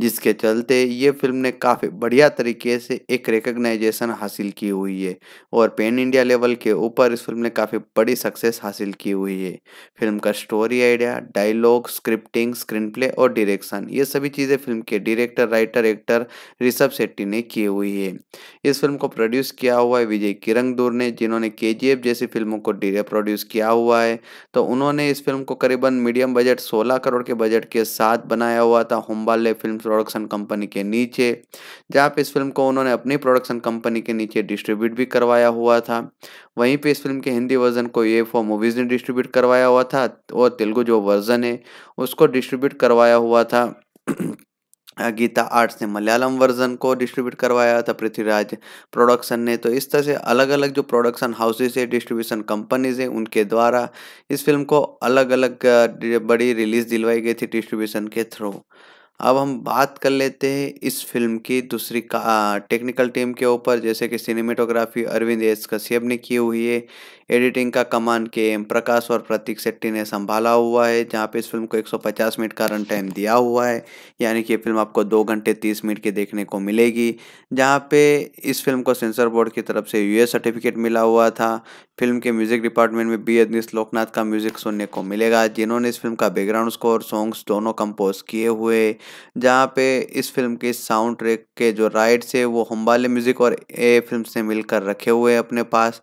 जिसके चलते ये फिल्म ने काफ़ी बढ़िया तरीके से एक रिकग्नाइजेशन हासिल की हुई है और पेन इंडिया लेवल के ऊपर इस फिल्म ने काफ़ी काफ़ी बड़ी सक्सेस हासिल की हुई है फिल्म का story idea dialogue scripting screen play और डायरेक्शन ये सभी चीज़ें फिल्म के director writer actor Rishab Shetty ने की हुई है इस फिल्म को प्रोड्यूस किया हुआ है विजय दूर ने जिन्होंने के जैसी फिल्मों को प्रोड्यूस किया हुआ है तो उन्होंने इस फिल्म को करीबन मीडियम बजट सोलह करोड़ के बजट के साथ बनाया हुआ था होम्बाले फिल्म प्रोडक्शन कंपनी के नीचे जहाँ पर इस फिल्म को उन्होंने अपनी प्रोडक्शन कंपनी के नीचे डिस्ट्रीब्यूट भी करवाया हुआ था वहीं पे इस फिल्म के हिंदी हिंदी वर्जन को ए फॉर मूवीज़ ने डिस्ट्रीब्यूट करवाया हुआ था और तेलुगु जो वर्जन है उसको डिस्ट्रीब्यूट करवाया हुआ था गीता आर्ट्स ने मलयालम वर्जन को डिस्ट्रीब्यूट करवाया था पृथ्वीराज प्रोडक्शन ने तो इस तरह से अलग अलग जो प्रोडक्शन हाउसेस है डिस्ट्रीब्यूशन कंपनीज है उनके द्वारा इस फिल्म को अलग अलग बड़ी रिलीज दिलवाई गई थी डिस्ट्रीब्यूशन के थ्रू अब हम बात कर लेते हैं इस फिल्म की दूसरी का टेक्निकल टीम के ऊपर जैसे कि सिनेमेटोग्राफी अरविंद एस कश्यप ने की हुई है एडिटिंग का कमान के एम प्रकाश और प्रतीक शेट्टी ने संभाला हुआ है जहाँ पे इस फिल्म को 150 मिनट का रन टाइम दिया हुआ है यानी कि ये फिल्म आपको दो घंटे तीस मिनट की देखने को मिलेगी जहाँ पे इस फिल्म को सेंसर बोर्ड की तरफ से यूए सर्टिफिकेट मिला हुआ था फिल्म के म्यूजिक डिपार्टमेंट में बी अदनीस लोकनाथ का म्यूजिक सुनने को मिलेगा जिन्होंने इस फिल्म का बैकग्राउंड स्कोर सॉन्ग्स दोनों कंपोज किए हुए जहाँ पे इस फिल्म के साउंड ट्रैक के जो राइट्स है वो हम्बाले म्यूज़िक और ए फिल्म से मिलकर रखे हुए अपने पास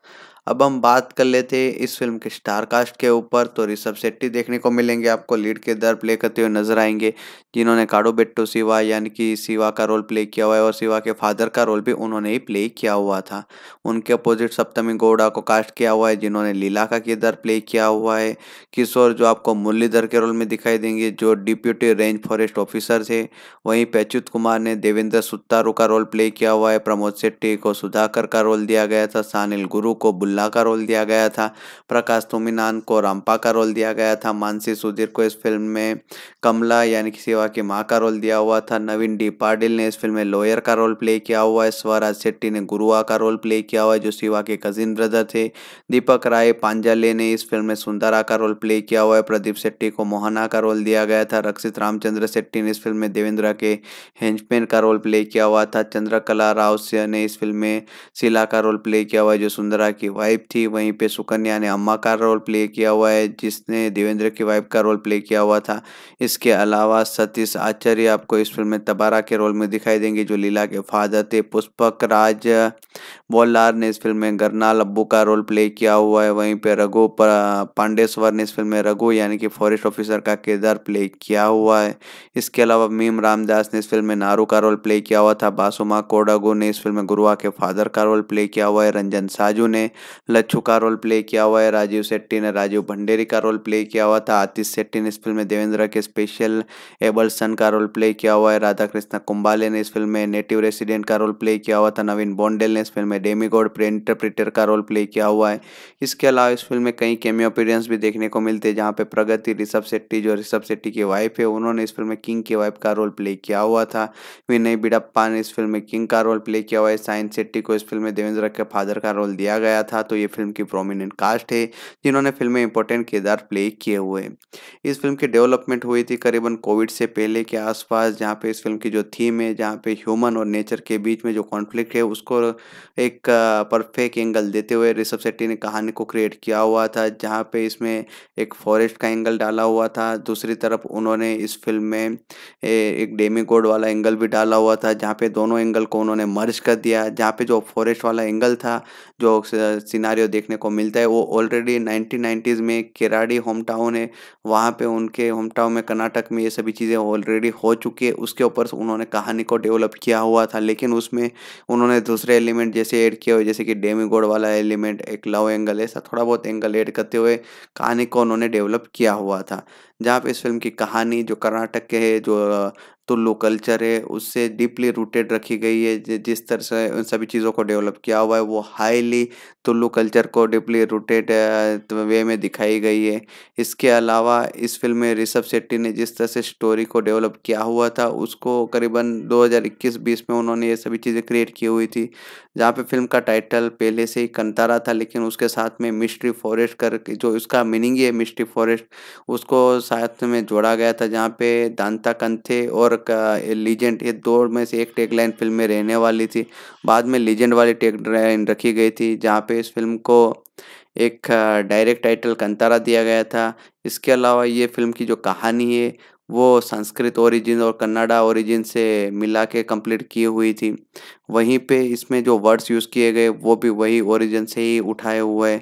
अब हम बात कर लेते हैं इस फिल्म के स्टार कास्ट के ऊपर तो ऋषभ शेट्टी देखने को मिलेंगे आपको लीड के दर प्ले करते तो हुए नजर आएंगे जिन्होंने काडो बेट्टो सिवा यानी कि सिवा का रोल प्ले किया हुआ है और सिवा के फादर का रोल भी उन्होंने ही प्ले किया हुआ था उनके अपोजिट सप्तमी गौड़ा को कास्ट किया हुआ है जिन्होंने लीला का किरदार प्ले किया हुआ है किशोर जो आपको मुरलीधर के रोल में दिखाई देंगे जो डिप्यूटी रेंज फॉरेस्ट ऑफिसर थे वहीं पैच्युत कुमार ने देवेंद्र सुत्तारू का रोल प्ले किया हुआ है प्रमोद शेट्टी को सुधाकर का रोल दिया गया था सानिल गुरु को बुल मुल्ला का रोल दिया गया था प्रकाश तुमीनान को रामपा का रोल दिया गया था मानसी सुधीर को इस फिल्म में कमला यानी कि सेवा की माँ का रोल दिया हुआ था नवीन डी पाटिल ने इस फिल्म में लॉयर का रोल प्ले किया हुआ है स्वराज शेट्टी ने गुरुआ का रोल प्ले किया हुआ है जो शिवा के कजिन ब्रदर थे दीपक राय पांजाले ने इस फिल्म में सुंदरा का रोल प्ले किया हुआ है प्रदीप शेट्टी को मोहना का रोल दिया गया था रक्षित रामचंद्र शेट्टी ने इस फिल्म में देवेंद्र के हेंचमैन का रोल प्ले किया हुआ था चंद्रकला राव ने इस फिल्म में शिला का रोल प्ले किया हुआ है जो सुंदरा की वाइफ थी वहीं पे सुकन्या ने अम्मा का रोल प्ले किया हुआ है जिसने देवेंद्र की वाइफ का रोल प्ले किया हुआ था इसके अलावा सतीश आचार्य आपको इस फिल्म में तबारा के रोल में दिखाई देंगे जो लीला के फादर थे पुष्पक राज बोलार ने इस फिल्म में गरनाल अब्बू का रोल प्ले किया हुआ है वहीं पर रघु पांडेश्वर ने इस फिल्म में रघु यानी कि फॉरेस्ट ऑफिसर का किरदार प्ले किया हुआ है इसके अलावा मीम रामदास ने इस फिल्म में नारू का रोल प्ले किया हुआ था बासुमा कोडागो ने इस फिल्म में गुरुआ के फादर का रोल प्ले किया हुआ है रंजन साजू ने लच्छू का रोल प्ले किया हुआ है राजीव शेट्टी ने राजीव भंडेरी का रोल प्ले किया हुआ था आतिश शेट्टी ने इस फिल्म में देवेंद्र के स्पेशल एबल सन का रोल प्ले किया हुआ है राधा कृष्ण कुंबाले ने इस फिल्म में नेटिव रेसिडेंट का रोल प्ले किया हुआ था नवीन बॉन्डेल ने इस फिल्म में डेमीगोड इंटरप्रिटर का रोल प्ले किया हुआ है इसके अलावा इस फिल्म में कई कैमियो अपीरेंस भी देखने को मिलते हैं जहाँ पे प्रगति ऋषभ शेट्टी जो ऋषभ शेट्टी की वाइफ है उन्होंने इस फिल्म में किंग की वाइफ का रोल प्ले किया हुआ था विनय बिडप्पा ने इस फिल्म में किंग का रोल प्ले किया हुआ है साइन शेट्टी को इस फिल्म में देवेंद्र के फादर का रोल दिया गया था कहा तो ये फिल्म की प्रोमिनेंट कास्ट है जिन्होंने फिल्म में इंपॉर्टेंट किरदार प्ले किए हुए हैं इस फिल्म की डेवलपमेंट हुई थी करीबन कोविड से पहले के आसपास जहाँ पे इस फिल्म की जो थीम है जहाँ पे ह्यूमन और नेचर के बीच में जो कॉन्फ्लिक्ट है उसको एक परफेक्ट एंगल देते हुए ऋषभ शेट्टी ने कहानी को क्रिएट किया हुआ था जहाँ पे इसमें एक फॉरेस्ट का एंगल डाला हुआ था दूसरी तरफ उन्होंने इस फिल्म में एक डेमी कोड वाला एंगल भी डाला हुआ था जहाँ पे दोनों एंगल को उन्होंने मर्ज कर दिया जहाँ पे जो फॉरेस्ट वाला एंगल था जो सिनारियो देखने को मिलता है वो ऑलरेडी नाइनटीन नाइन्टीज़ में केराडी होम टाउन है वहाँ पे उनके होम टाउन में कर्नाटक में ये सभी चीज़ें ऑलरेडी हो चुकी है उसके ऊपर उन्होंने कहानी को डेवलप किया हुआ था लेकिन उसमें उन्होंने दूसरे एलिमेंट जैसे ऐड किए हुए जैसे कि डेमी गोड वाला एलिमेंट एक लव एंगल ऐसा थोड़ा बहुत एंगल ऐड करते हुए कहानी को उन्होंने डेवलप किया हुआ था जहाँ पे इस फिल्म की कहानी जो कर्नाटक के है जो तुल्लू कल्चर है उससे डीपली रूटेड रखी गई है जिस तरह से उन सभी चीज़ों को डेवलप किया हुआ है वो हाईली तुल्लू कल्चर को डीपली रूटेड वे में दिखाई गई है इसके अलावा इस फिल्म में ऋषभ शेट्टी ने जिस तरह से स्टोरी को डेवलप किया हुआ था उसको करीबन 2021-20 में उन्होंने ये सभी चीज़ें क्रिएट की हुई थी जहाँ पे फिल्म का टाइटल पहले से ही कंतारा था लेकिन उसके साथ में मिस्ट्री फॉरेस्ट कर जो इसका मीनिंग ही है मिस्ट्री फॉरेस्ट उसको साथ में जोड़ा गया था जहाँ पे दांता कंथे और लीजेंड ये दो में से एक टैगलाइन फिल्म में रहने वाली थी बाद में लीजेंड वाली टैगलाइन रखी गई थी जहाँ पे इस फिल्म को एक डायरेक्ट टाइटल कंतारा दिया गया था इसके अलावा ये फिल्म की जो कहानी है वो संस्कृत ओरिजिन और कन्नाडा ओरिजिन से मिला के कंप्लीट की हुई थी वहीं पे इसमें जो वर्ड्स यूज़ किए गए वो भी वही ओरिजिन से ही उठाए हुए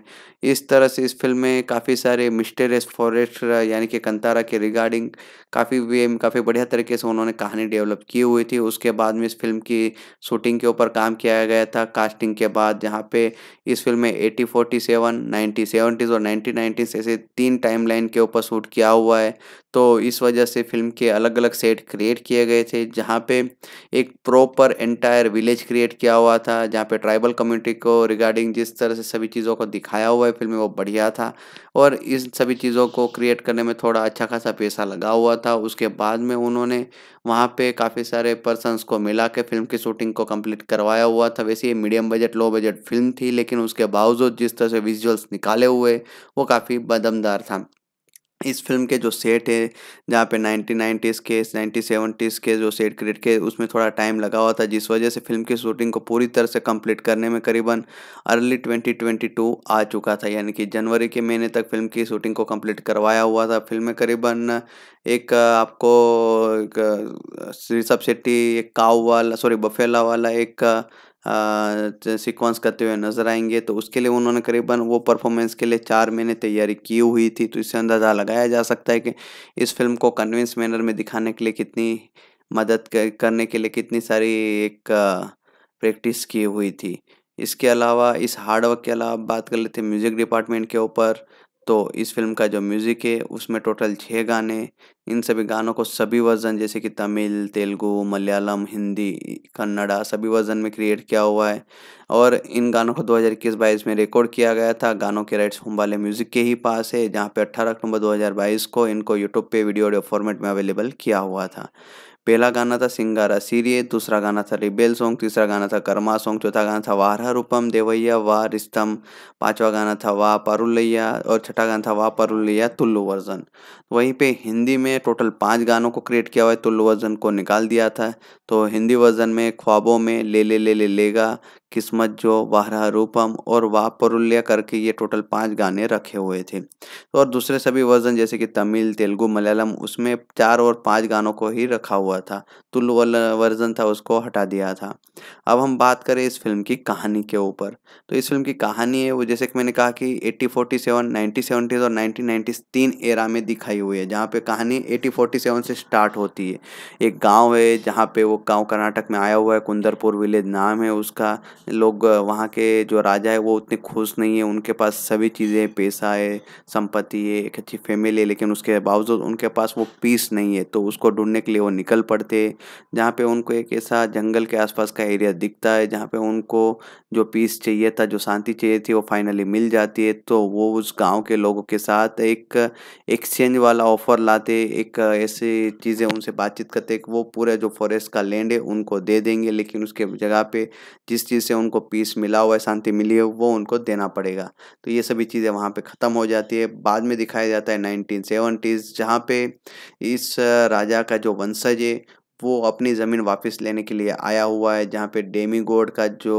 इस तरह से इस फिल्म में काफ़ी सारे मिस्टेरियस फॉरेस्ट यानी कि कंतारा के रिगार्डिंग काफ़ी वे काफ़ी बढ़िया तरीके से उन्होंने कहानी डेवलप की हुई थी उसके बाद में इस फिल्म की शूटिंग के ऊपर काम किया गया था कास्टिंग के बाद जहाँ पे इस फिल्म में eighty forty seven ninety seventies और नाइनटीन नाइनटीज़ ऐसे तीन टाइम लाइन के ऊपर शूट किया हुआ है तो इस वजह से फिल्म के अलग अलग सेट क्रिएट किए गए थे जहाँ पे एक प्रॉपर एंटायर विलेज क्रिएट किया हुआ था जहाँ पे ट्राइबल कम्युनिटी को रिगार्डिंग जिस तरह से सभी चीज़ों को दिखाया हुआ है बॉय फिल्म में वो बढ़िया था और इन सभी चीज़ों को क्रिएट करने में थोड़ा अच्छा खासा पैसा लगा हुआ था उसके बाद में उन्होंने वहाँ पे काफ़ी सारे पर्सनस को मिला के फिल्म की शूटिंग को कंप्लीट करवाया हुआ था वैसे ये medium budget low budget film थी लेकिन उसके बावजूद जिस तरह से विजुअल्स निकाले हुए वो काफ़ी बदमदार था इस फिल्म के जो सेट है जहाँ पे नाइनटीन नाइन्टीज़ के नाइन्टी सेवेंटीज़ के जो सेट क्रिएट के उसमें थोड़ा टाइम लगा हुआ था जिस वजह से फिल्म की शूटिंग को पूरी तरह से कंप्लीट करने में करीबन अर्ली ट्वेंटी ट्वेंटी टू आ चुका था यानी कि जनवरी के महीने तक फिल्म की शूटिंग को कंप्लीट करवाया हुआ था फिल्म में करीबन एक आपको एक ऋषभ शेट्टी एक काव वाला सॉरी बफेला वाला एक सीक्वेंस करते हुए नजर आएंगे तो उसके लिए उन्होंने करीबन वो परफॉर्मेंस के लिए चार महीने तैयारी की हुई थी तो इससे अंदाज़ा लगाया जा सकता है कि इस फिल्म को कन्विंस मैनर में दिखाने के लिए कितनी मदद करने के लिए कितनी सारी एक प्रैक्टिस की हुई थी इसके अलावा इस हार्डवर्क के अलावा बात कर लेते हैं म्यूज़िक डिपार्टमेंट के ऊपर तो इस फिल्म का जो म्यूज़िक है उसमें टोटल छः गाने इन सभी गानों को सभी वर्जन जैसे कि तमिल तेलुगु मलयालम हिंदी कन्नड़ा सभी वर्जन में क्रिएट किया हुआ है और इन गानों को 2021-22 में रिकॉर्ड किया गया था गानों के राइट्स हुम्बाले म्यूज़िक के ही पास है जहाँ पे 18 अक्टूबर 2022 को इनको यूट्यूब पे वीडियो ऑडियो फॉर्मेट में अवेलेबल किया हुआ था पहला गाना था सिंगारा सीरिये दूसरा गाना था रिबेल सॉन्ग तीसरा गाना था कर्मा सॉन्ग चौथा गाना था वारा रूपम देवैया वाह रिस्तम पांचवा गाना था वाह परुलैया और छठा गाना था वाह परुलैया तुल्लू वर्जन वहीं पे हिंदी में टोटल पाँच गानों को क्रिएट किया हुआ है तुल्लू वर्जन को निकाल दिया था तो हिंदी वर्जन में ख्वाबों में ले ले ले ले लेगा किस्मत जो वाहरा रूपम और वाह परुल्य करके ये टोटल पांच गाने रखे हुए थे और दूसरे सभी वर्जन जैसे कि तमिल तेलुगु मलयालम उसमें चार और पांच गानों को ही रखा हुआ था तुल वर्जन था उसको हटा दिया था अब हम बात करें इस फिल्म की कहानी के ऊपर तो इस फिल्म की कहानी है वो जैसे कि मैंने कहा कि eighty forty seven nineteen seventies और नाइनटीन नाइन्टीज़ तीन एरा में दिखाई हुई है जहाँ पे कहानी एटी फोर्टी सेवन से स्टार्ट होती है एक गाँव है जहाँ पे वो गाँव कर्नाटक में आया हुआ है कुंदरपुर विलेज नाम है उसका लोग वहाँ के जो राजा है वो उतने खुश नहीं है उनके पास सभी चीज़ें पैसा है संपत्ति है एक अच्छी फैमिली है लेकिन उसके बावजूद उनके पास वो पीस नहीं है तो उसको ढूंढने के लिए वो निकल पड़ते हैं जहाँ पे उनको एक ऐसा जंगल के आसपास का एरिया दिखता है जहाँ पे उनको जो पीस चाहिए था जो शांति चाहिए थी वो फाइनली मिल जाती है तो वो उस गाँव के लोगों के साथ एक एक्सचेंज वाला ऑफर लाते एक ऐसी चीज़ें उनसे बातचीत करते वो पूरा जो फॉरेस्ट का लैंड है उनको दे देंगे लेकिन उसके जगह पर जिस चीज़ जिससे उनको पीस मिला हुआ है शांति मिली है वो उनको देना पड़ेगा तो ये सभी चीज़ें वहाँ पे ख़त्म हो जाती है बाद में दिखाया जाता है नाइनटीन सेवनटीज़ जहाँ पे इस राजा का जो वंशज है वो अपनी ज़मीन वापस लेने के लिए आया हुआ है जहाँ पे डेमी गोड का जो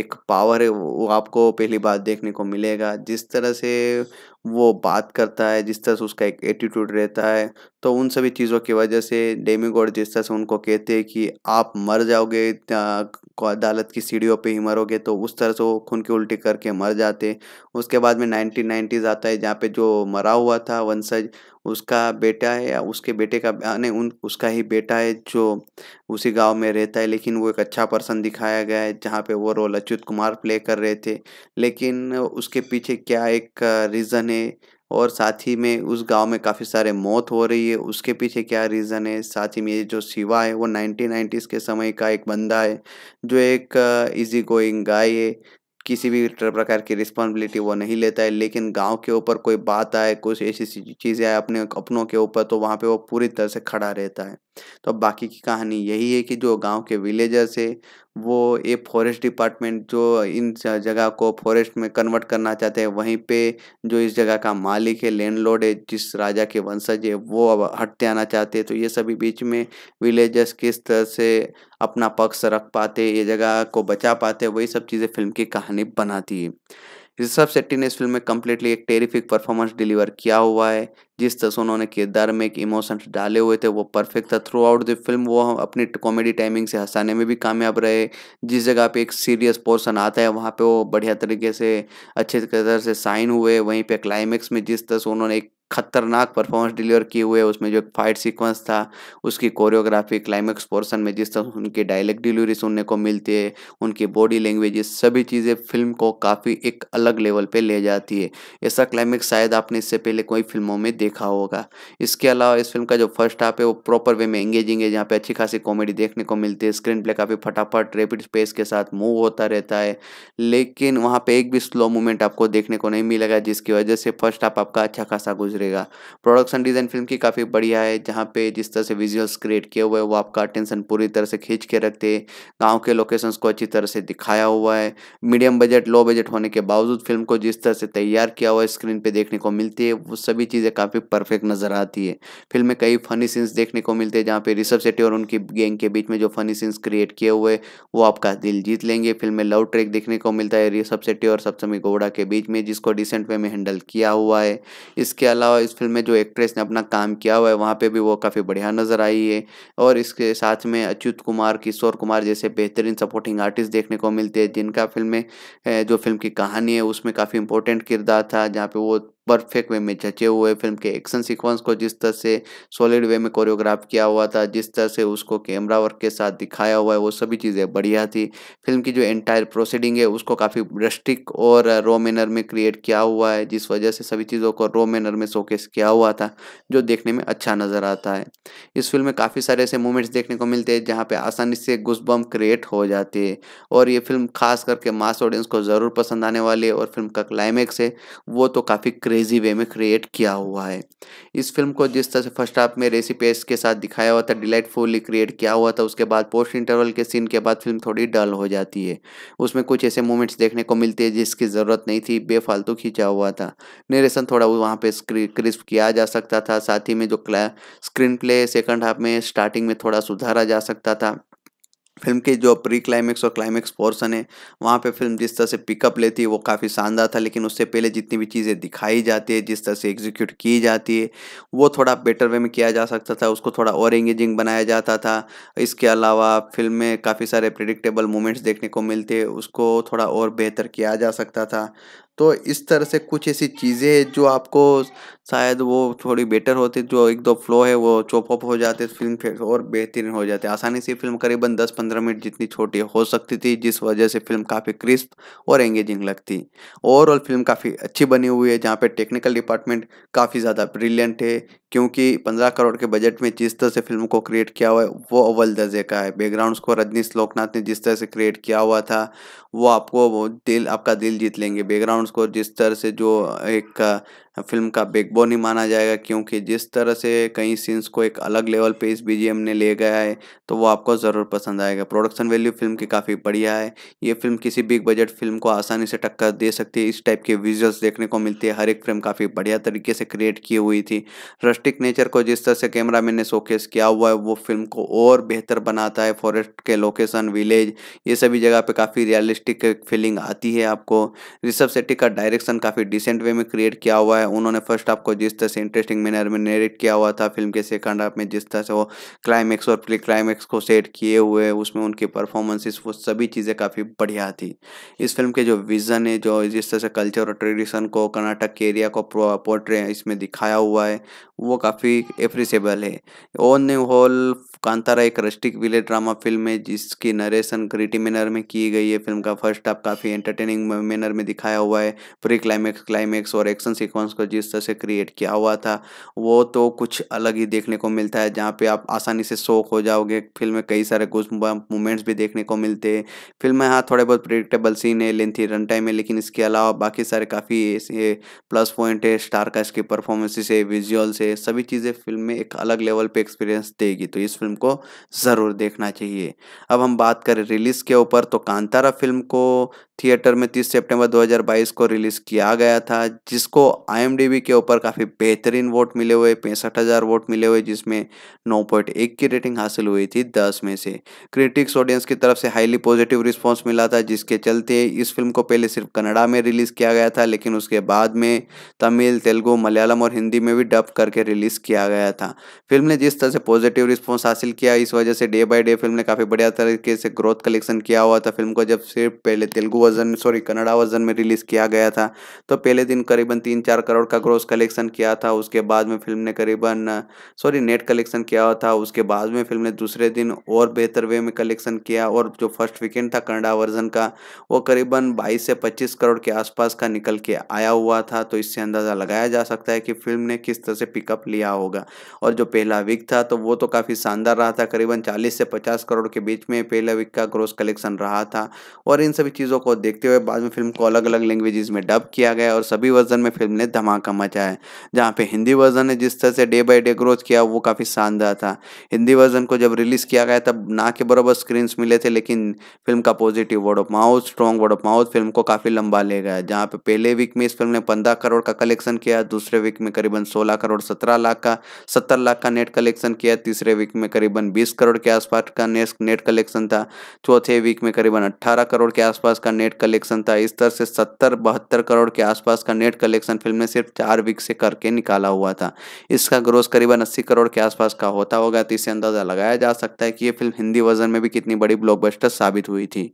एक पावर है वो आपको पहली बार देखने को मिलेगा जिस तरह से वो बात करता है जिस तरह से उसका एक एटीट्यूड रहता है तो उन सभी चीज़ों की वजह से डेमी गोड जिस तरह से उनको कहते हैं कि आप मर जाओगे अदालत की सीढ़ियों पे ही मरोगे तो उस तरह से वो खून की उल्टी करके मर जाते उसके बाद में नाइनटीन नाइन्टीज़ आता है जहाँ पे जो मरा हुआ था वंशज उसका बेटा है या उसके बेटे का नहीं उन उसका ही बेटा है जो उसी गांव में रहता है लेकिन वो एक अच्छा पर्सन दिखाया गया है जहाँ पे वो रोल अच्युत कुमार प्ले कर रहे थे लेकिन उसके पीछे क्या एक रीज़न ने और साथ ही में उस गांव में काफ़ी सारे मौत हो रही है उसके पीछे क्या रीज़न है साथ ही में ये जो शिवा है वो नाइनटीन नाइन्टीज़ के समय का एक बंदा है जो एक इजी गोइंग गाय है किसी भी प्रकार की रिस्पॉन्सिबिलिटी वो नहीं लेता है लेकिन गांव के ऊपर कोई बात आए कुछ ऐसी चीज़ें आए अपने अपनों के ऊपर तो वहाँ पे वो पूरी तरह से खड़ा रहता है तो बाकी की कहानी यही है कि जो गांव के विलेजर्स है वो ये फॉरेस्ट डिपार्टमेंट जो इन जगह को फॉरेस्ट में कन्वर्ट करना चाहते हैं वहीं पे जो इस जगह का मालिक है लैंडलॉर्ड है जिस राजा के वंशज है वो अब हटते आना चाहते हैं तो ये सभी बीच में विलेजर्स किस तरह से अपना पक्ष रख पाते ये जगह को बचा पाते वही सब चीज़ें फिल्म की कहानी बनाती है ऋषभ सेट्टी ने इस फिल्म में कम्प्लीटली एक टेरिफिक परफॉर्मेंस डिलीवर किया हुआ है जिस तरह से उन्होंने किरदार में एक इमोशंस डाले हुए थे वो परफेक्ट था थ्रू आउट द फिल्म वो अपनी कॉमेडी टाइमिंग से हंसाने में भी कामयाब रहे जिस जगह पे एक सीरियस पोर्सन आता है वहाँ पे वो बढ़िया तरीके से अच्छे तरह से साइन हुए वहीं पे क्लाइमेक्स में जिस तरह से उन्होंने एक खतरनाक परफॉर्मेंस डिलीवर किए हुए उसमें जो एक फाइट सीक्वेंस था उसकी कोरियोग्राफी क्लाइमेक्स पोर्शन में जिस तरह उनके डायलेक्ट डिलीवरी सुनने को मिलती है उनकी बॉडी लैंग्वेज सभी चीज़ें फिल्म को काफ़ी एक अलग लेवल पे ले जाती है ऐसा क्लाइमेक्स शायद आपने इससे पहले कोई फिल्मों में देखा होगा इसके अलावा इस फिल्म का जो फर्स्ट हाफ है वो प्रॉपर वे में एंगेजिंग है जहाँ पर अच्छी खासी कॉमेडी देखने को मिलती है स्क्रीन प्ले काफ़ी फटाफट रेपिड स्पेस के साथ मूव होता रहता है लेकिन वहाँ पर एक भी स्लो मूवमेंट आपको देखने को नहीं मिलेगा जिसकी वजह से फर्स्ट हाफ आपका अच्छा खासा गुजरे गुजरेगा प्रोडक्शन डिज़ाइन फिल्म की काफ़ी बढ़िया है जहाँ पे जिस तरह से विजुअल्स क्रिएट किए हुए वो आपका अटेंशन पूरी तरह से खींच के रखते हैं के लोकेशंस को अच्छी तरह से दिखाया हुआ है मीडियम बजट लो बजट होने के बावजूद फिल्म को जिस तरह से तैयार किया हुआ है स्क्रीन पर देखने को मिलती है वो सभी चीज़ें काफ़ी परफेक्ट नज़र आती है फिल्म में कई फनी सीन्स देखने को मिलते हैं जहाँ पे ऋषभ शेट्टी और उनकी गैंग के बीच में जो फनी सीन्स क्रिएट किए हुए वो आपका दिल जीत लेंगे फिल्म में लव ट्रैक देखने को मिलता है ऋषभ सेट्टी और सप्तमी गौड़ा के बीच में जिसको डिसेंट वे में हैंडल किया हुआ है इसके अलावा अलावा इस फिल्म में जो एक्ट्रेस ने अपना काम किया हुआ है वहाँ पे भी वो काफ़ी बढ़िया नज़र आई है और इसके साथ में अच्युत कुमार किशोर कुमार जैसे बेहतरीन सपोर्टिंग आर्टिस्ट देखने को मिलते हैं जिनका फिल्म में जो फिल्म की कहानी है उसमें काफ़ी इंपॉर्टेंट किरदार था जहाँ पे वो परफेक्ट वे में जचे हुए फिल्म के एक्शन सीक्वेंस को जिस तरह से सॉलिड वे में कोरियोग्राफ किया हुआ था जिस तरह से उसको कैमरा वर्क के साथ दिखाया हुआ है वो सभी चीज़ें बढ़िया थी फिल्म की जो एंटायर प्रोसीडिंग है उसको काफ़ी रस्टिक और रो मैनर में क्रिएट किया हुआ है जिस वजह से सभी चीज़ों को रो मैनर में शोकेस किया हुआ था जो देखने में अच्छा नज़र आता है इस फिल्म में काफ़ी सारे ऐसे मूवमेंट्स देखने को मिलते हैं जहाँ पर आसानी से गुस्बम क्रिएट हो जाते हैं और ये फिल्म खास करके मास ऑडियंस को ज़रूर पसंद आने वाली है और फिल्म का क्लाइमैक्स है वो तो काफ़ी क्रेजी वे में क्रिएट किया हुआ है इस फिल्म को जिस तरह से फर्स्ट हाफ में रेसी पेस के साथ दिखाया हुआ था डिलाइटफुली क्रिएट किया हुआ था उसके बाद पोस्ट इंटरवल के सीन के बाद फिल्म थोड़ी डल हो जाती है उसमें कुछ ऐसे मोमेंट्स देखने को मिलते हैं जिसकी ज़रूरत नहीं थी बेफालतू खींचा हुआ था नरेशन थोड़ा वहाँ पर क्रिस्प किया जा सकता था साथ ही में जो स्क्रीन प्ले सेकंड हाफ में स्टार्टिंग में थोड़ा सुधारा जा सकता था फिल्म के जो प्री क्लाइमेक्स और क्लाइमैक्स पोर्सन है वहाँ पे फिल्म जिस तरह से पिकअप लेती है वो काफ़ी शानदार था लेकिन उससे पहले जितनी भी चीज़ें दिखाई जाती है जिस तरह से एग्जीक्यूट की जाती है वो थोड़ा बेटर वे में किया जा सकता था उसको थोड़ा और एंगेजिंग बनाया जाता था इसके अलावा फिल्म में काफ़ी सारे प्रिडिक्टेबल मोमेंट्स देखने को मिलते उसको थोड़ा और बेहतर किया जा सकता था तो इस तरह से कुछ ऐसी चीज़ें हैं जो आपको शायद वो थोड़ी बेटर होती जो एक दो फ्लो है वो चॉप अप हो जाते फिल्म फिर और बेहतरीन हो जाते आसानी से फिल्म करीबन 10-15 मिनट जितनी छोटी हो सकती थी जिस वजह से फिल्म काफ़ी क्रिस्प और एंगेजिंग लगती ओवरऑल फिल्म काफ़ी अच्छी बनी हुई है जहाँ पर टेक्निकल डिपार्टमेंट काफ़ी ज़्यादा ब्रिलियंट है क्योंकि पंद्रह करोड़ के बजट में जिस तरह से फिल्म को क्रिएट किया हुआ है वो अव्वल दर्जे का है बैकग्राउंड को रजनीश लोकनाथ ने जिस तरह से क्रिएट किया हुआ था वो आपको दिल आपका दिल जीत लेंगे बैकग्राउंड उसको जिस तरह से जो एक फिल्म का बैकबोन ही माना जाएगा क्योंकि जिस तरह से कई सीन्स को एक अलग लेवल पे इस बीजेम ने ले गया है तो वो आपको ज़रूर पसंद आएगा प्रोडक्शन वैल्यू फिल्म की काफ़ी बढ़िया है ये फिल्म किसी बिग बजट फिल्म को आसानी से टक्कर दे सकती है इस टाइप के विजुअल्स देखने को मिलती है हर एक फ्रेम काफ़ी बढ़िया तरीके से क्रिएट की हुई थी रस्टिक नेचर को जिस तरह से कैमरा मैन ने शोकेस किया हुआ है वो फिल्म को और बेहतर बनाता है फॉरेस्ट के लोकेशन विलेज ये सभी जगह पर काफ़ी रियलिस्टिक फीलिंग आती है आपको ऋषभ शेट्टी का डायरेक्शन काफ़ी डिसेंट वे में क्रिएट किया हुआ है उन्होंने फर्स्ट हाफ को जिस तरह से इंटरेस्टिंग मैनर में नेरेट किया हुआ था फिल्म के सेकंड हाफ में जिस तरह से वो क्लाइमैक्स और प्री क्लाइमैक्स को सेट किए हुए उसमें उनकी परफॉर्मेंसेस वो सभी चीज़ें काफ़ी बढ़िया थी इस फिल्म के जो विज़न है जो जिस तरह से कल्चर और ट्रेडिशन को कर्नाटक के एरिया को पोर्ट्रे इसमें दिखाया हुआ है वो काफ़ी एप्रिसेबल है ओन ए होल कांतारा एक रस्टिक विले ड्रामा फिल्म है जिसकी नरेशन ग्रिटी मैनर में की गई है फिल्म का फर्स्ट हाफ काफ़ी एंटरटेनिंग मैनर में दिखाया हुआ है प्री क्लाइमैक्स क्लाइमैक्स और एक्शन सीक्वेंस को जिस तरह से क्रिएट किया हुआ था वो तो कुछ अलग ही देखने को मिलता है जहाँ पे आप आसानी से शौक हो जाओगे फिल्म में कई सारे कुछ मूवमेंट्स भी देखने को मिलते हैं फिल्म में हाँ थोड़े बहुत प्रिडिक्टेबल सीन है लेंथी रन टाइम है लेकिन इसके अलावा बाकी सारे काफ़ी ऐसे प्लस पॉइंट है स्टार का की परफॉर्मेंसेस है विजुअल्स है सभी चीज़ें फिल्म में एक अलग लेवल पर एक्सपीरियंस देगी तो इस फिल्म फिल्म को ज़रूर देखना चाहिए अब हम बात करें रिलीज़ के ऊपर तो कांतारा फिल्म को थिएटर में 30 सितंबर 2022 को रिलीज़ किया गया था जिसको आई के ऊपर काफ़ी बेहतरीन वोट मिले हुए पैंसठ हज़ार वोट मिले हुए जिसमें 9.1 की रेटिंग हासिल हुई थी 10 में से क्रिटिक्स ऑडियंस की तरफ से हाईली पॉजिटिव रिस्पॉन्स मिला था जिसके चलते इस फिल्म को पहले सिर्फ कन्नड़ा में रिलीज़ किया गया था लेकिन उसके बाद में तमिल तेलुगु मलयालम और हिंदी में भी डब करके रिलीज़ किया गया था फिल्म ने जिस तरह से पॉजिटिव रिस्पॉन्स हासिल किया इस वजह से डे बाय डे फिल्म ने काफ़ी बढ़िया तरीके से ग्रोथ कलेक्शन किया हुआ था फिल्म को जब सिर्फ पहले Telugu version sorry Kannada version में रिलीज़ किया गया था तो पहले दिन करीबन तीन चार करोड़ का ग्रोथ कलेक्शन किया था उसके बाद में फिल्म ने करीबन सॉरी नेट कलेक्शन किया हुआ था उसके बाद में फिल्म ने दूसरे दिन और बेहतर वे में कलेक्शन किया और जो फर्स्ट वीकेंड था कन्नड़ा वर्जन का वो करीबन बाईस से पच्चीस करोड़ के आसपास का निकल के आया हुआ था तो इससे अंदाज़ा लगाया जा सकता है कि फिल्म ने किस तरह से पिकअप लिया होगा और जो पहला वीक था तो वो तो काफ़ी शानदार शानदार रहा था करीबन 40 से 50 करोड़ के बीच में पहला वीक का ग्रोस कलेक्शन रहा था और इन सभी चीज़ों को देखते हुए बाद में फिल्म को अलग अलग लैंग्वेजेस में डब किया गया और सभी वर्जन में फिल्म ने धमाका मचाया जहाँ पे हिंदी वर्जन ने जिस तरह से डे बाई डे ग्रोथ किया वो काफ़ी शानदार था हिंदी वर्जन को जब रिलीज़ किया गया तब ना के बराबर स्क्रीन मिले थे लेकिन फिल्म का positive word of mouth strong word of mouth film को काफ़ी लंबा ले गया जहाँ पे पहले वीक में इस फिल्म ने पंद्रह करोड़ का कलेक्शन किया दूसरे वीक में करीबन सोलह करोड़ सत्रह लाख का सत्तर लाख का नेट कलेक्शन किया तीसरे वीक में करीबन 20 करोड़ के आसपास का नेट कलेक्शन था चौथे वीक में करीबन 18 करोड़ के आसपास का नेट कलेक्शन था इस तरह से 70 बहत्तर करोड़ के आसपास का नेट कलेक्शन फिल्म ने सिर्फ चार वीक से करके निकाला हुआ था इसका ग्रोस करीबन अस्सी करोड़ के आसपास का होता होगा तो इसे अंदाज़ा लगाया जा सकता है कि ये फिल्म हिंदी वर्जन में भी कितनी बड़ी ब्लॉकबस्टर साबित हुई थी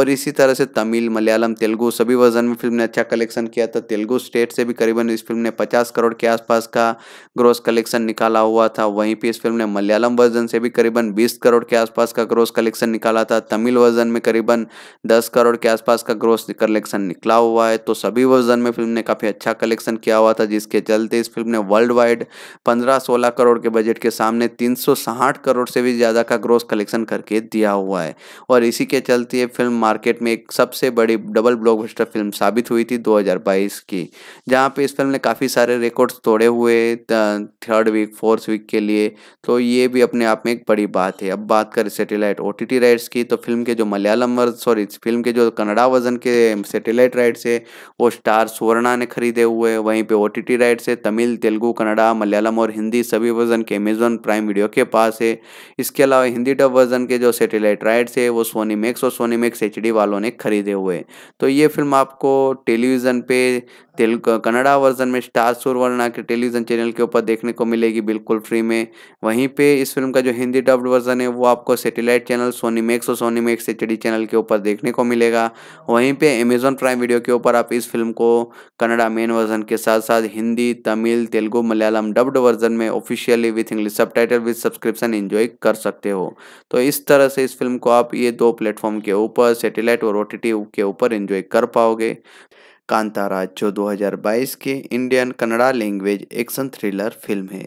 और इसी तरह से तमिल मलयालम तेलुगु सभी वर्जन में फिल्म ने अच्छा कलेक्शन किया था तेलुगु स्टेट से भी करीबन इस फिल्म ने पचास करोड़ के आसपास का ग्रोस कलेक्शन निकाला हुआ था वहीं पर इस फिल्म ने मलयालम वर्जन से भी करीबन 20 करोड़ के आसपास का ग्रोस कलेक्शन निकाला था तमिल वर्जन में करीबन 10 करोड़ के आसपास का ग्रोस कलेक्शन निकला हुआ है तो सभी वर्जन में फिल्म ने काफ़ी अच्छा कलेक्शन किया हुआ था जिसके चलते इस फिल्म ने वर्ल्ड वाइड पंद्रह सोलह करोड़ के बजट के सामने तीन करोड़ से भी ज़्यादा का ग्रोस कलेक्शन करके दिया हुआ है और इसी के चलते ये फिल्म मार्केट में एक सबसे बड़ी डबल ब्लॉकबस्टर फिल्म साबित हुई थी 2022 की जहाँ पे इस फिल्म ने काफ़ी सारे रिकॉर्ड्स तोड़े हुए थर्ड वीक फोर्थ वीक के लिए तो ये भी अपने आप में एक बड़ी बात है अब बात करें सेटेलाइट ओ टी राइट्स की तो फिल्म के जो मलयालम सॉरी फिल्म के जो कनाडा वर्जन के सेटेलाइट राइट्स है वो स्टार सुवर्णा ने खरीदे हुए हैं वहीं पे ओ टी राइट्स है तमिल तेलुगू कनाडा मलयालम और हिंदी सभी वर्जन के अमेजोन प्राइम वीडियो के पास है इसके अलावा हिंदी डब वर्जन के जो सेटेलाइट राइट्स है वो सोनी मैक्स और सोनी मैक्स एच वालों ने खरीदे हुए तो ये फिल्म आपको टेलीविज़न पर तेलुगु कन्नड़ा वर्जन में स्टार सूर्यवर्णा के टेलीविजन चैनल के ऊपर देखने को मिलेगी बिल्कुल फ्री में वहीं पे इस फिल्म का जो हिंदी डब्ड वर्जन है वो आपको सैटेलाइट चैनल सोनी मैक्स और सोनी मैक्स एच चैनल के ऊपर देखने को मिलेगा वहीं पे अमेजोन प्राइम वीडियो के ऊपर आप इस फिल्म को कन्नड़ा मेन वर्जन के साथ साथ हिंदी तमिल तेलुगु मलयालम डब्ड वर्जन में officially with English subtitle with subscription enjoy कर सकते हो तो इस तरह से इस फिल्म को आप ये दो प्लेटफॉर्म के ऊपर सेटेलाइट और ओ के ऊपर इन्जॉय कर पाओगे कांतारा जो 2022 के Indian Kannada language action thriller film है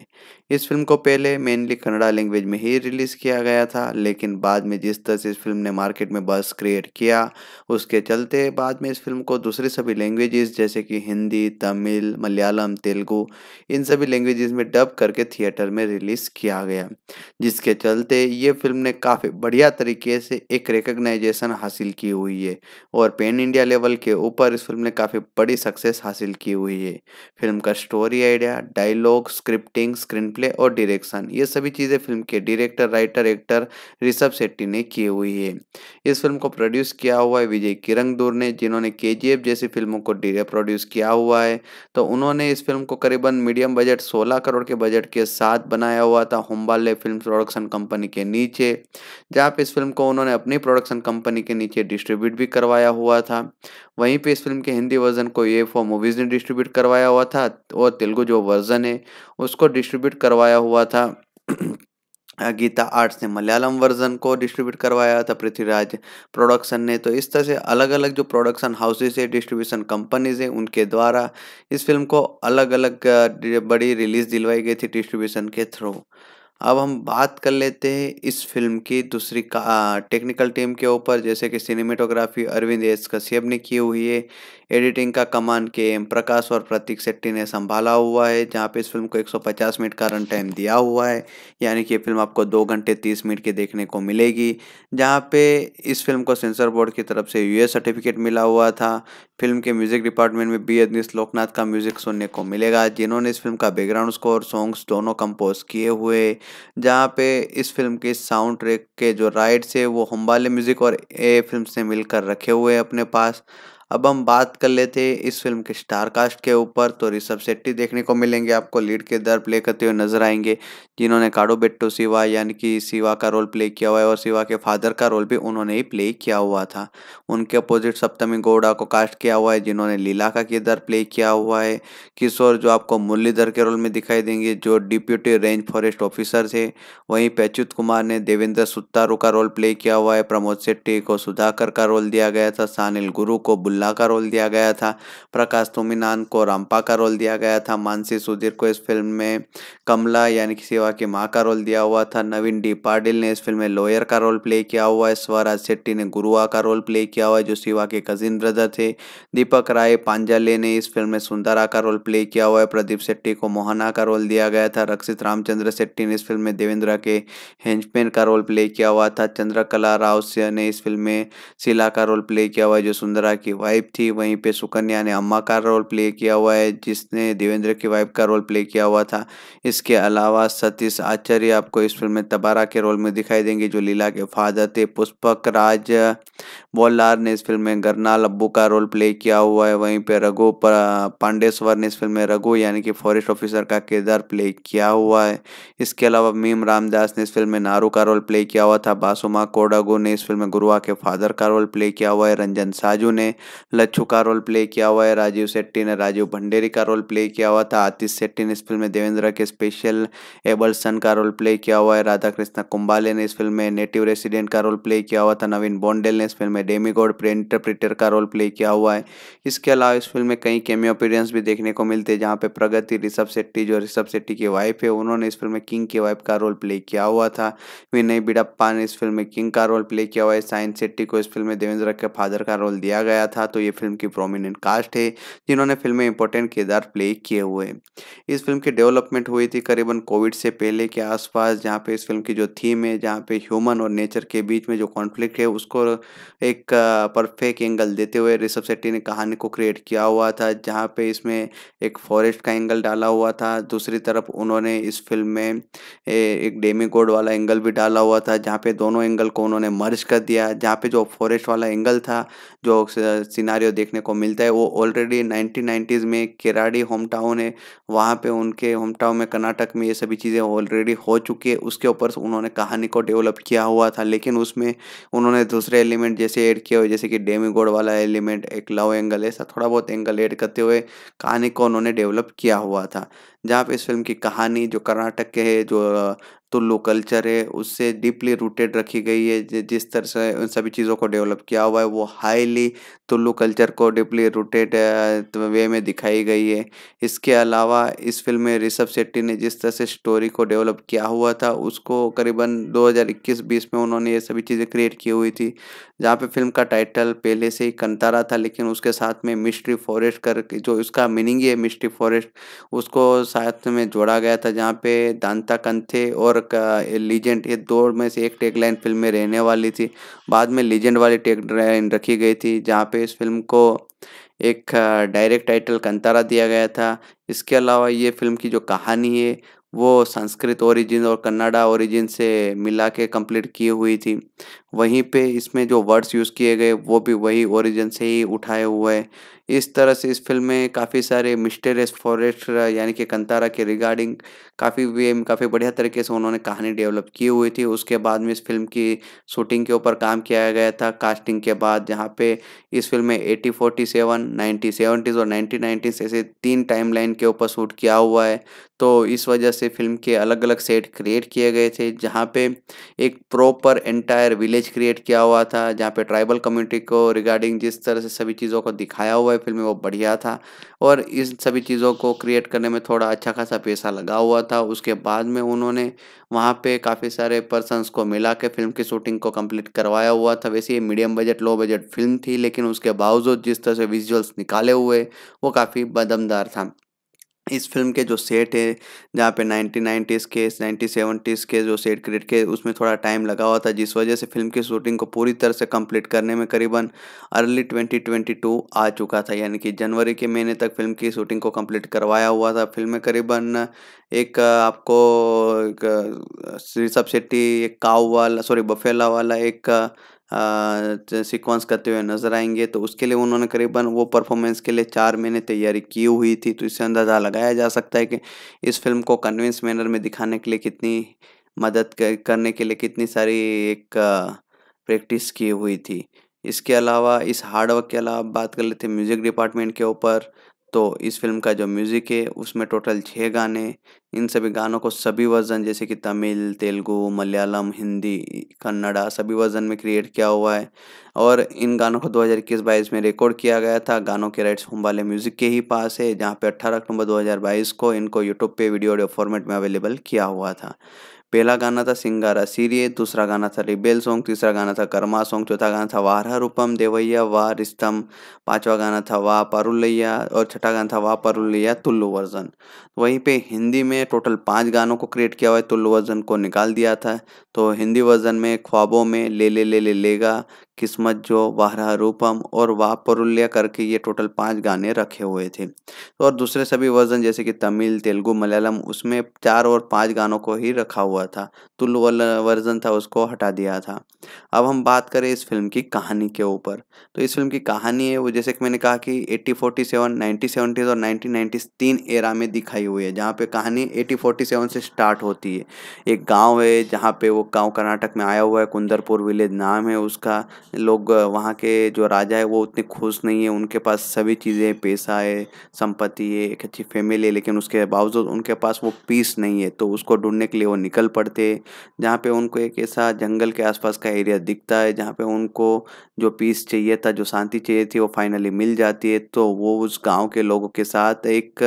इस फिल्म को पहले मेनली कन्नड़ा लैंग्वेज में ही रिलीज़ किया गया था लेकिन बाद में जिस तरह से इस फिल्म ने मार्केट में बस क्रिएट किया उसके चलते बाद में इस फिल्म को दूसरी सभी लैंग्वेजेस जैसे कि हिंदी तमिल मलयालम तेलुगु इन सभी लैंग्वेजेस में डब करके थिएटर में रिलीज़ किया गया जिसके चलते ये फिल्म ने काफ़ी बढ़िया तरीके से एक रिकग्नाइजेशन हासिल की हुई है और पेन इंडिया लेवल के ऊपर इस फिल्म ने काफ़ी बड़ी सक्सेस हासिल की हुई है फिल्म का story idea dialogue scripting screen play play और डायरेक्शन ये सभी चीज़ें फिल्म के director writer actor Rishab Shetty ने की हुई है इस फिल्म को प्रोड्यूस किया हुआ है विजय दूर ने जिन्होंने के जैसी फिल्मों को प्रोड्यूस किया हुआ है तो उन्होंने इस फिल्म को करीबन मीडियम बजट सोलह करोड़ के बजट के साथ बनाया हुआ था होम्बाले फिल्म प्रोडक्शन कंपनी के नीचे जहाँ पर इस फिल्म को उन्होंने अपनी प्रोडक्शन कंपनी के नीचे डिस्ट्रीब्यूट भी करवाया हुआ था वहीं पे इस फिल्म के हिंदी वर्जन को ए फॉर मूवीज़ ने डिस्ट्रीब्यूट करवाया हुआ था और तेलुगु जो वर्जन है उसको डिस्ट्रीब्यूट करवाया हुआ था गीता आर्ट्स ने मलयालम वर्जन को डिस्ट्रीब्यूट करवाया था पृथ्वीराज प्रोडक्शन ने तो इस तरह से अलग अलग जो प्रोडक्शन हाउसेज है डिस्ट्रीब्यूशन कंपनीज है उनके द्वारा इस फिल्म को अलग अलग बड़ी रिलीज दिलवाई गई थी डिस्ट्रीब्यूशन के थ्रू अब हम बात कर लेते हैं इस फिल्म की दूसरी टेक्निकल टीम के ऊपर जैसे कि सिनेमेटोग्राफी अरविंद एस कश्यप ने की हुई है एडिटिंग का कमान के एम प्रकाश और प्रतीक शेट्टी ने संभाला हुआ है जहाँ पे इस फिल्म को 150 मिनट का रन टाइम दिया हुआ है यानी कि ये फिल्म आपको दो घंटे तीस मिनट की देखने को मिलेगी जहाँ पे इस फिल्म को सेंसर बोर्ड की तरफ से यूएस सर्टिफिकेट मिला हुआ था फिल्म के म्यूजिक डिपार्टमेंट में बी अदनीश लोकनाथ का म्यूजिक सुनने को मिलेगा जिन्होंने इस फिल्म का बैकग्राउंड स्कोर सॉन्ग्स दोनों कंपोज किए हुए जहाँ पे इस फिल्म के साउंड ट्रैक के जो राइट्स है वो हम्बाले म्यूजिक और ए फिल्म से मिलकर रखे हुए अपने पास अब हम बात कर लेते हैं इस फिल्म के स्टार कास्ट के ऊपर तो ऋषभ शेट्टी देखने को मिलेंगे आपको लीड के दर प्ले करते हुए नजर आएंगे जिन्होंने काडो बेट्टो सिवा यानी कि सिवा का रोल प्ले किया हुआ है और सिवा के फादर का रोल भी उन्होंने ही प्ले किया हुआ था उनके अपोजिट सप्तमी गौड़ा को कास्ट किया हुआ है जिन्होंने लीला का किरदार प्ले किया हुआ है किशोर जो आपको मुरलीधर के रोल में दिखाई देंगे जो डिप्यूटी रेंज फॉरेस्ट ऑफिसर थे वहीं पैच्युत कुमार ने देवेंद्र सुत्तारू का रोल प्ले किया हुआ है प्रमोद शेट्टी को सुधाकर का रोल दिया गया था सानिल गुरु को बुल्ला बिल्ला का रोल दिया गया था प्रकाश तुमिनान को रामपा का रोल दिया गया था मानसी सुधीर को इस फिल्म में कमला यानी कि सेवा की माँ का रोल दिया हुआ था नवीन डी पाटिल ने इस फिल्म में लॉयर का रोल प्ले किया हुआ है स्वराज शेट्टी ने गुरुआ का रोल प्ले किया हुआ है जो शिवा के कजिन ब्रदर थे दीपक राय पांजाले ने इस फिल्म में सुंदरा का रोल प्ले किया हुआ है प्रदीप शेट्टी को मोहना का रोल दिया गया था रक्षित रामचंद्र शेट्टी ने इस फिल्म में देवेंद्रा के हेंचमैन का रोल प्ले किया हुआ था चंद्रकला राव ने इस फिल्म में शिला का रोल प्ले किया हुआ है जो सुंदरा की वाइफ वाइफ थी वहीं पे सुकन्या ने अम्मा का रोल प्ले किया हुआ है जिसने देवेंद्र की वाइफ का रोल प्ले किया हुआ था इसके अलावा सतीश आचार्य आपको इस फिल्म में तबारा के रोल में दिखाई देंगे जो लीला के फादर थे पुष्पक राज वॉल्लार ने इस फिल्म में गरनाल अब्बू का रोल प्ले किया हुआ है वहीं पे रघु पांडेश्वर ने इस फिल्म में रघु यानी कि फॉरेस्ट ऑफिसर का किरदार प्ले किया हुआ है इसके अलावा मीम रामदास ने इस फिल्म में नारू का रोल प्ले किया हुआ था बासुमा कोडागो ने इस फिल्म में गुरुआ के फादर का रोल प्ले किया हुआ है रंजन साजू ने लच्छू का रोल प्ले किया हुआ है राजीव शेट्टी ने राजीव भंडेरी का रोल प्ले किया हुआ था आतिश शेट्टी ने इस फिल्म में देवेंद्र के स्पेशल एबल सन का रोल प्ले किया हुआ है राधा कृष्ण कुंबाले ने इस फिल्म में नेटिव रेसिडेंट का रोल प्ले किया हुआ था नवीन बोंडेल ने इस फिल्म में में डेमी गॉड प्रे इंटरप्रेटर का रोल प्ले किया हुआ है इसके अलावा इस फिल्म में कई केमियो अपीरेंस भी देखने को मिलते हैं जहाँ पे प्रगति ऋषभ शेट्टी जो ऋषभ शेट्टी की वाइफ है उन्होंने इस फिल्म में किंग की वाइफ का रोल प्ले किया हुआ था विनय बिडप्पा ने इस फिल्म में किंग का रोल प्ले किया हुआ है साइन शेट्टी को इस फिल्म में देवेंद्र के फादर का रोल दिया गया था तो ये फिल्म की प्रोमिनेंट कास्ट है जिन्होंने फिल्म में इंपॉर्टेंट किरदार प्ले किए हुए इस फिल्म की डेवलपमेंट हुई थी करीबन कोविड से पहले के आसपास जहाँ पे इस फिल्म की जो थीम है जहाँ पे ह्यूमन और नेचर के बीच में जो कॉन्फ्लिक्ट है उसको एक एक परफेक्ट एंगल देते हुए ऋषभ शेट्टी ने कहानी को क्रिएट किया हुआ था जहाँ पे इसमें एक फॉरेस्ट का एंगल डाला हुआ था दूसरी तरफ उन्होंने इस फिल्म में एक डेमी गोड वाला एंगल भी डाला हुआ था जहाँ पे दोनों एंगल को उन्होंने मर्ज कर दिया जहाँ पे जो फॉरेस्ट वाला एंगल था जो सिनारियो देखने को मिलता है वो ऑलरेडी नाइनटीन नाइन्टीज़ में केराडी होम टाउन है वहाँ पे उनके होम टाउन में कर्नाटक में ये सभी चीज़ें ऑलरेडी हो चुकी है उसके ऊपर उन्होंने कहानी को डेवलप किया हुआ था लेकिन उसमें उन्होंने दूसरे एलिमेंट जैसे ऐड किए हुए जैसे कि डेमीगोड वाला एलिमेंट एक लव एंगल ऐसा थोड़ा बहुत एंगल ऐड करते हुए कहानी को उन्होंने डेवलप किया हुआ था जहाँ पे इस फिल्म की कहानी जो कर्नाटक के है जो तुल्लू कल्चर है उससे डीपली रूटेड रखी गई है जिस तरह से उन सभी चीज़ों को डेवलप किया हुआ है वो हाईली तुल्लू कल्चर को डीपली रूटेड वे में दिखाई गई है इसके अलावा इस फिल्म में ऋषभ शेट्टी ने जिस तरह से स्टोरी को डेवलप किया हुआ था उसको करीबन 2021-20 में उन्होंने ये सभी चीज़ें क्रिएट की हुई थी जहाँ पे फिल्म का टाइटल पहले से ही कंतारा था लेकिन उसके साथ में मिस्ट्री फॉरेस्ट कर जो उसका मीनिंग ही है मिस्ट्री फॉरेस्ट उसको साथ में जोड़ा गया था जहाँ पे दांता कंथे और लीजेंड ये दो में से एक टेक लाइन फिल्म में रहने वाली थी बाद में लीजेंड वाली टेक लाइन रखी गई थी जहाँ पे इस फिल्म को एक डायरेक्ट टाइटल कंतारा दिया गया था इसके अलावा ये फिल्म की जो कहानी है वो संस्कृत ओरिजिन और कन्नाडा ओरिजिन से मिला के कंप्लीट की हुई थी वहीं पे इसमें जो वर्ड्स यूज़ किए गए वो भी वही ओरिजिन से ही उठाए हुए हैं इस तरह से इस फिल्म में काफ़ी सारे मिस्टेरियस फॉरेस्ट यानी कि कंतारा के रिगार्डिंग काफ़ी वे काफ़ी बढ़िया तरीके से उन्होंने कहानी डेवलप की हुई थी उसके बाद में इस फिल्म की शूटिंग के ऊपर काम किया गया था कास्टिंग के बाद जहाँ पे इस फिल्म में eighty forty seven ninety seventies और नाइन्टी नाइन्टीज ऐसे तीन टाइम लाइन के ऊपर शूट किया हुआ है तो इस वजह से फिल्म के अलग अलग सेट क्रिएट किए गए थे जहाँ पे एक proper entire village village create किया हुआ था जहाँ पे ट्राइबल कम्युनिटी को रिगार्डिंग जिस तरह से सभी चीज़ों को दिखाया हुआ है फिल्म में वो बढ़िया था और इस सभी चीज़ों को क्रिएट करने में थोड़ा अच्छा खासा पैसा लगा हुआ था उसके बाद में उन्होंने वहाँ पे काफ़ी सारे पर्सनस को मिला के फिल्म की शूटिंग को कम्प्लीट करवाया हुआ था वैसे ये medium budget low budget film थी लेकिन उसके बावजूद जिस तरह से विजुअल्स निकाले हुए वो काफ़ी बदमदार था इस फिल्म के जो सेट है जहाँ पे नाइनटीन नाइन्टीज़ के नाइनटीन सेवेंटीज़ के जो सेट क्रिएट किए उसमें थोड़ा टाइम लगा हुआ था जिस वजह से फिल्म की शूटिंग को पूरी तरह से कंप्लीट करने में करीबन अर्ली ट्वेंटी ट्वेंटी टू आ चुका था यानी कि जनवरी के महीने तक फिल्म की शूटिंग को कंप्लीट करवाया हुआ था फिल्म में करीबन एक आपको एक ऋषभ शेट्टी एक काव वाला सॉरी बफेला वाला एक सीक्वेंस करते हुए नजर आएंगे तो उसके लिए उन्होंने करीबन वो परफॉर्मेंस के लिए चार महीने तैयारी की हुई थी तो इससे अंदाज़ा लगाया जा सकता है कि इस फिल्म को कन्विंस मैनर में दिखाने के लिए कितनी मदद करने के लिए कितनी सारी एक प्रैक्टिस की हुई थी इसके अलावा इस हार्डवर्क के अलावा बात कर लेते हैं म्यूज़िक डिपार्टमेंट के ऊपर तो इस फिल्म का जो म्यूज़िक है उसमें टोटल छः गाने इन सभी गानों को सभी वर्जन जैसे कि तमिल तेलुगु मलयालम हिंदी कन्नड़ा सभी वर्जन में क्रिएट किया हुआ है और इन गानों को 2021-22 में रिकॉर्ड किया गया था गानों के राइट्स वाले म्यूज़िक के ही पास है जहाँ पे 18 अक्टूबर 2022 को इनको यूट्यूब पे वीडियो ऑडियो फॉर्मेट में अवेलेबल किया हुआ था पहला गाना था सिंगारा सीरिए दूसरा गाना था रिबेल सॉन्ग तीसरा गाना था कर्मा सॉन्ग चौथा गाना था वारा रूपम देवैया वाह रिस्तम पांचवा गाना था वाह परुलैया और छठा गाना था वाह परुलैया तुल्लु वर्जन वहीं पे हिंदी में टोटल पाँच गानों को क्रिएट किया हुआ है तुल्लु वर्जन को निकाल दिया था तो हिंदी वर्जन में ख्वाबों में ले ले ले ले लेगा किस्मत जो वाहरा रूपम और वाह परुल्य करके ये टोटल पांच गाने रखे हुए थे और दूसरे सभी वर्जन जैसे कि तमिल तेलुगु मलयालम उसमें चार और पांच गानों को ही रखा हुआ था तुल वर्जन था उसको हटा दिया था अब हम बात करें इस फिल्म की कहानी के ऊपर तो इस फिल्म की कहानी है वो जैसे कि मैंने कहा कि eighty forty seven nineteen seventies और नाइनटीन नाइन्टीज तीन एरा में दिखाई हुई है जहाँ पे कहानी एटी फोर्टी सेवन से स्टार्ट होती है एक गाँव है जहाँ पे वो गाँव कर्नाटक में आया हुआ है कुंदरपुर विलेज नाम है उसका लोग वहाँ के जो राजा है वो उतने खुश नहीं है उनके पास सभी चीज़ें पैसा है संपत्ति है एक अच्छी फैमिली है लेकिन उसके बावजूद उनके पास वो पीस नहीं है तो उसको ढूंढने के लिए वो निकल पड़ते हैं जहाँ पे उनको एक ऐसा जंगल के आसपास का एरिया दिखता है जहाँ पे उनको जो पीस चाहिए था जो शांति चाहिए थी वो फाइनली मिल जाती है तो वो उस गाँव के लोगों के साथ एक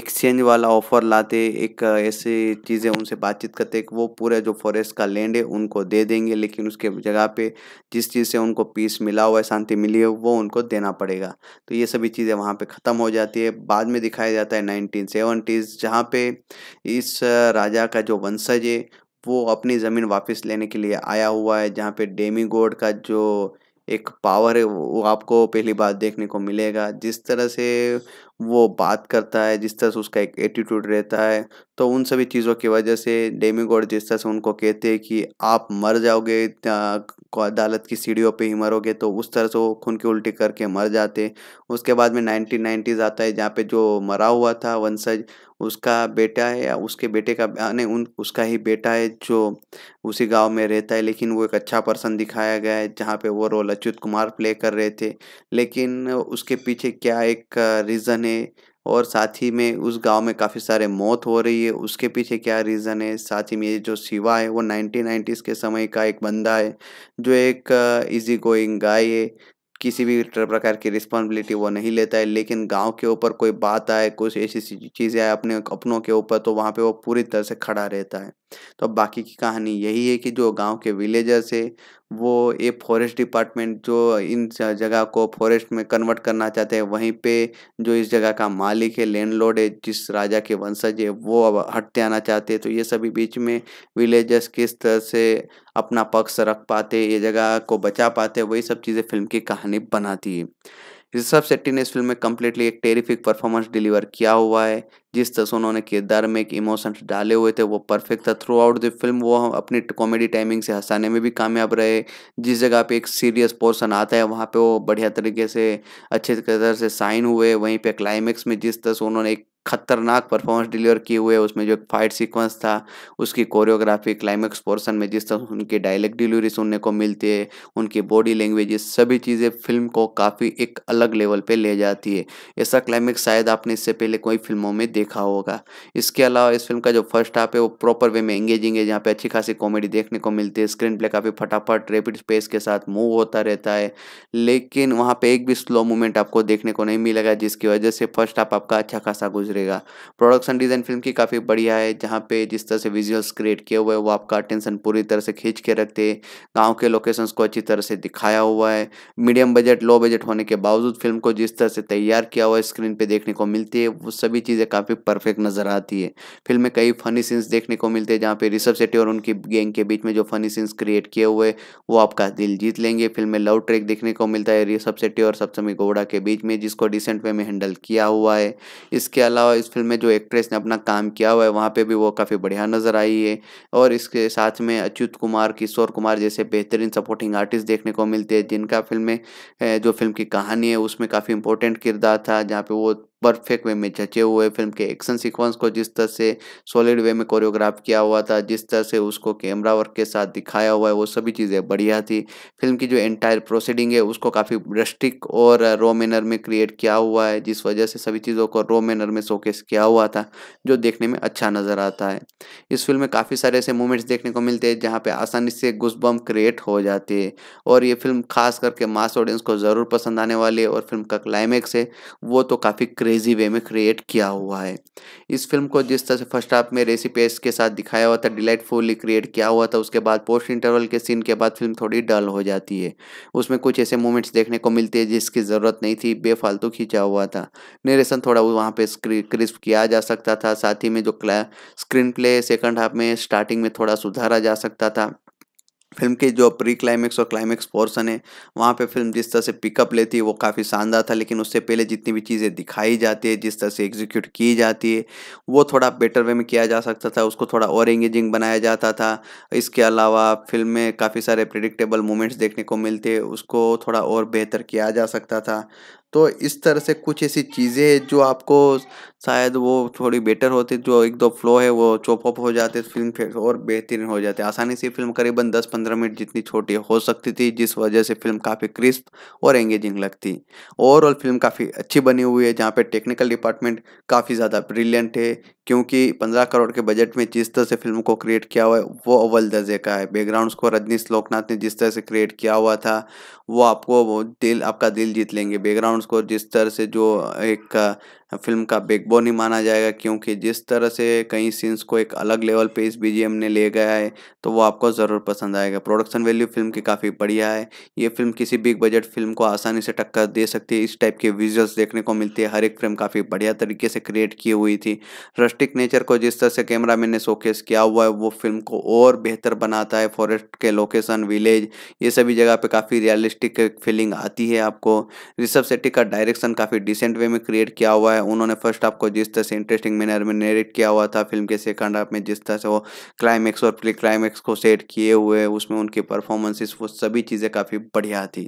एक्सचेंज वाला ऑफर लाते एक ऐसी चीज़ें उनसे बातचीत करते वो पूरे जो फॉरेस्ट का लैंड है उनको दे देंगे लेकिन उसके जगह पे जिस चीज़ से उनको पीस मिला हुआ है शांति मिली है वो उनको देना पड़ेगा तो ये सभी चीज़ें वहाँ पे ख़त्म हो जाती है बाद में दिखाया जाता है नाइनटीन सेवनटीज़ जहाँ पे इस राजा का जो वंशज है वो अपनी ज़मीन वापस लेने के लिए आया हुआ है जहाँ पे डेमी गोड का जो एक पावर है वो आपको पहली बार देखने को मिलेगा जिस तरह से वो बात करता है जिस तरह से उसका एक एटीट्यूड रहता है तो उन सभी चीज़ों की वजह से डेमी गॉड जिस तरह से उनको कहते हैं कि आप मर जाओगे अदालत की सीढ़ियों पे ही मरोगे तो उस तरह से वो खून की उल्टी करके मर जाते उसके बाद में नाइनटीन नाइन्टीज़ आता है जहाँ पे जो मरा हुआ था वंशज उसका बेटा है या उसके बेटे का नहीं उन उसका ही बेटा है जो उसी गांव में रहता है लेकिन वो एक अच्छा पर्सन दिखाया गया है जहाँ पे वो रोल अच्युत कुमार प्ले कर रहे थे लेकिन उसके पीछे क्या एक रीज़न है और साथ ही में उस गांव में काफ़ी सारे मौत हो रही है उसके पीछे क्या रीज़न है साथ ही में ये जो शिवा है वो नाइनटीन नाइन्टीज़ के समय का एक बंदा है जो एक इजी गोइंग गाय है किसी भी प्रकार की रिस्पॉन्सिबिलिटी वो नहीं लेता है लेकिन गांव के ऊपर कोई बात आए कुछ ऐसी चीज़ें आए अपने अपनों के ऊपर तो वहाँ पे वो पूरी तरह से खड़ा रहता है तो बाकी की कहानी यही है कि जो गांव के विलेजर्स है वो ये फॉरेस्ट डिपार्टमेंट जो इन जगह को फॉरेस्ट में कन्वर्ट करना चाहते हैं वहीं पे जो इस जगह का मालिक है लैंडलॉर्ड है जिस राजा के वंशज है वो अब हटते आना चाहते हैं तो ये सभी बीच में विलेजर्स किस तरह से अपना पक्ष रख पाते ये जगह को बचा पाते वही सब चीज़ें फिल्म की कहानी बनाती है ऋषभ शेट्टी ने इस फिल्म में कम्प्लीटली एक टेरिफिक परफॉर्मेंस डिलीवर किया हुआ है जिस तरह से उन्होंने किरदार में एक इमोशंस डाले हुए थे वो परफेक्ट था थ्रू आउट द फिल्म वो अपनी कॉमेडी टाइमिंग से हंसाने में भी कामयाब रहे जिस जगह पे एक सीरियस पोर्सन आता है वहाँ पे वो बढ़िया तरीके से अच्छे तरह से साइन हुए वहीं पे क्लाइमेक्स में जिस तरह से उन्होंने एक खतरनाक परफॉर्मेंस डिलीवर किए हुए उसमें जो एक फाइट सीक्वेंस था उसकी कोरियोग्राफी क्लाइमेक्स पोर्शन में जिस तरह उनके डायलेक्ट डिलीवरी सुनने को मिलती है उनकी बॉडी लैंग्वेजेस सभी चीज़ें फिल्म को काफ़ी एक अलग लेवल पे ले जाती है ऐसा क्लाइमेक्स शायद आपने इससे पहले कोई फिल्मों में देखा होगा इसके अलावा इस फिल्म का जो फर्स्ट हाफ है वो प्रॉपर वे में एंगेजिंग है जहाँ पे अच्छी खासी कॉमेडी देखने को मिलती है स्क्रीन प्ले काफ़ी फटाफट रेपिड स्पेस के साथ मूव होता रहता है लेकिन वहाँ पर एक भी स्लो मूवमेंट आपको देखने को नहीं मिलेगा जिसकी वजह से फर्स्ट हाफ आपका अच्छा खासा गुजर गुजरेगा प्रोडक्शन डिज़ाइन फिल्म की काफ़ी बढ़िया है जहाँ पे जिस तरह से विजुअल्स क्रिएट किए हुए वो आपका अटेंशन पूरी तरह से खींच के रखते हैं गाँव के लोकेशंस को अच्छी तरह से दिखाया हुआ है मीडियम बजट लो बजट होने के बावजूद फिल्म को जिस तरह से तैयार किया हुआ है स्क्रीन पर देखने को मिलती है वो सभी चीज़ें काफ़ी परफेक्ट नज़र आती है फिल्म में कई फनी सीन्स देखने को मिलते हैं जहाँ पे ऋषभ सेट्टी और उनकी गैंग के बीच में जो फनी सीन्स क्रिएट किए हुए वो आपका दिल जीत लेंगे फिल्म में लव ट्रैक देखने को मिलता है ऋषभ सेट्टी और सप्तमी गौड़ा के बीच में जिसको डिसेंट वे में हैंडल किया हुआ है इसके अलावा अलावा इस फिल्म में जो एक्ट्रेस ने अपना काम किया हुआ है वहाँ पे भी वो काफ़ी बढ़िया नज़र आई है और इसके साथ में अच्युत कुमार किशोर कुमार जैसे बेहतरीन सपोर्टिंग आर्टिस्ट देखने को मिलते हैं जिनका फिल्म में जो फिल्म की कहानी है उसमें काफ़ी इंपॉर्टेंट किरदार था जहाँ पे वो परफेक्ट वे में जचे हुए फिल्म के एक्शन सीक्वेंस को जिस तरह से सॉलिड वे में कोरियोग्राफ किया हुआ था जिस तरह से उसको कैमरा वर्क के साथ दिखाया हुआ है वो सभी चीज़ें बढ़िया थी फिल्म की जो एंटायर प्रोसीडिंग है उसको काफ़ी रस्टिक और रो मैनर में क्रिएट किया हुआ है जिस वजह से सभी चीज़ों को रो मैनर में शोकेस किया हुआ था जो देखने में अच्छा नज़र आता है इस फिल्म में काफ़ी सारे ऐसे मूवमेंट्स देखने को मिलते हैं जहाँ पर आसानी से गुस्बम क्रिएट हो जाते हैं और ये फिल्म खास करके मास ऑडियंस को ज़रूर पसंद आने वाली है और फिल्म का क्लाइमैक्स है वो तो काफ़ी क्रेजी वे में क्रिएट किया हुआ है इस फिल्म को जिस तरह से फर्स्ट हाफ में रेसी पेस के साथ दिखाया हुआ था डिलाइटफुली क्रिएट किया हुआ था उसके बाद पोस्ट इंटरवल के सीन के बाद फिल्म थोड़ी डल हो जाती है उसमें कुछ ऐसे मोमेंट्स देखने को मिलते हैं जिसकी ज़रूरत नहीं थी बेफालतू खींचा हुआ था नरेशन थोड़ा वहाँ पर क्रिस्प किया जा सकता था साथ ही में जो स्क्रीन प्ले सेकेंड हाफ में स्टार्टिंग में थोड़ा सुधारा जा सकता था फिल्म के जो प्री क्लाइमेक्स और क्लाइमैक्स पोर्सन है वहाँ पे फिल्म जिस तरह से पिकअप लेती है वो काफ़ी शानदार था लेकिन उससे पहले जितनी भी चीज़ें दिखाई जाती है जिस तरह से एग्जीक्यूट की जाती है वो थोड़ा बेटर वे में किया जा सकता था उसको थोड़ा और एंगेजिंग बनाया जाता था इसके अलावा फिल्म में काफ़ी सारे प्रिडिक्टेबल मोमेंट्स देखने को मिलते उसको थोड़ा और बेहतर किया जा सकता था तो इस तरह से कुछ ऐसी चीज़ें हैं जो आपको शायद वो थोड़ी बेटर होती जो एक दो फ्लो है वो चॉप अप हो जाते फिल्म फिर और बेहतरीन हो जाते आसानी से फिल्म करीबन 10-15 मिनट जितनी छोटी हो सकती थी जिस वजह से फिल्म काफ़ी क्रिस्प और एंगेजिंग लगती ओवरऑल फिल्म काफ़ी अच्छी बनी हुई है जहाँ पर टेक्निकल डिपार्टमेंट काफ़ी ज़्यादा ब्रिलियंट है क्योंकि पंद्रह करोड़ के बजट में जिस तरह से फिल्म को क्रिएट किया हुआ है वो अव्वल दर्जे का है बैकग्राउंड को रजनीश लोकनाथ ने जिस तरह से क्रिएट किया हुआ था वो आपको दिल आपका दिल जीत लेंगे बैकग्राउंड स्कोर जिस तरह से जो एक फिल्म का बैकबोन ही माना जाएगा क्योंकि जिस तरह से कई सीन्स को एक अलग लेवल पे इस बीजीएम ने ले गया है तो वो आपको ज़रूर पसंद आएगा प्रोडक्शन वैल्यू फिल्म की काफ़ी बढ़िया है ये फिल्म किसी बिग बजट फिल्म को आसानी से टक्कर दे सकती है इस टाइप के विजुअल्स देखने को मिलती है हर एक फ्रेम काफ़ी बढ़िया तरीके से क्रिएट की हुई थी रस्टिक नेचर को जिस तरह से कैमरा मैन ने शोकेस किया हुआ है वो फिल्म को और बेहतर बनाता है फॉरेस्ट के लोकेशन विलेज ये सभी जगह पर काफ़ी रियलिस्टिक फीलिंग आती है आपको ऋषभ सेट्टी का डायरेक्शन काफ़ी डिसेंट वे में क्रिएट किया हुआ है है उन्होंने फर्स्ट हाफ को जिस तरह से इंटरेस्टिंग मैनर में नेरेट किया हुआ था फिल्म के सेकंड हाफ में जिस तरह से वो क्लाइमैक्स और प्ले क्लाइमैक्स को सेट किए हुए उसमें उनकी परफॉर्मेंसेस वो सभी चीज़ें काफ़ी बढ़िया थी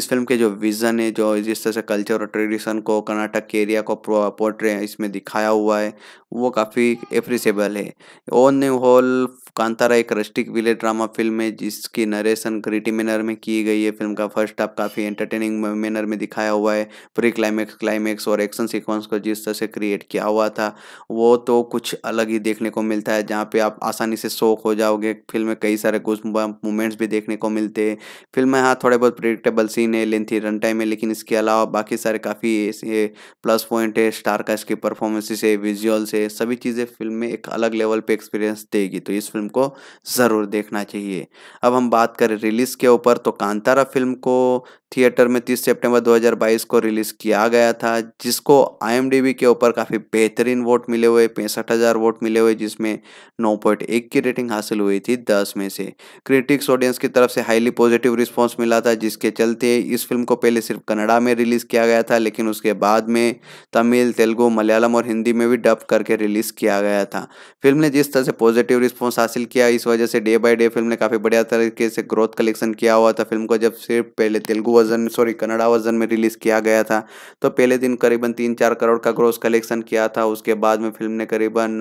इस फिल्म के जो विज़न है जो जिस तरह से कल्चर और ट्रेडिशन को कर्नाटक के एरिया को पोर्ट्रे इसमें दिखाया हुआ है वो काफ़ी एप्रिसेबल है ओन न्यू कांतारा एक रस्टिक विलेज ड्रामा फिल्म है जिसकी नरेशन क्रिटी मैनर में की गई है फिल्म का फर्स्ट हाफ काफ़ी एंटरटेनिंग मैनर में दिखाया हुआ है प्री क्लाइमैक्स क्लाइमैक्स और एक्शन सीक्वेंस को जिस तरह से क्रिएट किया हुआ था वो तो कुछ अलग ही देखने को मिलता है जहाँ पे आप आसानी से शौक हो जाओगे फिल्म में कई सारे कुछ मूवमेंट्स भी देखने को मिलते हैं फिल्म में हाँ थोड़े बहुत प्रिडिक्टेबल सीन है लेंथी रन टाइम है लेकिन इसके अलावा बाकी सारे काफ़ी प्लस पॉइंट है स्टार का की परफॉर्मेंसेस है विजुअल्स है से सभी चीज़ें फिल्म में एक अलग लेवल पे एक्सपीरियंस देगी तो इस फिल्म को ज़रूर देखना चाहिए अब हम बात करें रिलीज़ के ऊपर तो कांतारा फिल्म को थिएटर में 30 सितंबर 2022 को रिलीज किया गया था जिसको आई के ऊपर काफ़ी बेहतरीन वोट मिले हुए पैंसठ हज़ार वोट मिले हुए जिसमें 9.1 की रेटिंग हासिल हुई थी 10 में से क्रिटिक्स ऑडियंस की तरफ से हाईली पॉजिटिव रिस्पांस मिला था जिसके चलते इस फिल्म को पहले सिर्फ कनाडा में रिलीज़ किया गया था लेकिन उसके बाद में तमिल तेलुगु मलयालम और हिंदी में भी डब करके रिलीज़ किया गया था फिल्म ने जिस तरह से पॉजिटिव रिस्पॉन्स हासिल किया इस वजह से डे बाई डे फिल्म ने काफ़ी बढ़िया तरीके से ग्रोथ कलेक्शन किया हुआ था फिल्म को जब सिर्फ पहले Telugu version sorry Kannada version में रिलीज़ किया गया था तो पहले दिन करीबन तीन चार करोड़ का ग्रोस कलेक्शन किया था उसके बाद में फिल्म ने करीबन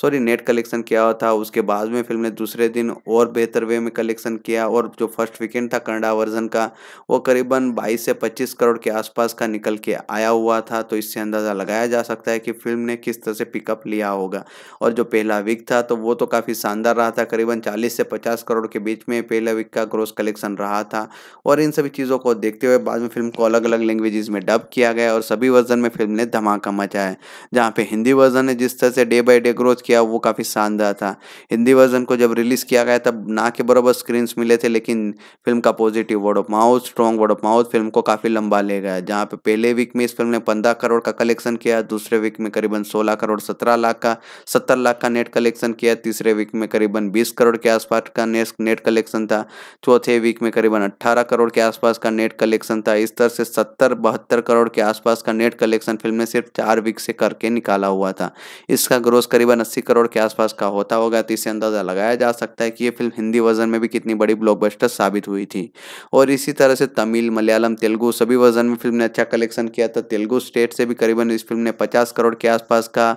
सॉरी नेट कलेक्शन किया था उसके बाद में फिल्म ने दूसरे दिन और बेहतर वे में कलेक्शन किया और जो फर्स्ट वीकेंड था कनाडा वर्जन का वो करीबन बाईस से पच्चीस करोड़ के आसपास का निकल के आया हुआ था तो इससे अंदाज़ा लगाया जा सकता है कि फिल्म ने किस तरह से पिकअप लिया होगा और जो पहला वीक था तो वो तो काफ़ी शानदार रहा था करीबन चालीस से पचास करोड़ के बीच में पहला वीक का ग्रोस कलेक्शन रहा था और इन सभी चीज़ों को देखते हुए बाद में फिल्म को अलग अलग लैंग्वेजेस में डब किया गया और सभी वर्जन में फिल्म ने धमाका मचाया जहाँ पे हिंदी वर्जन ने जिस तरह से डे बाई डे ग्रोथ किया वो काफ़ी शानदार था हिंदी वर्जन को जब रिलीज़ किया गया तब ना के बराबर स्क्रीन्स मिले थे लेकिन फिल्म का positive word of mouth strong word of mouth film को काफ़ी लंबा ले गया जहाँ पे पहले वीक में इस फिल्म ने पंद्रह करोड़ का कलेक्शन किया दूसरे वीक में करीबन सोलह करोड़ सत्रह लाख का सत्तर लाख का नेट कलेक्शन किया तीसरे वीक में करीबन बीस करोड़ के आसपास का नेट कलेक्शन था चौथे वीक में करीबन अट्ठारह करोड़ के आसपास का नेट नेट कलेक्शन था इस तरह से सत्तर बहत्तर करोड़ के आसपास का नेट कलेक्शन फिल्म ने सिर्फ चार वीक से करके निकाला हुआ था इसका ग्रोस करीबन अस्सी करोड़ के आसपास का होता होगा तो इससे अंदाज़ा लगाया जा सकता है कि ये फिल्म हिंदी वर्जन में भी कितनी बड़ी ब्लॉकबस्टर साबित हुई थी और इसी तरह से तमिल मलयालम तेलुगु सभी वर्जन में फिल्म ने अच्छा कलेक्शन किया था तेलुगु स्टेट से भी करीबन इस फिल्म ने पचास करोड़ के आसपास का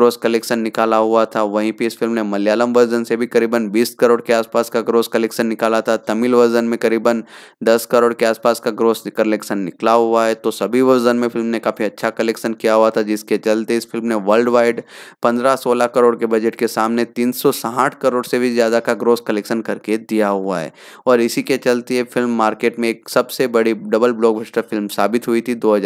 ग्रोस कलेक्शन निकाला हुआ था वहीं पर इस फिल्म ने मलयालम वर्जन से भी करीबन बीस करोड़ के आसपास का ग्रोस कलेक्शन निकाला था तमिल वर्जन में करीबन दस करोड़ के आसपास आसपास का ग्रोस कलेक्शन निकला हुआ है तो सभी वर्जन में फिल्म ने काफ़ी अच्छा कलेक्शन किया हुआ था जिसके चलते इस फिल्म ने वर्ल्ड वाइड पंद्रह सोलह करोड़ के बजट के सामने तीन करोड़ से भी ज़्यादा का ग्रोस कलेक्शन करके दिया हुआ है और इसी के चलते ये फिल्म मार्केट में एक सबसे बड़ी डबल ब्लॉक फिल्म साबित हुई थी दो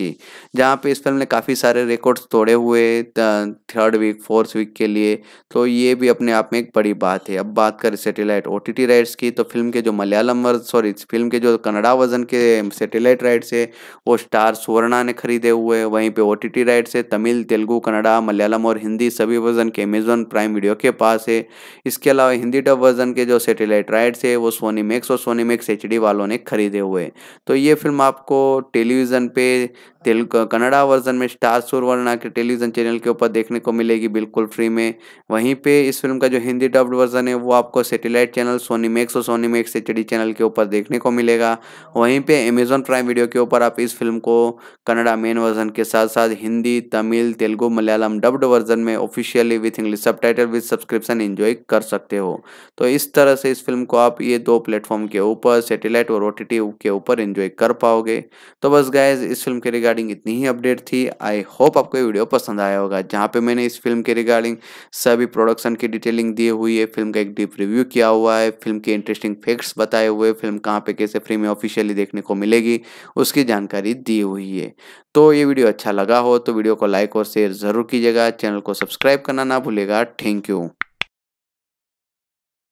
की जहाँ पर इस फिल्म ने काफ़ी सारे रिकॉर्ड्स तोड़े हुए थर्ड वीक फोर्थ वीक के लिए तो ये भी अपने आप में एक बड़ी बात है अब बात करें सेटेलाइट ओ राइट्स की तो फिल्म के जो मलयालम सॉरी फिल्म के जो कनाडा वजन के सेटेलाइट राइट से वो स्टार सुवर्णा ने खरीदे हुए वहीं पे ओ राइट से तमिल तेलुगु कन्नड़ा मलयालम और हिंदी सभी वर्जन के अमेजोन प्राइम वीडियो के पास है इसके अलावा हिंदी डब वर्जन के जो सेटेलाइट राइट्स है वो सोनी मैक्स और सोनी मैक्स एच वालों ने खरीदे हुए तो ये फिल्म आपको टेलीविज़न पे तेलुगु कन्नड़ा वर्जन में स्टार सुवर्णा के टेलीविज़न चैनल के ऊपर देखने को मिलेगी बिल्कुल फ्री में वहीं पे इस फिल्म का जो हिंदी डब्ड वर्जन है वो आपको सेटेलाइट चैनल सोनी मैक्स और सोनी मैक्स एच चैनल के ऊपर देखने को मिलेगा वहीं पे अमेजोन प्राइम वीडियो के ऊपर आप इस फिल्म को कन्नड़ा मेन वर्जन के साथ साथ हिंदी तमिल तेलुगु मलयालम डब्ड वर्जन में officially with English subtitle with subscription enjoy कर सकते हो तो इस तरह से इस फिल्म को आप ये दो प्लेटफॉर्म के ऊपर सेटेलाइट और ओ के ऊपर इन्जॉय कर पाओगे तो बस गायज इस फिल्म के रिगार्डिंग इतनी ही अपडेट थी आई होप आपको ये वीडियो पसंद आया होगा जहाँ पे मैंने इस फिल्म के रिगार्डिंग सभी प्रोडक्शन की डिटेलिंग दी हुई है फिल्म का एक डीप रिव्यू किया हुआ है फिल्म के इंटरेस्टिंग फैक्ट्स बताए हुए फिल्म कहाँ पे कैसे फ्री में ऑफिस ऑफिशियली देखने को मिलेगी उसकी जानकारी दी हुई है तो ये वीडियो अच्छा लगा हो तो वीडियो को लाइक और शेयर ज़रूर कीजिएगा चैनल को सब्सक्राइब करना ना भूलेगा थैंक यू